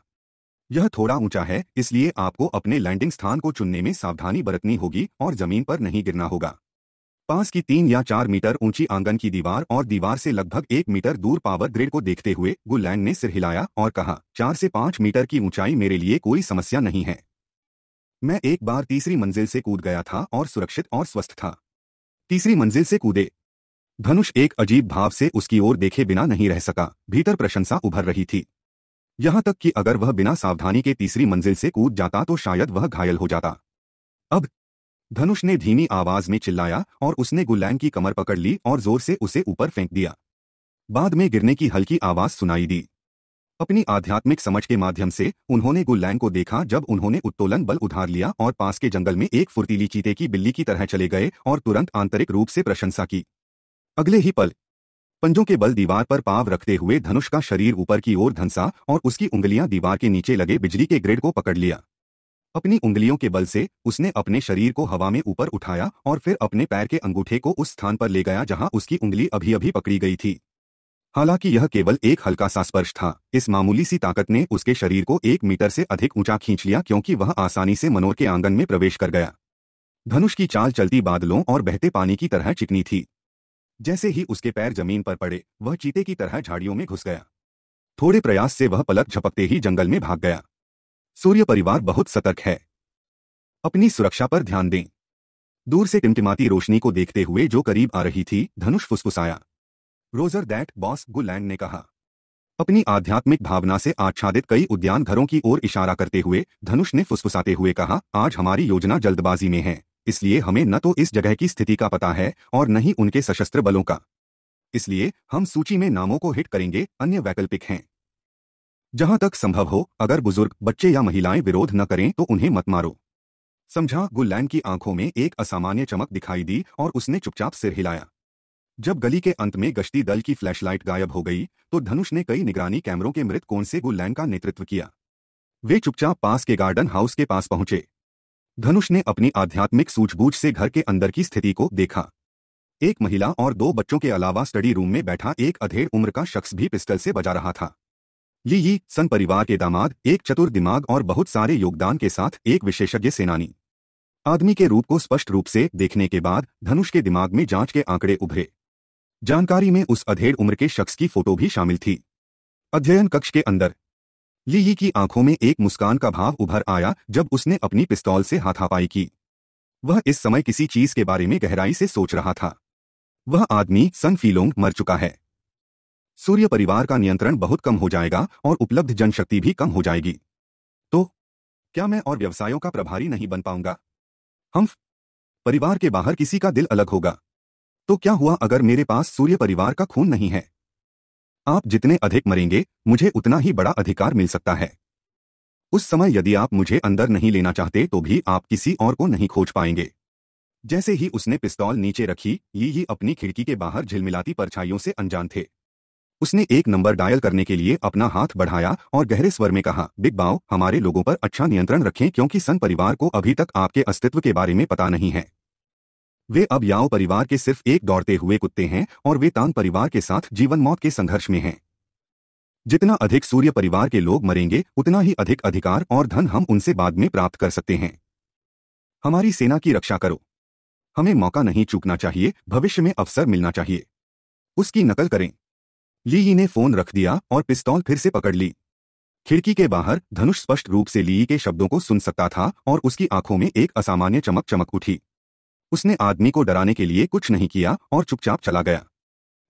यह थोड़ा ऊंचा है इसलिए आपको अपने लैंडिंग स्थान को चुनने में सावधानी बरतनी होगी और जमीन पर नहीं गिरना होगा पास की तीन या चार मीटर ऊंची आंगन की दीवार और दीवार से लगभग एक मीटर दूर पावर ग्रिड को देखते हुए गुलैंड ने सिर हिलाया और कहा चार से पांच मीटर की ऊंचाई मेरे लिए कोई समस्या नहीं है मैं एक बार तीसरी मंजिल से कूद गया था और सुरक्षित और स्वस्थ था तीसरी मंजिल से कूदे धनुष एक अजीब भाव से उसकी ओर देखे बिना नहीं रह सका भीतर प्रशंसा उभर रही थी यहां तक कि अगर वह बिना सावधानी के तीसरी मंजिल से कूद जाता तो शायद वह घायल हो जाता अब धनुष ने धीमी आवाज में चिल्लाया और उसने गुलैन की कमर पकड़ ली और जोर से उसे ऊपर फेंक दिया बाद में गिरने की हल्की आवाज सुनाई दी अपनी आध्यात्मिक समझ के माध्यम से उन्होंने गुल्लैंग को देखा जब उन्होंने उत्तोलन बल उधार लिया और पास के जंगल में एक फुर्तीली चीते की बिल्ली की तरह चले गए और तुरंत आंतरिक रूप से प्रशंसा की अगले ही पल पंजों के बल दीवार पर पाव रखते हुए धनुष का शरीर ऊपर की ओर धंसा और उसकी उंगलियां दीवार के नीचे लगे बिजली के ग्रिड को पकड़ लिया अपनी उंगलियों के बल से उसने अपने शरीर को हवा में ऊपर उठाया और फिर अपने पैर के अंगूठे को उस स्थान पर ले गया जहां उसकी उंगली अभी अभी पकड़ी गई थी हालांकि यह केवल एक हल्का सा स्पर्श था इस मामूली सी ताकत ने उसके शरीर को एक मीटर से अधिक ऊंचा खींच लिया क्योंकि वह आसानी से मनोर के आंगन में प्रवेश कर गया धनुष की चाल चलती बादलों और बहते पानी की तरह चिकनी थी जैसे ही उसके पैर जमीन पर पड़े वह चीते की तरह झाड़ियों में घुस गया थोड़े प्रयास से वह पलक झपकते ही जंगल में भाग गया सूर्य परिवार बहुत सतर्क है अपनी सुरक्षा पर ध्यान दें दूर से टिमटिमाती रोशनी को देखते हुए जो करीब आ रही थी धनुष फुसफुसाया रोजर दैट बॉस गुलैंड ने कहा अपनी आध्यात्मिक भावना से आच्छादित कई उद्यान घरों की ओर इशारा करते हुए धनुष ने फुसफुसाते हुए कहा आज हमारी योजना जल्दबाजी में है इसलिए हमें न तो इस जगह की स्थिति का पता है और न ही उनके सशस्त्र बलों का इसलिए हम सूची में नामों को हिट करेंगे अन्य वैकल्पिक हैं जहां तक संभव हो अगर बुजुर्ग बच्चे या महिलाएं विरोध न करें तो उन्हें मत मारो समझा गुल्लैन की आंखों में एक असामान्य चमक दिखाई दी और उसने चुपचाप सिर हिलाया जब गली के अंत में गश्ती दल की फ्लैशलाइट गायब हो गई तो धनुष ने कई निगरानी कैमरों के मृत कोण से गुल्लैन का नेतृत्व किया वे चुपचाप पास के गार्डन हाउस के पास पहुंचे धनुष ने अपनी आध्यात्मिक सूझबूझ से घर के अंदर की स्थिति को देखा एक महिला और दो बच्चों के अलावा स्टडी रूम में बैठा एक अधेड़ उम्र का शख्स भी पिस्टल से बजा रहा था ये ये सन परिवार के दामाद एक चतुर दिमाग और बहुत सारे योगदान के साथ एक विशेषज्ञ सेनानी आदमी के रूप को स्पष्ट रूप से देखने के बाद धनुष के दिमाग में जांच के आंकड़े उभरे जानकारी में उस अधेड़ उम्र के शख्स की फोटो भी शामिल थी अध्ययन कक्ष के अंदर ली की आंखों में एक मुस्कान का भाव उभर आया जब उसने अपनी पिस्तौल से हाथापाई की वह इस समय किसी चीज के बारे में गहराई से सोच रहा था वह आदमी सन फीलोंग मर चुका है सूर्य परिवार का नियंत्रण बहुत कम हो जाएगा और उपलब्ध जनशक्ति भी कम हो जाएगी तो क्या मैं और व्यवसायों का प्रभारी नहीं बन पाऊंगा हम परिवार के बाहर किसी का दिल अलग होगा तो क्या हुआ अगर मेरे पास सूर्य परिवार का खून नहीं है आप जितने अधिक मरेंगे मुझे उतना ही बड़ा अधिकार मिल सकता है उस समय यदि आप मुझे अंदर नहीं लेना चाहते तो भी आप किसी और को नहीं खोज पाएंगे जैसे ही उसने पिस्तौल नीचे रखी ये ही अपनी खिड़की के बाहर झिलमिलाती परछाइयों से अनजान थे उसने एक नंबर डायल करने के लिए अपना हाथ बढ़ाया और गहरे स्वर में कहा बिग बाव हमारे लोगों पर अच्छा नियंत्रण रखें क्योंकि सन परिवार को अभी तक आपके अस्तित्व के बारे में पता नहीं है वे अब याओ परिवार के सिर्फ एक दौड़ते हुए कुत्ते हैं और वे तांग परिवार के साथ जीवन मौत के संघर्ष में हैं जितना अधिक सूर्य परिवार के लोग मरेंगे उतना ही अधिक अधिकार और धन हम उनसे बाद में प्राप्त कर सकते हैं हमारी सेना की रक्षा करो हमें मौका नहीं चूकना चाहिए भविष्य में अवसर मिलना चाहिए उसकी नकल करें लीई ने फोन रख दिया और पिस्तौल फिर से पकड़ ली खिड़की के बाहर धनुष स्पष्ट रूप से ली के शब्दों को सुन सकता था और उसकी आंखों में एक असामान्य चमक चमक उठी उसने आदमी को डराने के लिए कुछ नहीं किया और चुपचाप चला गया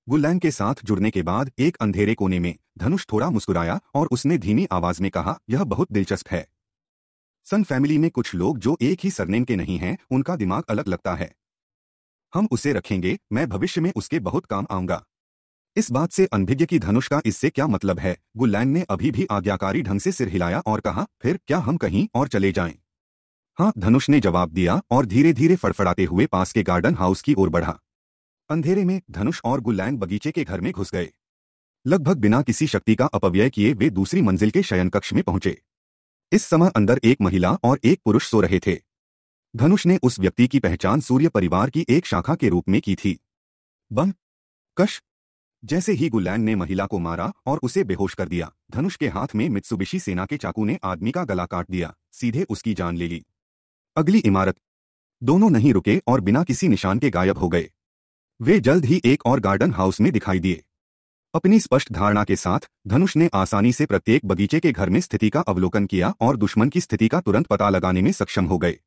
गुल्लैन के साथ जुड़ने के बाद एक अंधेरे कोने में धनुष थोड़ा मुस्कुराया और उसने धीमी आवाज में कहा यह बहुत दिलचस्प है सन फैमिली में कुछ लोग जो एक ही सरनेम के नहीं हैं उनका दिमाग अलग लगता है हम उसे रखेंगे मैं भविष्य में उसके बहुत काम आऊंगा इस बात से अनभिज्ञ की धनुष का इससे क्या मतलब है गुल्लैन ने अभी भी आज्ञाकारी ढंग से सिर हिलाया और कहा फिर क्या हम कहीं और चले जाएं हाँ धनुष ने जवाब दिया और धीरे धीरे फड़फड़ाते हुए पास के गार्डन हाउस की ओर बढ़ा अंधेरे में धनुष और गुल्लैंग बगीचे के घर में घुस गए लगभग बिना किसी शक्ति का अपव्यय किए वे दूसरी मंजिल के शयन कक्ष में पहुंचे इस समय अंदर एक महिला और एक पुरुष सो रहे थे धनुष ने उस व्यक्ति की पहचान सूर्य परिवार की एक शाखा के रूप में की थी बम कश जैसे ही गुलैंग ने महिला को मारा और उसे बेहोश कर दिया धनुष के हाथ में मित्सुबिशी सेना के चाकू ने आदमी का गला काट दिया सीधे उसकी जान ले ली अगली इमारत दोनों नहीं रुके और बिना किसी निशान के गायब हो गए वे जल्द ही एक और गार्डन हाउस में दिखाई दिए अपनी स्पष्ट धारणा के साथ धनुष ने आसानी से प्रत्येक बगीचे के घर में स्थिति का अवलोकन किया और दुश्मन की स्थिति का तुरंत पता लगाने में सक्षम हो गए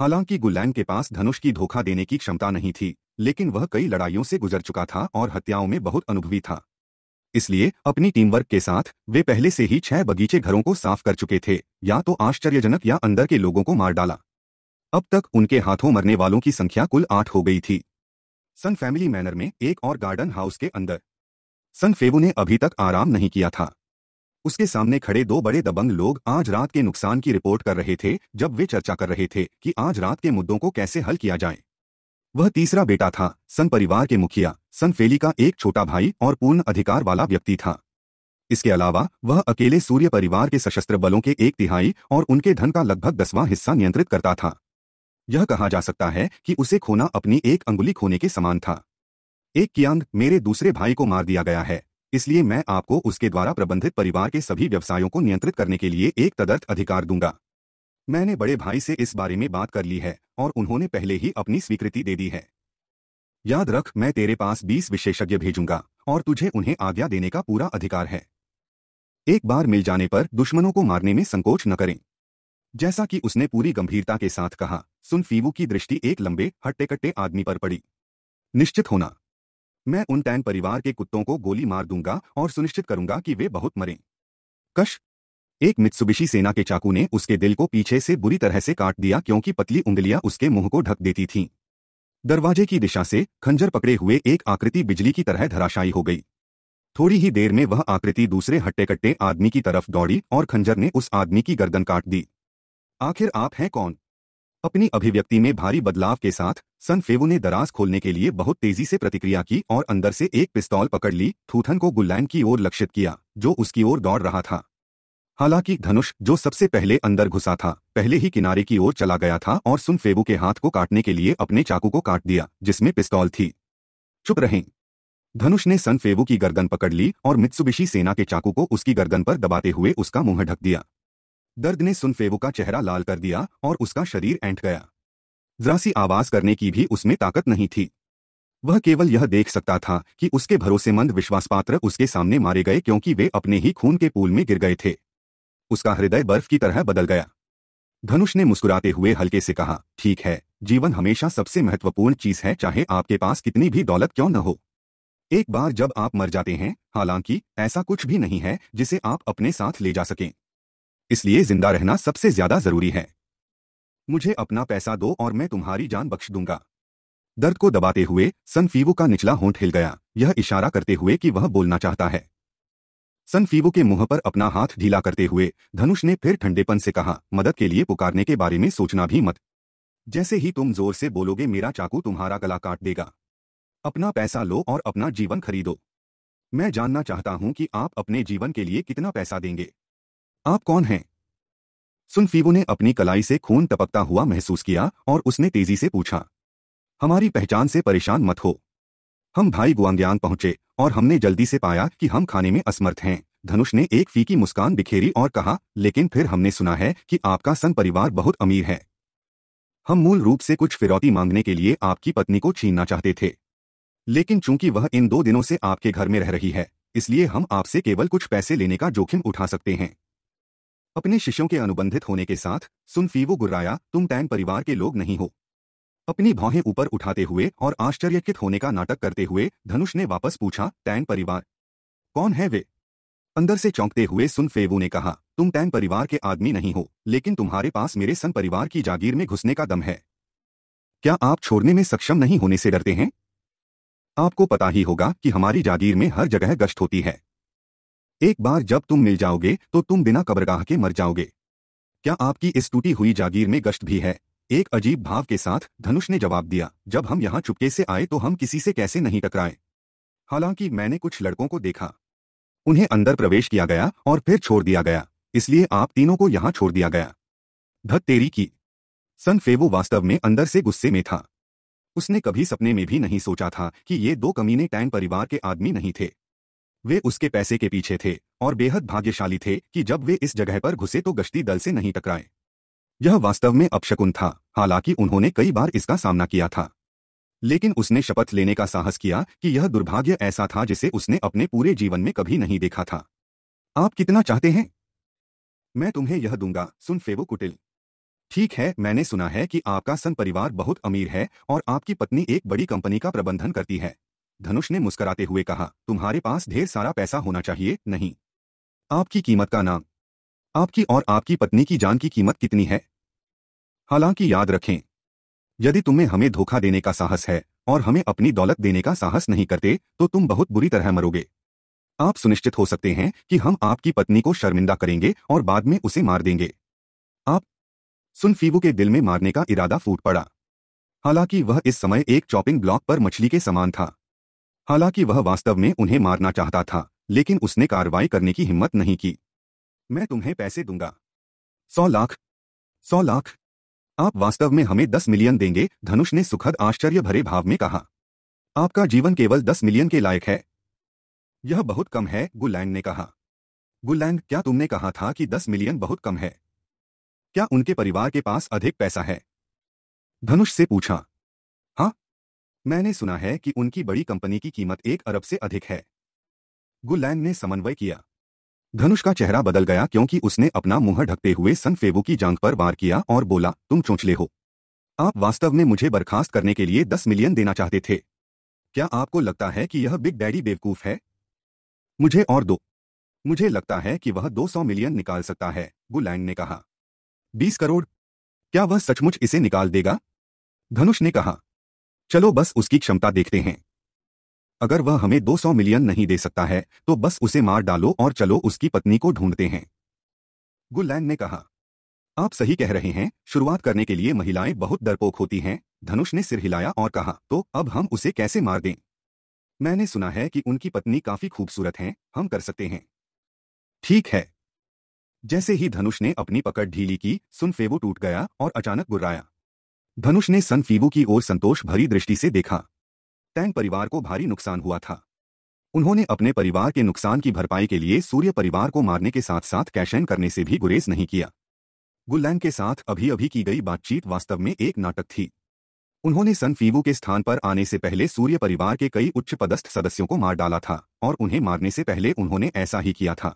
हालांकि गुल्लैन के पास धनुष की धोखा देने की क्षमता नहीं थी लेकिन वह कई लड़ाइयों से गुजर चुका था और हत्याओं में बहुत अनुभवी था इसलिए अपनी टीमवर्क के साथ वे पहले से ही छह बगीचे घरों को साफ कर चुके थे या तो आश्चर्यजनक या अंदर के लोगों को मार डाला अब तक उनके हाथों मरने वालों की संख्या कुल आठ हो गई थी सन फैमिली मैनर में एक और गार्डन हाउस के अंदर सन फेवू ने अभी तक आराम नहीं किया था उसके सामने खड़े दो बड़े दबंग लोग आज रात के नुकसान की रिपोर्ट कर रहे थे जब वे चर्चा कर रहे थे कि आज रात के मुद्दों को कैसे हल किया जाए वह तीसरा बेटा था सन परिवार के मुखिया सन फेली का एक छोटा भाई और पूर्ण अधिकार वाला व्यक्ति था इसके अलावा वह अकेले सूर्य परिवार के सशस्त्र बलों के एक तिहाई और उनके धन का लगभग दसवां हिस्सा नियंत्रित करता था यह कहा जा सकता है कि उसे खोना अपनी एक अंगुली खोने के समान था एक कियांग मेरे दूसरे भाई को मार दिया गया है इसलिए मैं आपको उसके द्वारा प्रबंधित परिवार के सभी व्यवसायों को नियंत्रित करने के लिए एक तदर्थ अधिकार दूंगा मैंने बड़े भाई से इस बारे में बात कर ली है और उन्होंने पहले ही अपनी स्वीकृति दे दी है याद रख मैं तेरे पास बीस विशेषज्ञ भेजूंगा और तुझे उन्हें आज्ञा देने का पूरा अधिकार है एक बार मिल जाने पर दुश्मनों को मारने में संकोच न करें जैसा कि उसने पूरी गंभीरता के साथ कहा सुन फीवू की दृष्टि एक लंबे हट्टे कट्टे आदमी पर पड़ी निश्चित होना मैं उन टैन परिवार के कुत्तों को गोली मार दूंगा और सुनिश्चित करूंगा कि वे बहुत मरें कश एक मित्सुबिशी सेना के चाकू ने उसके दिल को पीछे से बुरी तरह से काट दिया क्योंकि पतली उंगलियां उसके मुंह को ढक देती थीं दरवाजे की दिशा से खंजर पकड़े हुए एक आकृति बिजली की तरह धराशायी हो गई थोड़ी ही देर में वह आकृति दूसरे हट्टे कट्टे आदमी की तरफ दौड़ी और खंजर ने उस आदमी की गर्दन काट दी आखिर आप हैं कौन अपनी अभिव्यक्ति में भारी बदलाव के साथ सनफेवो ने दराज खोलने के लिए बहुत तेजी से प्रतिक्रिया की और अंदर से एक पिस्तौल पकड़ ली थूथन को गुल्लैन की ओर लक्षित किया जो उसकी ओर दौड़ रहा था हालांकि धनुष जो सबसे पहले अंदर घुसा था पहले ही किनारे की ओर चला गया था और सुनफेबू के हाथ को काटने के लिए अपने चाकू को काट दिया जिसमें पिस्तौल थी चुप रहें धनुष ने सनफेबू की गर्दन पकड़ ली और मित्सुबिशी सेना के चाकू को उसकी गर्दन पर दबाते हुए उसका मुंह ढक दिया दर्द ने सुनफेवो का चेहरा लाल कर दिया और उसका शरीर ऐंठ गया जरासी आवाज करने की भी उसमें ताकत नहीं थी वह केवल यह देख सकता था कि उसके भरोसेमंद विश्वासपात्र उसके सामने मारे गए क्योंकि वे अपने ही खून के पूल में गिर गए थे उसका हृदय बर्फ की तरह बदल गया धनुष ने मुस्कुराते हुए हल्के से कहा ठीक है जीवन हमेशा सबसे महत्वपूर्ण चीज है चाहे आपके पास कितनी भी दौलत क्यों न हो एक बार जब आप मर जाते हैं हालांकि ऐसा कुछ भी नहीं है जिसे आप अपने साथ ले जा सकें इसलिए जिंदा रहना सबसे ज्यादा जरूरी है मुझे अपना पैसा दो और मैं तुम्हारी जान बख्श दूंगा दर्द को दबाते हुए सनफीवो का निचला होंठ हिल गया यह इशारा करते हुए कि वह बोलना चाहता है सनफीवो के मुंह पर अपना हाथ ढीला करते हुए धनुष ने फिर ठंडेपन से कहा मदद के लिए पुकारने के बारे में सोचना भी मत जैसे ही तुम जोर से बोलोगे मेरा चाकू तुम्हारा गला काट देगा अपना पैसा लो और अपना जीवन खरीदो मैं जानना चाहता हूं कि आप अपने जीवन के लिए कितना पैसा देंगे आप कौन हैं सुनफीवो ने अपनी कलाई से खून टपकता हुआ महसूस किया और उसने तेजी से पूछा हमारी पहचान से परेशान मत हो हम भाई गुआंग्यांग पहुंचे और हमने जल्दी से पाया कि हम खाने में असमर्थ हैं धनुष ने एक फीकी मुस्कान बिखेरी और कहा लेकिन फिर हमने सुना है कि आपका सन परिवार बहुत अमीर है हम मूल रूप से कुछ फिरौती मांगने के लिए आपकी पत्नी को छीनना चाहते थे लेकिन चूंकि वह इन दो दिनों से आपके घर में रह रही है इसलिए हम आपसे केवल कुछ पैसे लेने का जोखिम उठा सकते हैं अपने शिष्यों के अनुबंधित होने के साथ सुनफीवो गुर्राया तुम टैंग परिवार के लोग नहीं हो अपनी भौहें ऊपर उठाते हुए और आश्चर्यकित होने का नाटक करते हुए धनुष ने वापस पूछा टैंग परिवार कौन है वे अंदर से चौंकते हुए सुन फेवू ने कहा तुम टैंग परिवार के आदमी नहीं हो लेकिन तुम्हारे पास मेरे सन परिवार की जागीर में घुसने का दम है क्या आप छोड़ने में सक्षम नहीं होने से डरते हैं आपको पता ही होगा कि हमारी जागीर में हर जगह गश्त होती है एक बार जब तुम मिल जाओगे तो तुम बिना कब्रगाह के मर जाओगे क्या आपकी इस टूटी हुई जागीर में गश्त भी है एक अजीब भाव के साथ धनुष ने जवाब दिया जब हम यहाँ चुपके से आए तो हम किसी से कैसे नहीं टकराए हालांकि मैंने कुछ लड़कों को देखा उन्हें अंदर प्रवेश किया गया और फिर छोड़ दिया गया इसलिए आप तीनों को यहाँ छोड़ दिया गया धत्तेरी की सन फेवो वास्तव में अंदर से गुस्से में था उसने कभी सपने में भी नहीं सोचा था कि ये दो कमीने टैंग परिवार के आदमी नहीं थे वे उसके पैसे के पीछे थे और बेहद भाग्यशाली थे कि जब वे इस जगह पर घुसे तो गश्ती दल से नहीं टकराए यह वास्तव में अपशकुन था हालांकि उन्होंने कई बार इसका सामना किया था लेकिन उसने शपथ लेने का साहस किया कि यह दुर्भाग्य ऐसा था जिसे उसने अपने पूरे जीवन में कभी नहीं देखा था आप कितना चाहते हैं मैं तुम्हें यह दूंगा सुन फेवो कुटिल ठीक है मैंने सुना है कि आपका सन परिवार बहुत अमीर है और आपकी पत्नी एक बड़ी कंपनी का प्रबंधन करती है धनुष ने मुस्कराते हुए कहा तुम्हारे पास ढेर सारा पैसा होना चाहिए नहीं आपकी कीमत का नाम आपकी और आपकी पत्नी की जान की कीमत कितनी है हालांकि याद रखें यदि तुम्हें हमें धोखा देने का साहस है और हमें अपनी दौलत देने का साहस नहीं करते तो तुम बहुत बुरी तरह मरोगे आप सुनिश्चित हो सकते हैं कि हम आपकी पत्नी को शर्मिंदा करेंगे और बाद में उसे मार देंगे आप सुनफीबू के दिल में मारने का इरादा फूट पड़ा हालांकि वह इस समय एक चॉपिंग ब्लॉक पर मछली के समान था हालांकि वह वास्तव में उन्हें मारना चाहता था लेकिन उसने कार्रवाई करने की हिम्मत नहीं की मैं तुम्हें पैसे दूंगा सौ लाख सौ लाख आप वास्तव में हमें दस मिलियन देंगे धनुष ने सुखद आश्चर्य भरे भाव में कहा आपका जीवन केवल दस मिलियन के लायक है यह बहुत कम है गुलैंड ने कहा गुलैंड क्या तुमने कहा था कि दस मिलियन बहुत कम है क्या उनके परिवार के पास अधिक पैसा है धनुष से पूछा मैंने सुना है कि उनकी बड़ी कंपनी की कीमत एक अरब से अधिक है गुलैंग ने समन्वय किया धनुष का चेहरा बदल गया क्योंकि उसने अपना मुंह ढकते हुए सनफेवू की जांग पर वार किया और बोला तुम चोंचले हो आप वास्तव में मुझे बर्खास्त करने के लिए दस मिलियन देना चाहते थे क्या आपको लगता है कि यह बिग डैडी बेवकूफ है मुझे और दो मुझे लगता है कि वह दो सौ मिलियन निकाल सकता है गुलैंग ने कहा बीस करोड़ क्या वह सचमुच इसे निकाल देगा धनुष ने कहा चलो बस उसकी क्षमता देखते हैं अगर वह हमें 200 मिलियन नहीं दे सकता है तो बस उसे मार डालो और चलो उसकी पत्नी को ढूंढते हैं गुल्लैंड ने कहा आप सही कह रहे हैं शुरुआत करने के लिए महिलाएं बहुत डरपोक होती हैं धनुष ने सिर हिलाया और कहा तो अब हम उसे कैसे मार दें मैंने सुना है कि उनकी पत्नी काफी खूबसूरत हैं हम कर सकते हैं ठीक है जैसे ही धनुष ने अपनी पकड़ ढीली की सुनफेबू टूट गया और अचानक गुर्राया धनुष ने सनफीबू की ओर संतोष भरी दृष्टि से देखा टैंग परिवार को भारी नुकसान हुआ था उन्होंने अपने परिवार के नुकसान की भरपाई के लिए सूर्य परिवार को मारने के साथ साथ कैशन करने से भी गुरेज नहीं किया गुल्लैंग के साथ अभी अभी की गई बातचीत वास्तव में एक नाटक थी उन्होंने सनफीबू के स्थान पर आने से पहले सूर्य परिवार के कई उच्च पदस्थ सदस्यों को मार डाला था और उन्हें मारने से पहले उन्होंने ऐसा ही किया था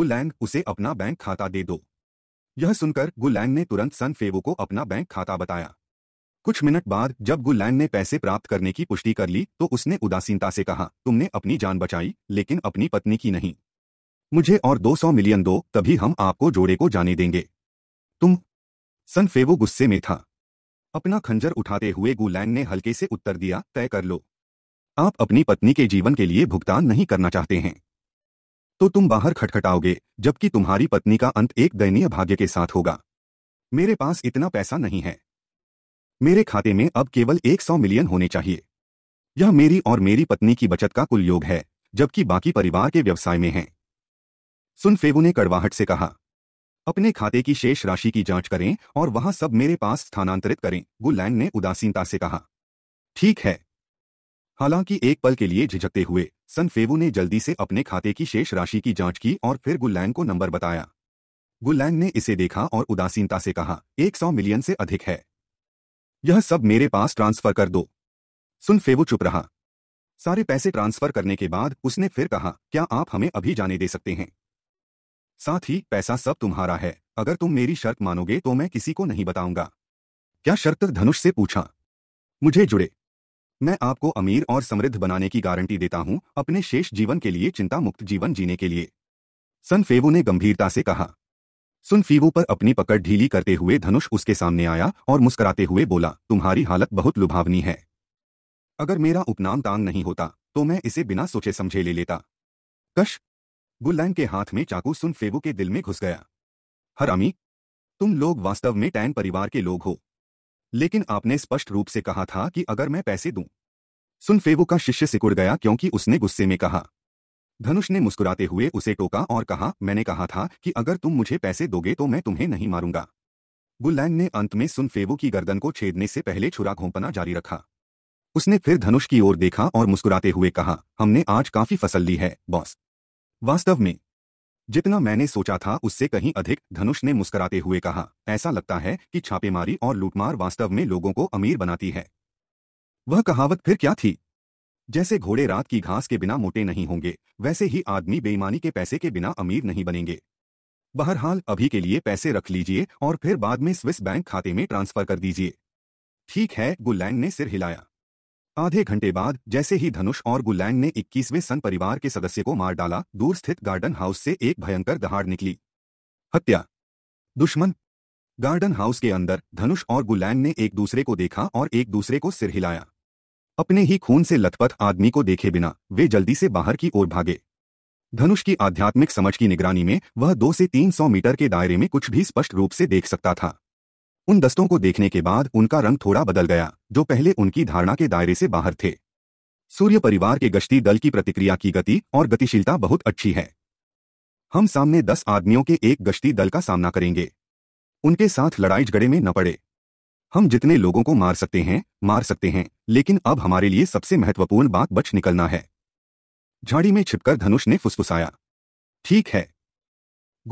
गुल्लैंग उसे अपना बैंक खाता दे दो यह सुनकर गुलैंग ने तुरंत सन फेवो को अपना बैंक खाता बताया कुछ मिनट बाद जब गुलैंग ने पैसे प्राप्त करने की पुष्टि कर ली तो उसने उदासीनता से कहा तुमने अपनी जान बचाई लेकिन अपनी पत्नी की नहीं मुझे और 200 मिलियन दो तभी हम आपको जोड़े को जाने देंगे तुम सन फेवो गुस्से में था अपना खंजर उठाते हुए गुलैंग ने हल्के से उत्तर दिया तय कर लो आप अपनी पत्नी के जीवन के लिए भुगतान नहीं करना चाहते हैं तो तुम बाहर खटखटाओगे जबकि तुम्हारी पत्नी का अंत एक दयनीय भाग्य के साथ होगा मेरे पास इतना पैसा नहीं है मेरे खाते में अब केवल एक सौ मिलियन होने चाहिए यह मेरी और मेरी पत्नी की बचत का कुल योग है जबकि बाकी परिवार के व्यवसाय में है सुन ने कड़वाहट से कहा अपने खाते की शेष राशि की जांच करें और वहां सब मेरे पास स्थानांतरित करें गुलैंग ने उदासीनता से कहा ठीक है हालांकि एक पल के लिए झिझकते हुए सनफेवू ने जल्दी से अपने खाते की शेष राशि की जांच की और फिर गुल्लैंग को नंबर बताया गुल्लैंग ने इसे देखा और उदासीनता से कहा एक सौ मिलियन से अधिक है यह सब मेरे पास ट्रांसफर कर दो सुनफेवू चुप रहा सारे पैसे ट्रांसफर करने के बाद उसने फिर कहा क्या आप हमें अभी जाने दे सकते हैं साथ ही पैसा सब तुम्हारा है अगर तुम मेरी शर्त मानोगे तो मैं किसी को नहीं बताऊंगा क्या शर्त धनुष से पूछा मुझे जुड़े मैं आपको अमीर और समृद्ध बनाने की गारंटी देता हूं अपने शेष जीवन के लिए चिंता मुक्त जीवन जीने के लिए सनफेवो ने गंभीरता से कहा सुनफीवो पर अपनी पकड़ ढीली करते हुए धनुष उसके सामने आया और मुस्कुराते हुए बोला तुम्हारी हालत बहुत लुभावनी है अगर मेरा उपनाम तांग नहीं होता तो मैं इसे बिना सोचे समझे ले लेता कश गुल्लैन के हाथ में चाकू सुनफेवो के दिल में घुस गया हरामी तुम लोग वास्तव में टैन परिवार के लोग हो लेकिन आपने स्पष्ट रूप से कहा था कि अगर मैं पैसे दूं फेवो का शिष्य सिकुड़ गया क्योंकि उसने गुस्से में कहा धनुष ने मुस्कुराते हुए उसे टोका और कहा मैंने कहा था कि अगर तुम मुझे पैसे दोगे तो मैं तुम्हें नहीं मारूंगा गुलैंग ने अंत में फेवो की गर्दन को छेदने से पहले छुरा घोंपना जारी रखा उसने फिर धनुष की ओर देखा और मुस्कुराते हुए कहा हमने आज काफी फसल ली है बॉस वास्तव में जितना मैंने सोचा था उससे कहीं अधिक धनुष ने मुस्कुराते हुए कहा ऐसा लगता है कि छापेमारी और लूटमार वास्तव में लोगों को अमीर बनाती है वह कहावत फिर क्या थी जैसे घोड़े रात की घास के बिना मोटे नहीं होंगे वैसे ही आदमी बेईमानी के पैसे के बिना अमीर नहीं बनेंगे बहरहाल अभी के लिए पैसे रख लीजिए और फिर बाद में स्विस बैंक खाते में ट्रांसफर कर दीजिए ठीक है गुल्लैंग ने सिर हिलाया आधे घंटे बाद जैसे ही धनुष और गुलैंड ने 21वें सन परिवार के सदस्य को मार डाला दूर स्थित गार्डन हाउस से एक भयंकर दहाड़ निकली हत्या दुश्मन गार्डन हाउस के अंदर धनुष और गुलैंड ने एक दूसरे को देखा और एक दूसरे को सिर हिलाया अपने ही खून से लथपथ आदमी को देखे बिना वे जल्दी से बाहर की ओर भागे धनुष की आध्यात्मिक समझ की निगरानी में वह दो से तीन सौ मीटर के दायरे में कुछ भी स्पष्ट रूप से देख सकता था उन दस्तों को देखने के बाद उनका रंग थोड़ा बदल गया जो पहले उनकी धारणा के दायरे से बाहर थे सूर्य परिवार के गश्ती दल की प्रतिक्रिया की गति और गतिशीलता बहुत अच्छी है हम सामने दस आदमियों के एक गश्ती दल का सामना करेंगे उनके साथ लड़ाई झगड़े में न पड़े हम जितने लोगों को मार सकते हैं मार सकते हैं लेकिन अब हमारे लिए सबसे महत्वपूर्ण बात बच निकलना है झाड़ी में छिपकर धनुष ने फुसफुसाया ठीक है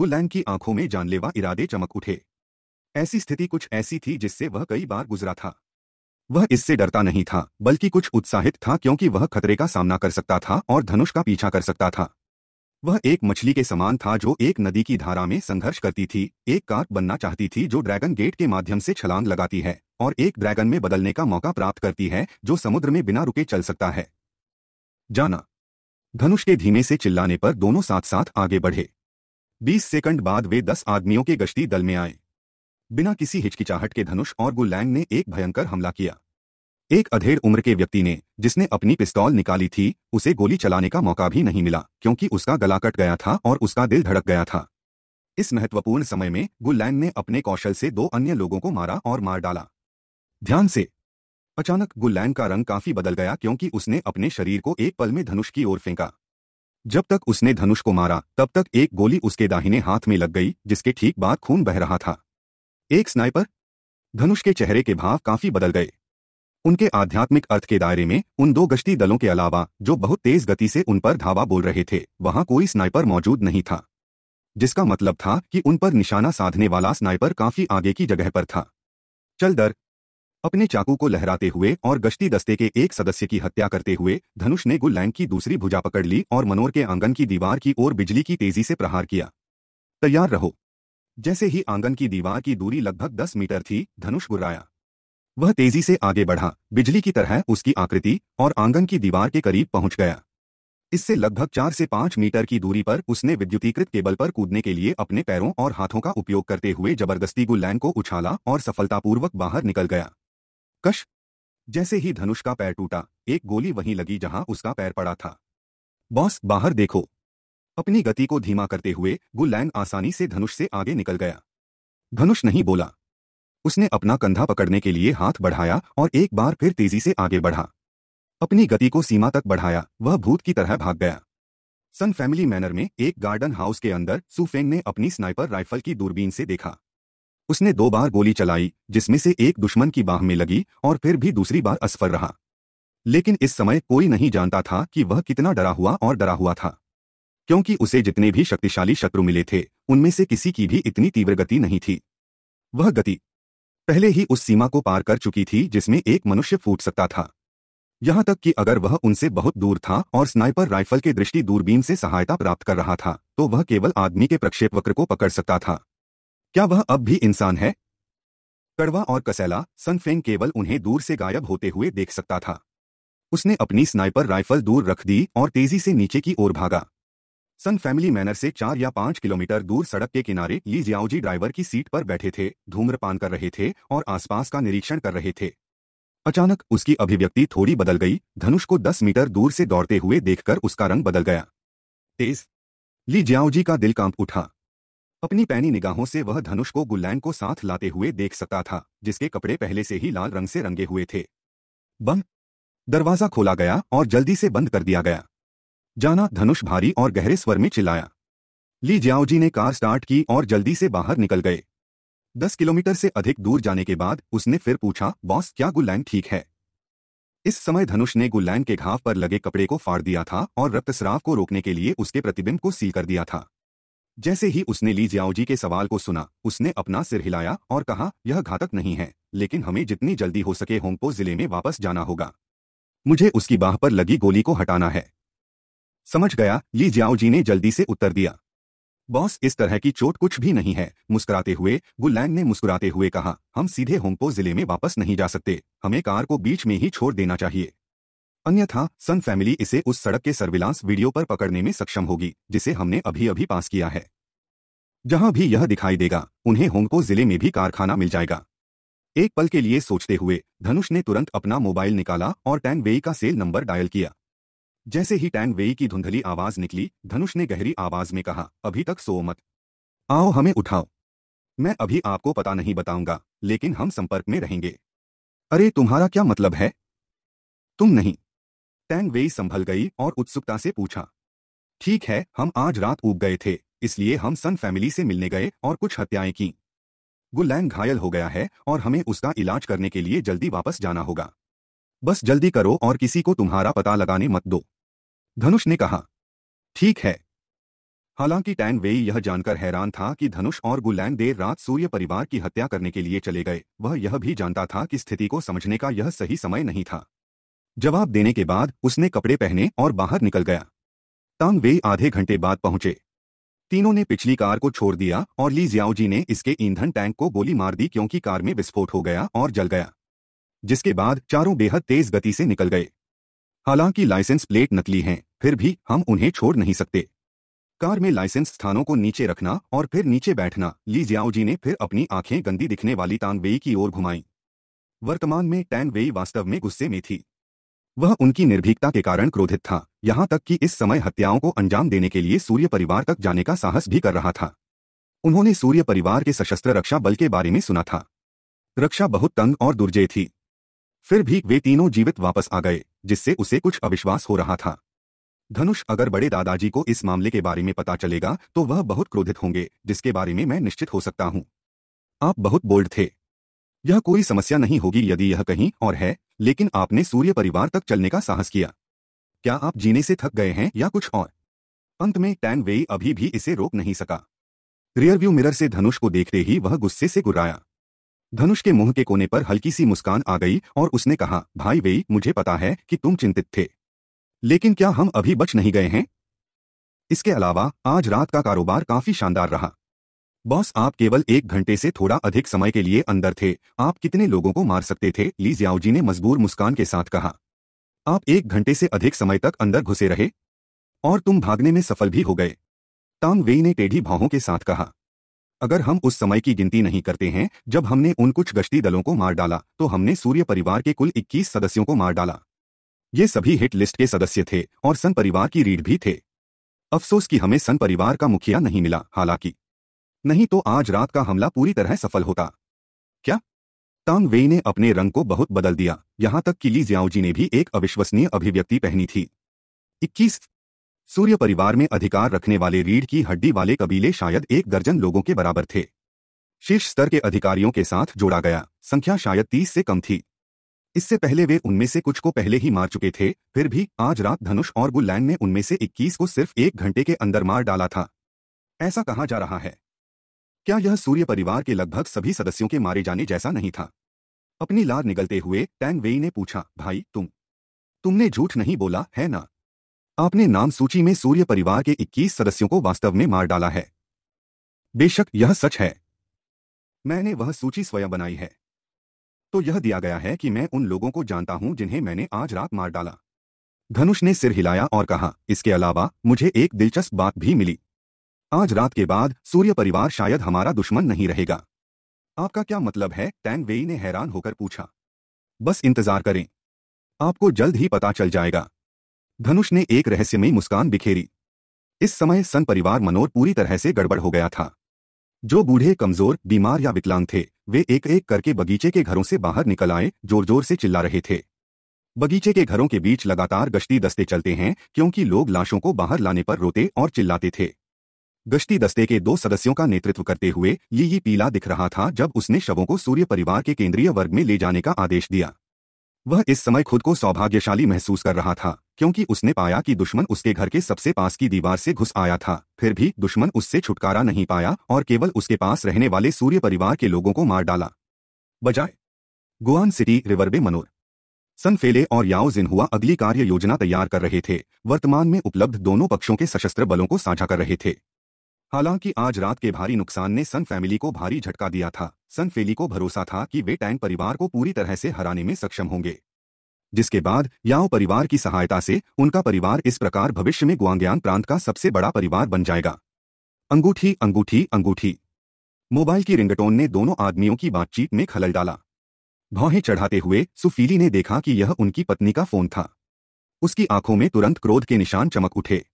गुलैन की आंखों में जानलेवा इरादे चमक उठे ऐसी स्थिति कुछ ऐसी थी जिससे वह कई बार गुजरा था वह इससे डरता नहीं था बल्कि कुछ उत्साहित था क्योंकि वह खतरे का सामना कर सकता था और धनुष का पीछा कर सकता था वह एक मछली के समान था जो एक नदी की धारा में संघर्ष करती थी एक कार्प बनना चाहती थी जो ड्रैगन गेट के माध्यम से छलांग लगाती है और एक ड्रैगन में बदलने का मौका प्राप्त करती है जो समुद्र में बिना रुके चल सकता है जाना धनुष के धीमे से चिल्लाने पर दोनों साथ साथ आगे बढ़े बीस सेकंड बाद वे दस आदमियों के गश्ती दल में आए बिना किसी हिचकिचाहट के धनुष और गुलैंग ने एक भयंकर हमला किया एक अधेड़ उम्र के व्यक्ति ने जिसने अपनी पिस्तौल निकाली थी उसे गोली चलाने का मौका भी नहीं मिला क्योंकि उसका गला कट गया था और उसका दिल धड़क गया था इस महत्वपूर्ण समय में गुलैंग ने अपने कौशल से दो अन्य लोगों को मारा और मार डाला ध्यान से अचानक गुल्लैन का रंग काफी बदल गया क्योंकि उसने अपने शरीर को एक पल में धनुष की ओर फेंका जब तक उसने धनुष को मारा तब तक एक गोली उसके दाहिने हाथ में लग गई जिसके ठीक बाद खून बह रहा था एक स्नाइपर धनुष के चेहरे के भाव काफी बदल गए उनके आध्यात्मिक अर्थ के दायरे में उन दो गश्ती दलों के अलावा जो बहुत तेज गति से उन पर धावा बोल रहे थे वहां कोई स्नाइपर मौजूद नहीं था जिसका मतलब था कि उन पर निशाना साधने वाला स्नाइपर काफी आगे की जगह पर था चल दर अपने चाकू को लहराते हुए और गश्ती दस्ते के एक सदस्य की हत्या करते हुए धनुष ने गुल्लैंड की दूसरी भुजा पकड़ ली और मनोर के आंगन की दीवार की ओर बिजली की तेजी से प्रहार किया तैयार रहो जैसे ही आंगन की दीवार की दूरी लगभग दस मीटर थी धनुष गुर्राया वह तेजी से आगे बढ़ा बिजली की तरह उसकी आकृति और आंगन की दीवार के करीब पहुंच गया इससे लगभग चार से पांच मीटर की दूरी पर उसने विद्युतीकृत केबल पर कूदने के लिए अपने पैरों और हाथों का उपयोग करते हुए जबरदस्ती गुल्लैन को उछाला और सफलतापूर्वक बाहर निकल गया कश जैसे ही धनुष का पैर टूटा एक गोली वहीं लगी जहां उसका पैर पड़ा था बॉस बाहर देखो अपनी गति को धीमा करते हुए गुलैंग आसानी से धनुष से आगे निकल गया धनुष नहीं बोला उसने अपना कंधा पकड़ने के लिए हाथ बढ़ाया और एक बार फिर तेजी से आगे बढ़ा अपनी गति को सीमा तक बढ़ाया वह भूत की तरह भाग गया सन फैमिली मैनर में एक गार्डन हाउस के अंदर सुफेंग ने अपनी स्नाइपर राइफल की दूरबीन से देखा उसने दो बार गोली चलाई जिसमें से एक दुश्मन की बाह में लगी और फिर भी दूसरी बार असफल रहा लेकिन इस समय कोई नहीं जानता था कि वह कितना डरा हुआ और डरा हुआ था क्योंकि उसे जितने भी शक्तिशाली शत्रु मिले थे उनमें से किसी की भी इतनी तीव्र गति नहीं थी वह गति पहले ही उस सीमा को पार कर चुकी थी जिसमें एक मनुष्य फूट सकता था यहां तक कि अगर वह उनसे बहुत दूर था और स्नाइपर राइफल के दृष्टि दूरबीन से सहायता प्राप्त कर रहा था तो वह केवल आदमी के प्रक्षेप वक्र को पकड़ सकता था क्या वह अब भी इंसान है कड़वा और कसैला सनफेंग केवल उन्हें दूर से गायब होते हुए देख सकता था उसने अपनी स्नाइपर राइफल दूर रख दी और तेजी से नीचे की ओर भागा सन फैमिली मैनर से चार या पाँच किलोमीटर दूर सड़क के किनारे ली जियाओजी ड्राइवर की सीट पर बैठे थे धूम्रपान कर रहे थे और आसपास का निरीक्षण कर रहे थे अचानक उसकी अभिव्यक्ति थोड़ी बदल गई धनुष को दस मीटर दूर से दौड़ते हुए देखकर उसका रंग बदल गया तेज ली जियाओजी का दिल कांप उठा अपनी पैनी निगाहों से वह धनुष को गुल्लैन को साथ लाते हुए देख सकता था जिसके कपड़े पहले से ही लाल रंग से रंगे हुए थे बंद दरवाजा खोला गया और जल्दी से बंद कर दिया गया जाना धनुष भारी और गहरे स्वर में चिल्लाया ली जियाओजी ने कार स्टार्ट की और जल्दी से बाहर निकल गए दस किलोमीटर से अधिक दूर जाने के बाद उसने फिर पूछा बॉस क्या गुल्लैन ठीक है इस समय धनुष ने गुल्लैन के घाव पर लगे कपड़े को फाड़ दिया था और रक्तस्राव को रोकने के लिए उसके प्रतिबिंब को सील कर दिया था जैसे ही उसने ली जियाओजी के सवाल को सुना उसने अपना सिर हिलाया और कहा यह घातक नहीं है लेकिन हमें जितनी जल्दी हो सके होंगपो जिले में वापस जाना होगा मुझे उसकी बाह पर लगी गोली को हटाना है समझ गया ली जियाओ जी ने जल्दी से उत्तर दिया बॉस इस तरह की चोट कुछ भी नहीं है मुस्कुराते हुए गुलैंग ने मुस्कुराते हुए कहा हम सीधे होंगपो जिले में वापस नहीं जा सकते हमें कार को बीच में ही छोड़ देना चाहिए अन्यथा सन फैमिली इसे उस सड़क के सर्विलांस वीडियो पर पकड़ने में सक्षम होगी जिसे हमने अभी अभी पास किया है जहां भी यह दिखाई देगा उन्हें होंगपो जिले में भी कारखाना मिल जाएगा एक पल के लिए सोचते हुए धनुष ने तुरंत अपना मोबाइल निकाला और टैंग वेई का सेल नंबर डायल किया जैसे ही टैंग वेई की धुंधली आवाज निकली धनुष ने गहरी आवाज में कहा अभी तक सो मत आओ हमें उठाओ मैं अभी आपको पता नहीं बताऊंगा लेकिन हम संपर्क में रहेंगे अरे तुम्हारा क्या मतलब है तुम नहीं टैंग वेई संभल गई और उत्सुकता से पूछा ठीक है हम आज रात उग गए थे इसलिए हम सन फैमिली से मिलने गए और कुछ हत्याएं की गुलैंग घायल हो गया है और हमें उसका इलाज करने के लिए जल्दी वापस जाना होगा बस जल्दी करो और किसी को तुम्हारा पता लगाने मत दो धनुष ने कहा ठीक है हालांकि टैन वेई यह जानकर हैरान था कि धनुष और गुलैन देर रात सूर्य परिवार की हत्या करने के लिए चले गए वह यह भी जानता था कि स्थिति को समझने का यह सही समय नहीं था जवाब देने के बाद उसने कपड़े पहने और बाहर निकल गया तांग वे आधे घंटे बाद पहुंचे तीनों ने पिछली कार को छोड़ दिया और ली जियाओजी ने इसके ईंधन टैंक को गोली मार दी क्योंकि कार में विस्फोट हो गया और जल गया जिसके बाद चारों बेहद तेज गति से निकल गए हालांकि लाइसेंस प्लेट नकली हैं फिर भी हम उन्हें छोड़ नहीं सकते कार में लाइसेंस स्थानों को नीचे रखना और फिर नीचे बैठना ली जियाओजी ने फिर अपनी आंखें गंदी दिखने वाली तानवेई की ओर घुमाई वर्तमान में टैन वेई वास्तव में गुस्से में थी वह उनकी निर्भीकता के कारण क्रोधित था यहां तक कि इस समय हत्याओं को अंजाम देने के लिए सूर्य परिवार तक जाने का साहस भी कर रहा था उन्होंने सूर्य परिवार के सशस्त्र रक्षा बल के बारे में सुना था रक्षा बहुत तंग और दुर्जय थी फिर भी वे तीनों जीवित वापस आ गए जिससे उसे कुछ अविश्वास हो रहा था धनुष अगर बड़े दादाजी को इस मामले के बारे में पता चलेगा तो वह बहुत क्रोधित होंगे जिसके बारे में मैं निश्चित हो सकता हूं आप बहुत बोल्ड थे यह कोई समस्या नहीं होगी यदि यह कहीं और है लेकिन आपने सूर्य परिवार तक चलने का साहस किया क्या आप जीने से थक गए हैं या कुछ और अंत में टैन वेई अभी भी इसे रोक नहीं सका रियरव्यू मिरर से धनुष को देखते ही वह गुस्से से गुर्राया धनुष के मुंह के कोने पर हल्की सी मुस्कान आ गई और उसने कहा भाई वे मुझे पता है कि तुम चिंतित थे लेकिन क्या हम अभी बच नहीं गए हैं इसके अलावा आज रात का कारोबार काफी शानदार रहा बॉस आप केवल एक घंटे से थोड़ा अधिक समय के लिए अंदर थे आप कितने लोगों को मार सकते थे ली जियाओजी ने मजबूर मुस्कान के साथ कहा आप एक घंटे से अधिक समय तक अंदर घुसे रहे और तुम भागने में सफल भी हो गए तांग वेई ने टेढ़ी भावों के साथ कहा अगर हम उस समय की गिनती नहीं करते हैं जब हमने उन कुछ गश्ती दलों को मार डाला तो हमने सूर्य परिवार के कुल 21 सदस्यों को मार डाला ये सभी हिट लिस्ट के सदस्य थे और सन परिवार की रीढ़ भी थे अफसोस कि हमें सन परिवार का मुखिया नहीं मिला हालांकि नहीं तो आज रात का हमला पूरी तरह सफल होता क्या तांग वेई ने अपने रंग को बहुत बदल दिया यहां तक कि ली जियाओजी ने भी एक अविश्वसनीय अभिव्यक्ति पहनी थी इक्कीस सूर्य परिवार में अधिकार रखने वाले रीढ़ की हड्डी वाले कबीले शायद एक दर्जन लोगों के बराबर थे शीर्ष स्तर के अधिकारियों के साथ जोड़ा गया संख्या शायद तीस से कम थी इससे पहले वे उनमें से कुछ को पहले ही मार चुके थे फिर भी आज रात धनुष और गुलैंड ने उनमें से 21 को सिर्फ एक घंटे के अंदर मार डाला था ऐसा कहा जा रहा है क्या यह सूर्य परिवार के लगभग सभी सदस्यों के मारे जाने जैसा नहीं था अपनी लार निगलते हुए टैंग वेई ने पूछा भाई तुम तुमने झूठ नहीं बोला है ना आपने नाम सूची में सूर्य परिवार के 21 सदस्यों को वास्तव में मार डाला है बेशक यह सच है मैंने वह सूची स्वयं बनाई है तो यह दिया गया है कि मैं उन लोगों को जानता हूं जिन्हें मैंने आज रात मार डाला धनुष ने सिर हिलाया और कहा इसके अलावा मुझे एक दिलचस्प बात भी मिली आज रात के बाद सूर्य परिवार शायद हमारा दुश्मन नहीं रहेगा आपका क्या मतलब है टैंग वेई ने हैरान होकर पूछा बस इंतजार करें आपको जल्द ही पता चल जाएगा धनुष ने एक रहस्यमयी मुस्कान बिखेरी इस समय सन परिवार मनोर पूरी तरह से गड़बड़ हो गया था जो बूढ़े कमजोर बीमार या विकलांग थे वे एक एक करके बगीचे के घरों से बाहर निकल आए जोर जोर से चिल्ला रहे थे बगीचे के घरों के बीच लगातार गश्ती दस्ते चलते हैं क्योंकि लोग लाशों को बाहर लाने पर रोते और चिल्लाते थे गश्ती दस्ते के दो सदस्यों का नेतृत्व करते हुए ये ये पीला दिख रहा था जब उसने शवों को सूर्य परिवार के केंद्रीय वर्ग में ले जाने का आदेश दिया वह इस समय खुद को सौभाग्यशाली महसूस कर रहा था क्योंकि उसने पाया कि दुश्मन उसके घर के सबसे पास की दीवार से घुस आया था फिर भी दुश्मन उससे छुटकारा नहीं पाया और केवल उसके पास रहने वाले सूर्य परिवार के लोगों को मार डाला बजाय गुआन सिटी रिवरबे मनोर सनफेले और याओ जिनहुआ अगली कार्य योजना तैयार कर रहे थे वर्तमान में उपलब्ध दोनों पक्षों के सशस्त्र बलों को साझा कर रहे थे हालांकि आज रात के भारी नुकसान ने सन फैमिली को भारी झटका दिया था सन फेली को भरोसा था कि वे टैंग परिवार को पूरी तरह से हराने में सक्षम होंगे जिसके बाद याओ परिवार की सहायता से उनका परिवार इस प्रकार भविष्य में गुआंग्यान प्रांत का सबसे बड़ा परिवार बन जाएगा अंगूठी अंगूठी अंगूठी मोबाइल की रिंगटोन ने दोनों आदमियों की बातचीत में खलल डाला भौहें चढ़ाते हुए सुफीली ने देखा कि यह उनकी पत्नी का फोन था उसकी आंखों में तुरंत क्रोध के निशान चमक उठे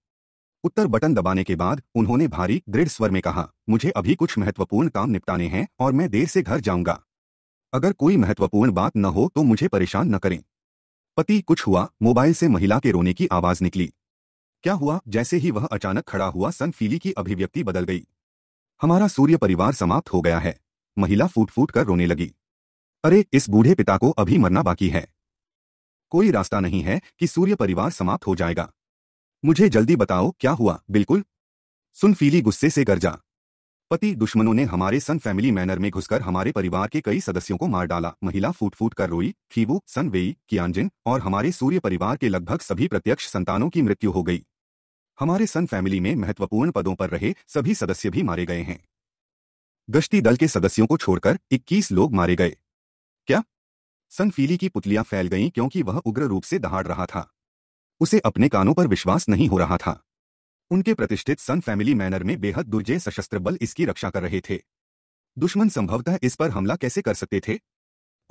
उत्तर बटन दबाने के बाद उन्होंने भारी दृढ़ स्वर में कहा मुझे अभी कुछ महत्वपूर्ण काम निपटाने हैं और मैं देर से घर जाऊंगा अगर कोई महत्वपूर्ण बात न हो तो मुझे परेशान न करें पति कुछ हुआ मोबाइल से महिला के रोने की आवाज निकली क्या हुआ जैसे ही वह अचानक खड़ा हुआ सनफीली की अभिव्यक्ति बदल गई हमारा सूर्य परिवार समाप्त हो गया है महिला फूट फूट कर रोने लगी अरे इस बूढ़े पिता को अभी मरना बाकी है कोई रास्ता नहीं है कि सूर्य परिवार समाप्त हो जाएगा मुझे जल्दी बताओ क्या हुआ बिल्कुल सुनफीली गुस्से से गरजा पति दुश्मनों ने हमारे सन फैमिली मैनर में घुसकर हमारे परिवार के कई सदस्यों को मार डाला महिला फूट फूट कर रोई खीबू सन वेई कियांजिन और हमारे सूर्य परिवार के लगभग सभी प्रत्यक्ष संतानों की मृत्यु हो गई हमारे सन फैमिली में महत्वपूर्ण पदों पर रहे सभी सदस्य भी मारे गए हैं गश्ती दल के सदस्यों को छोड़कर इक्कीस लोग मारे गए क्या सनफीली की पुतलियां फैल गईं क्योंकि वह उग्र रूप से दहाड़ रहा था उसे अपने कानों पर विश्वास नहीं हो रहा था उनके प्रतिष्ठित सन फैमिली मैनर में बेहद दुर्जय सशस्त्र बल इसकी रक्षा कर रहे थे दुश्मन संभवतः इस पर हमला कैसे कर सकते थे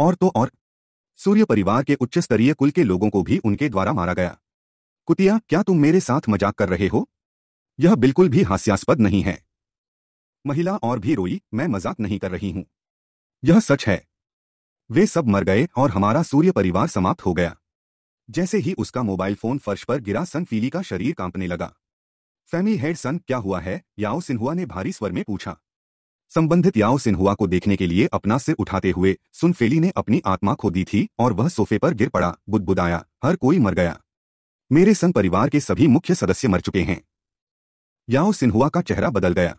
और तो और सूर्य परिवार के उच्च स्तरीय कुल के लोगों को भी उनके द्वारा मारा गया कुतिया क्या तुम मेरे साथ मजाक कर रहे हो यह बिल्कुल भी हास्यास्पद नहीं है महिला और भी रोई मैं मजाक नहीं कर रही हूं यह सच है वे सब मर गए और हमारा सूर्य परिवार समाप्त हो गया जैसे ही उसका मोबाइल फोन फर्श पर गिरा सनफीली का शरीर कांपने लगा फैमी हेड सन क्या हुआ है याओ सिन्हुआ ने भारी स्वर में पूछा संबंधित याओ सिन्हुआ को देखने के लिए अपना सिर उठाते हुए सुनफेली ने अपनी आत्मा खो दी थी और वह सोफे पर गिर पड़ा बुदबुदाया हर कोई मर गया मेरे सन परिवार के सभी मुख्य सदस्य मर चुके हैं याओ सिन्हुआ का चेहरा बदल गया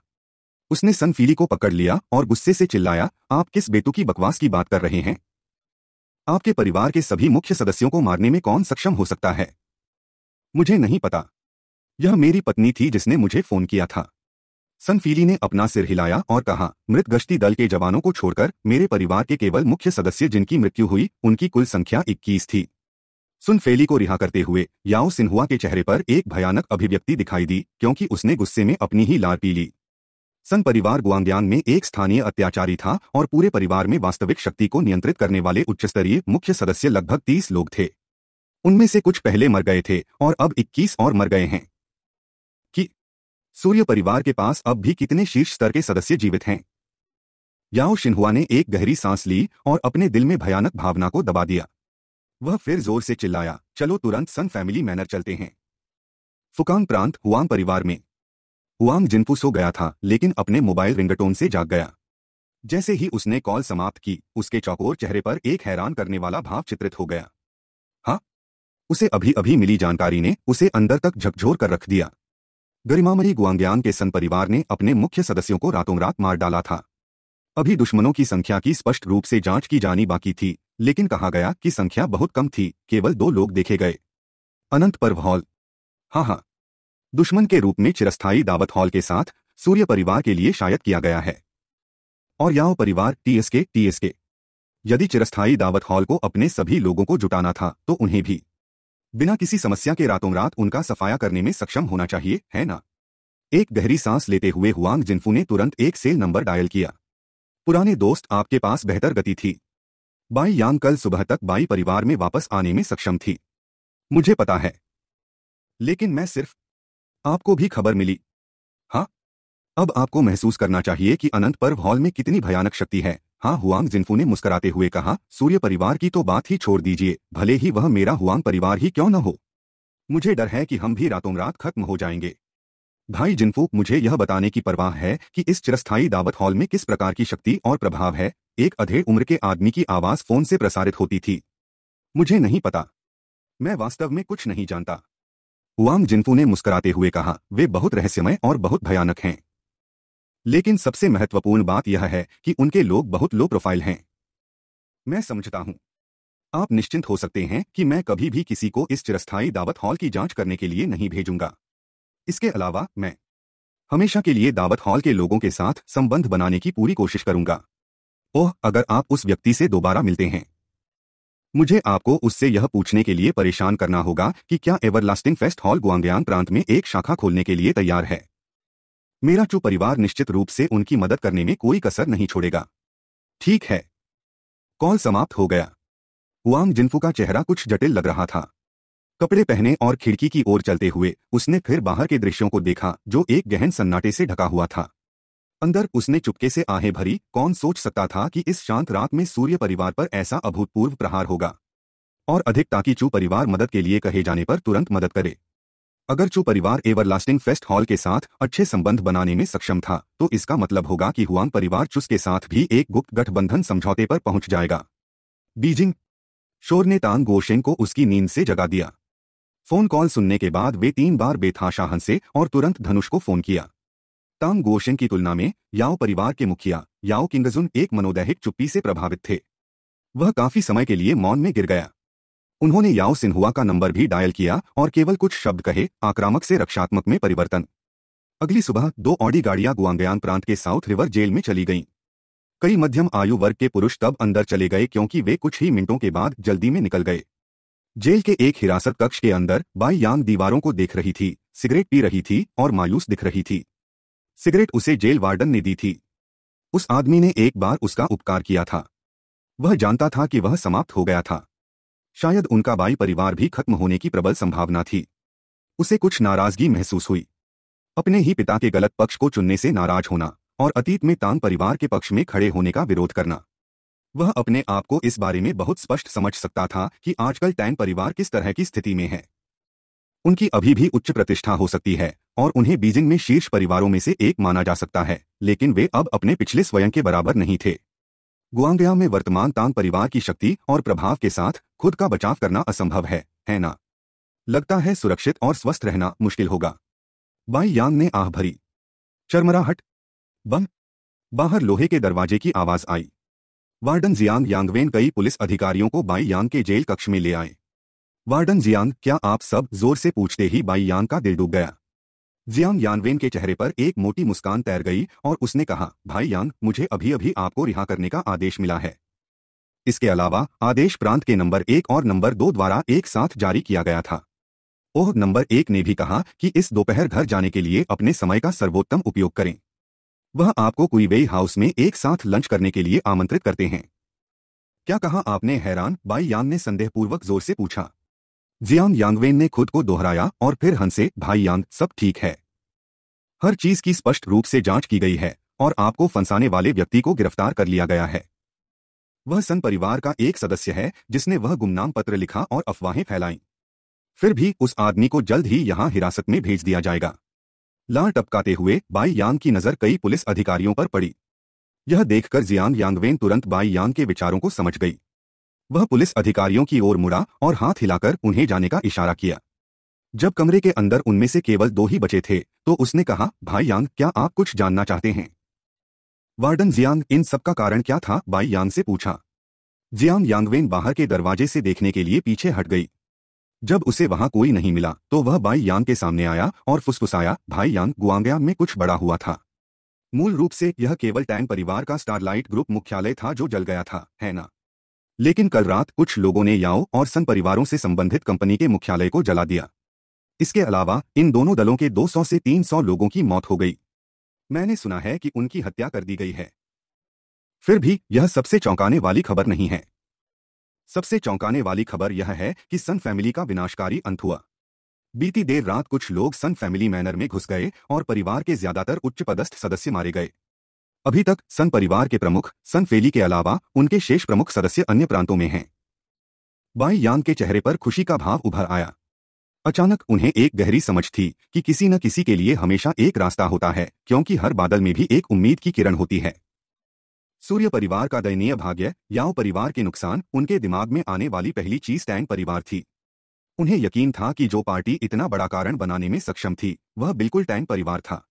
उसने सनफीली को पकड़ लिया और गुस्से से चिल्लाया आप किस बेतुकी बकवास की बात कर रहे हैं आपके परिवार के सभी मुख्य सदस्यों को मारने में कौन सक्षम हो सकता है मुझे नहीं पता यह मेरी पत्नी थी जिसने मुझे फोन किया था सनफीली ने अपना सिर हिलाया और कहा मृत गश्ती दल के जवानों को छोड़कर मेरे परिवार के केवल मुख्य सदस्य जिनकी मृत्यु हुई उनकी कुल संख्या 21 थी सुनफेली को रिहा करते हुए याओ सिन्हुआ के चेहरे पर एक भयानक अभिव्यक्ति दिखाई दी क्योंकि उसने गुस्से में अपनी ही लार पी ली सन परिवार ग्वांगयान में एक स्थानीय अत्याचारी था और पूरे परिवार में वास्तविक शक्ति को नियंत्रित करने वाले उच्चस्तरीय मुख्य सदस्य लगभग तीस लोग थे उनमें से कुछ पहले मर गए थे और अब इक्कीस और मर गए हैं कि सूर्य परिवार के पास अब भी कितने शीर्ष स्तर के सदस्य जीवित हैं याओ शिन्हुआ ने एक गहरी सांस ली और अपने दिल में भयानक भावना को दबा दिया वह फिर जोर से चिल्लाया चलो तुरंत सन फैमिली मैनर चलते हैं फुकांग प्रांत हुआंग परिवार में हुआंग जिनपू सो गया था लेकिन अपने मोबाइल रिंगटोन से जाग गया जैसे ही उसने कॉल समाप्त की उसके चौकोर चेहरे पर एक हैरान करने वाला भाव चित्रित हो गया हाँ उसे अभी अभी मिली जानकारी ने उसे अंदर तक झकझोर कर रख दिया गरिमामरी गुआंग्यान के सन परिवार ने अपने मुख्य सदस्यों को रातों रात मार डाला था अभी दुश्मनों की संख्या की स्पष्ट रूप से जांच की जानी बाकी थी लेकिन कहा गया कि संख्या बहुत कम थी केवल दो लोग देखे गए अनंत भौल हाँ हाँ दुश्मन के रूप में चिरस्थायी दावत हॉल के साथ सूर्य परिवार के लिए शायद किया गया है और याओ परिवार टीएसके टीएसके यदि चिरस्थायी दावत हॉल को अपने सभी लोगों को जुटाना था तो उन्हें भी बिना किसी समस्या के रातों रात उनका सफाया करने में सक्षम होना चाहिए है ना एक गहरी सांस लेते हुए हुआंग जिन्फू ने तुरंत एक सेल नंबर डायल किया पुराने दोस्त आपके पास बेहतर गति थी बाई यांग कल सुबह तक बाई परिवार में वापस आने में सक्षम थी मुझे पता है लेकिन मैं सिर्फ आपको भी खबर मिली हाँ अब आपको महसूस करना चाहिए कि अनंत पर्व हॉल में कितनी भयानक शक्ति है हाँ हुआंग जिन्फू ने मुस्कुराते हुए कहा सूर्य परिवार की तो बात ही छोड़ दीजिए भले ही वह मेरा हुआंग परिवार ही क्यों न हो मुझे डर है कि हम भी रातों रात खत्म हो जाएंगे भाई जिन्फू मुझे यह बताने की परवाह है कि इस चिरस्थायी दावत हॉल में किस प्रकार की शक्ति और प्रभाव है एक अधेड़ उम्र के आदमी की आवाज़ फोन से प्रसारित होती थी मुझे नहीं पता मैं वास्तव में कुछ नहीं जानता हुआंग जिनफू ने मुस्कुराते हुए कहा वे बहुत रहस्यमय और बहुत भयानक हैं लेकिन सबसे महत्वपूर्ण बात यह है कि उनके लोग बहुत लो प्रोफाइल हैं मैं समझता हूं आप निश्चिंत हो सकते हैं कि मैं कभी भी किसी को इस चिरस्थायी दावत हॉल की जांच करने के लिए नहीं भेजूंगा इसके अलावा मैं हमेशा के लिए दावत हॉल के लोगों के साथ संबंध बनाने की पूरी कोशिश करूंगा ओह अगर आप उस व्यक्ति से दोबारा मिलते हैं मुझे आपको उससे यह पूछने के लिए परेशान करना होगा कि क्या एवरलास्टिंग फेस्ट हॉल गुआंगयांग प्रांत में एक शाखा खोलने के लिए तैयार है मेरा चू परिवार निश्चित रूप से उनकी मदद करने में कोई कसर नहीं छोड़ेगा ठीक है कॉल समाप्त हो गया वांग जिन्फू का चेहरा कुछ जटिल लग रहा था कपड़े पहने और खिड़की की ओर चलते हुए उसने फिर बाहर के दृश्यों को देखा जो एक गहन सन्नाटे से ढका हुआ था अंदर उसने चुपके से आहें भरी कौन सोच सकता था कि इस शांत रात में सूर्य परिवार पर ऐसा अभूतपूर्व प्रहार होगा और अधिक ताकि चू परिवार मदद के लिए कहे जाने पर तुरंत मदद करे अगर चू परिवार एवरलास्टिंग फेस्ट हॉल के साथ अच्छे संबंध बनाने में सक्षम था तो इसका मतलब होगा कि हुआंग परिवार चुस के साथ भी एक गुप्त गठबंधन समझौते पर पहुंच जाएगा बीजिंग शोर ने तांग गोशेंग को उसकी नींद से जगा दिया फोन कॉल सुनने के बाद वे तीन बार बेथाशाहन से और तुरंत धनुष को फोन किया तांग गोशन की तुलना में याओ परिवार के मुखिया याओ किंगजुन एक मनोदैहिक चुप्पी से प्रभावित थे वह काफी समय के लिए मौन में गिर गया उन्होंने याओ सिन्हुआ का नंबर भी डायल किया और केवल कुछ शब्द कहे आक्रामक से रक्षात्मक में परिवर्तन अगली सुबह दो ऑडी गाड़ियां गुआंगयान प्रांत के साउथ रिवर जेल में चली गईं कई मध्यम आयु वर्ग के पुरुष तब अंदर चले गए क्योंकि वे कुछ ही मिनटों के बाद जल्दी में निकल गए जेल के एक हिरासत कक्ष के अंदर बाई यांग दीवारों को देख रही थी सिगरेट पी रही थी और मायूस दिख रही थी सिगरेट उसे जेल वार्डन ने दी थी उस आदमी ने एक बार उसका उपकार किया था वह जानता था कि वह समाप्त हो गया था शायद उनका बाई परिवार भी खत्म होने की प्रबल संभावना थी उसे कुछ नाराजगी महसूस हुई अपने ही पिता के गलत पक्ष को चुनने से नाराज होना और अतीत में तांग परिवार के पक्ष में खड़े होने का विरोध करना वह अपने आप को इस बारे में बहुत स्पष्ट समझ सकता था कि आजकल टैन परिवार किस तरह की स्थिति में है उनकी अभी भी उच्च प्रतिष्ठा हो सकती है और उन्हें बीजिंग में शीर्ष परिवारों में से एक माना जा सकता है लेकिन वे अब अपने पिछले स्वयं के बराबर नहीं थे गुआंगया में वर्तमान तांग परिवार की शक्ति और प्रभाव के साथ खुद का बचाव करना असंभव है है ना लगता है सुरक्षित और स्वस्थ रहना मुश्किल होगा बाई यांग ने आह भरी चरमराहट बम बाहर लोहे के दरवाजे की आवाज आई वार्डन जियांग यांगवेन कई पुलिस अधिकारियों को बाई यांग के जेल कक्ष में ले आए वार्डन जियांग क्या आप सब जोर से पूछते ही बाई यान का दिल डूब गया जियांग यानवेन के चेहरे पर एक मोटी मुस्कान तैर गई और उसने कहा भाई यांग मुझे अभी अभी आपको रिहा करने का आदेश मिला है इसके अलावा आदेश प्रांत के नंबर एक और नंबर दो द्वारा एक साथ जारी किया गया था ओह नंबर एक ने भी कहा कि इस दोपहर घर जाने के लिए अपने समय का सर्वोत्तम उपयोग करें वह आपको कुईबेई हाउस में एक साथ लंच करने के लिए आमंत्रित करते हैं क्या कहा आपने हैरान बाई यांग ने संदेहपूर्वक जोर से पूछा जियांग यांगवेन ने खुद को दोहराया और फिर हंसे भाई यांग सब ठीक है हर चीज की स्पष्ट रूप से जांच की गई है और आपको फंसाने वाले व्यक्ति को गिरफ्तार कर लिया गया है वह सन परिवार का एक सदस्य है जिसने वह गुमनाम पत्र लिखा और अफवाहें फैलाईं फिर भी उस आदमी को जल्द ही यहां हिरासत में भेज दिया जाएगा लार टपकाते हुए बाई यांग की नजर कई पुलिस अधिकारियों पर पड़ी यह देखकर जियांग यांगवेन तुरंत बाई यांग के विचारों को समझ गई वह पुलिस अधिकारियों की ओर मुड़ा और हाथ हिलाकर उन्हें जाने का इशारा किया जब कमरे के अंदर उनमें से केवल दो ही बचे थे तो उसने कहा भाई यांग क्या आप कुछ जानना चाहते हैं वार्डन जियांग इन सब का कारण क्या था बाई यांग से पूछा जियांग यांगवेन बाहर के दरवाजे से देखने के लिए पीछे हट गई जब उसे वहां कोई नहीं मिला तो वह बाई यांग के सामने आया और फुसफुसाया भाई यांग गुआंगया में कुछ बड़ा हुआ था मूल रूप से यह केवल टैंग परिवार का स्टारलाइट ग्रुप मुख्यालय था जो जल गया था है ना लेकिन कल रात कुछ लोगों ने याओ और सन परिवारों से संबंधित कंपनी के मुख्यालय को जला दिया इसके अलावा इन दोनों दलों के 200 से 300 लोगों की मौत हो गई मैंने सुना है कि उनकी हत्या कर दी गई है फिर भी यह सबसे चौंकाने वाली खबर नहीं है सबसे चौंकाने वाली खबर यह है कि सन फैमिली का विनाशकारी अंत हुआ बीती देर रात कुछ लोग सन फैमिली मैनर में घुस गए और परिवार के ज्यादातर उच्च पदस्थ सदस्य मारे गए अभी तक सन परिवार के प्रमुख सन फेली के अलावा उनके शेष प्रमुख सदस्य अन्य प्रांतों में हैं बाई यांग के चेहरे पर खुशी का भाव उभर आया अचानक उन्हें एक गहरी समझ थी कि किसी न किसी के लिए हमेशा एक रास्ता होता है क्योंकि हर बादल में भी एक उम्मीद की किरण होती है सूर्य परिवार का दयनीय भाग्य याओ परिवार के नुकसान उनके दिमाग में आने वाली पहली चीज टैंग परिवार थी उन्हें यकीन था कि जो पार्टी इतना बड़ा कारण बनाने में सक्षम थी वह बिल्कुल टैंग परिवार था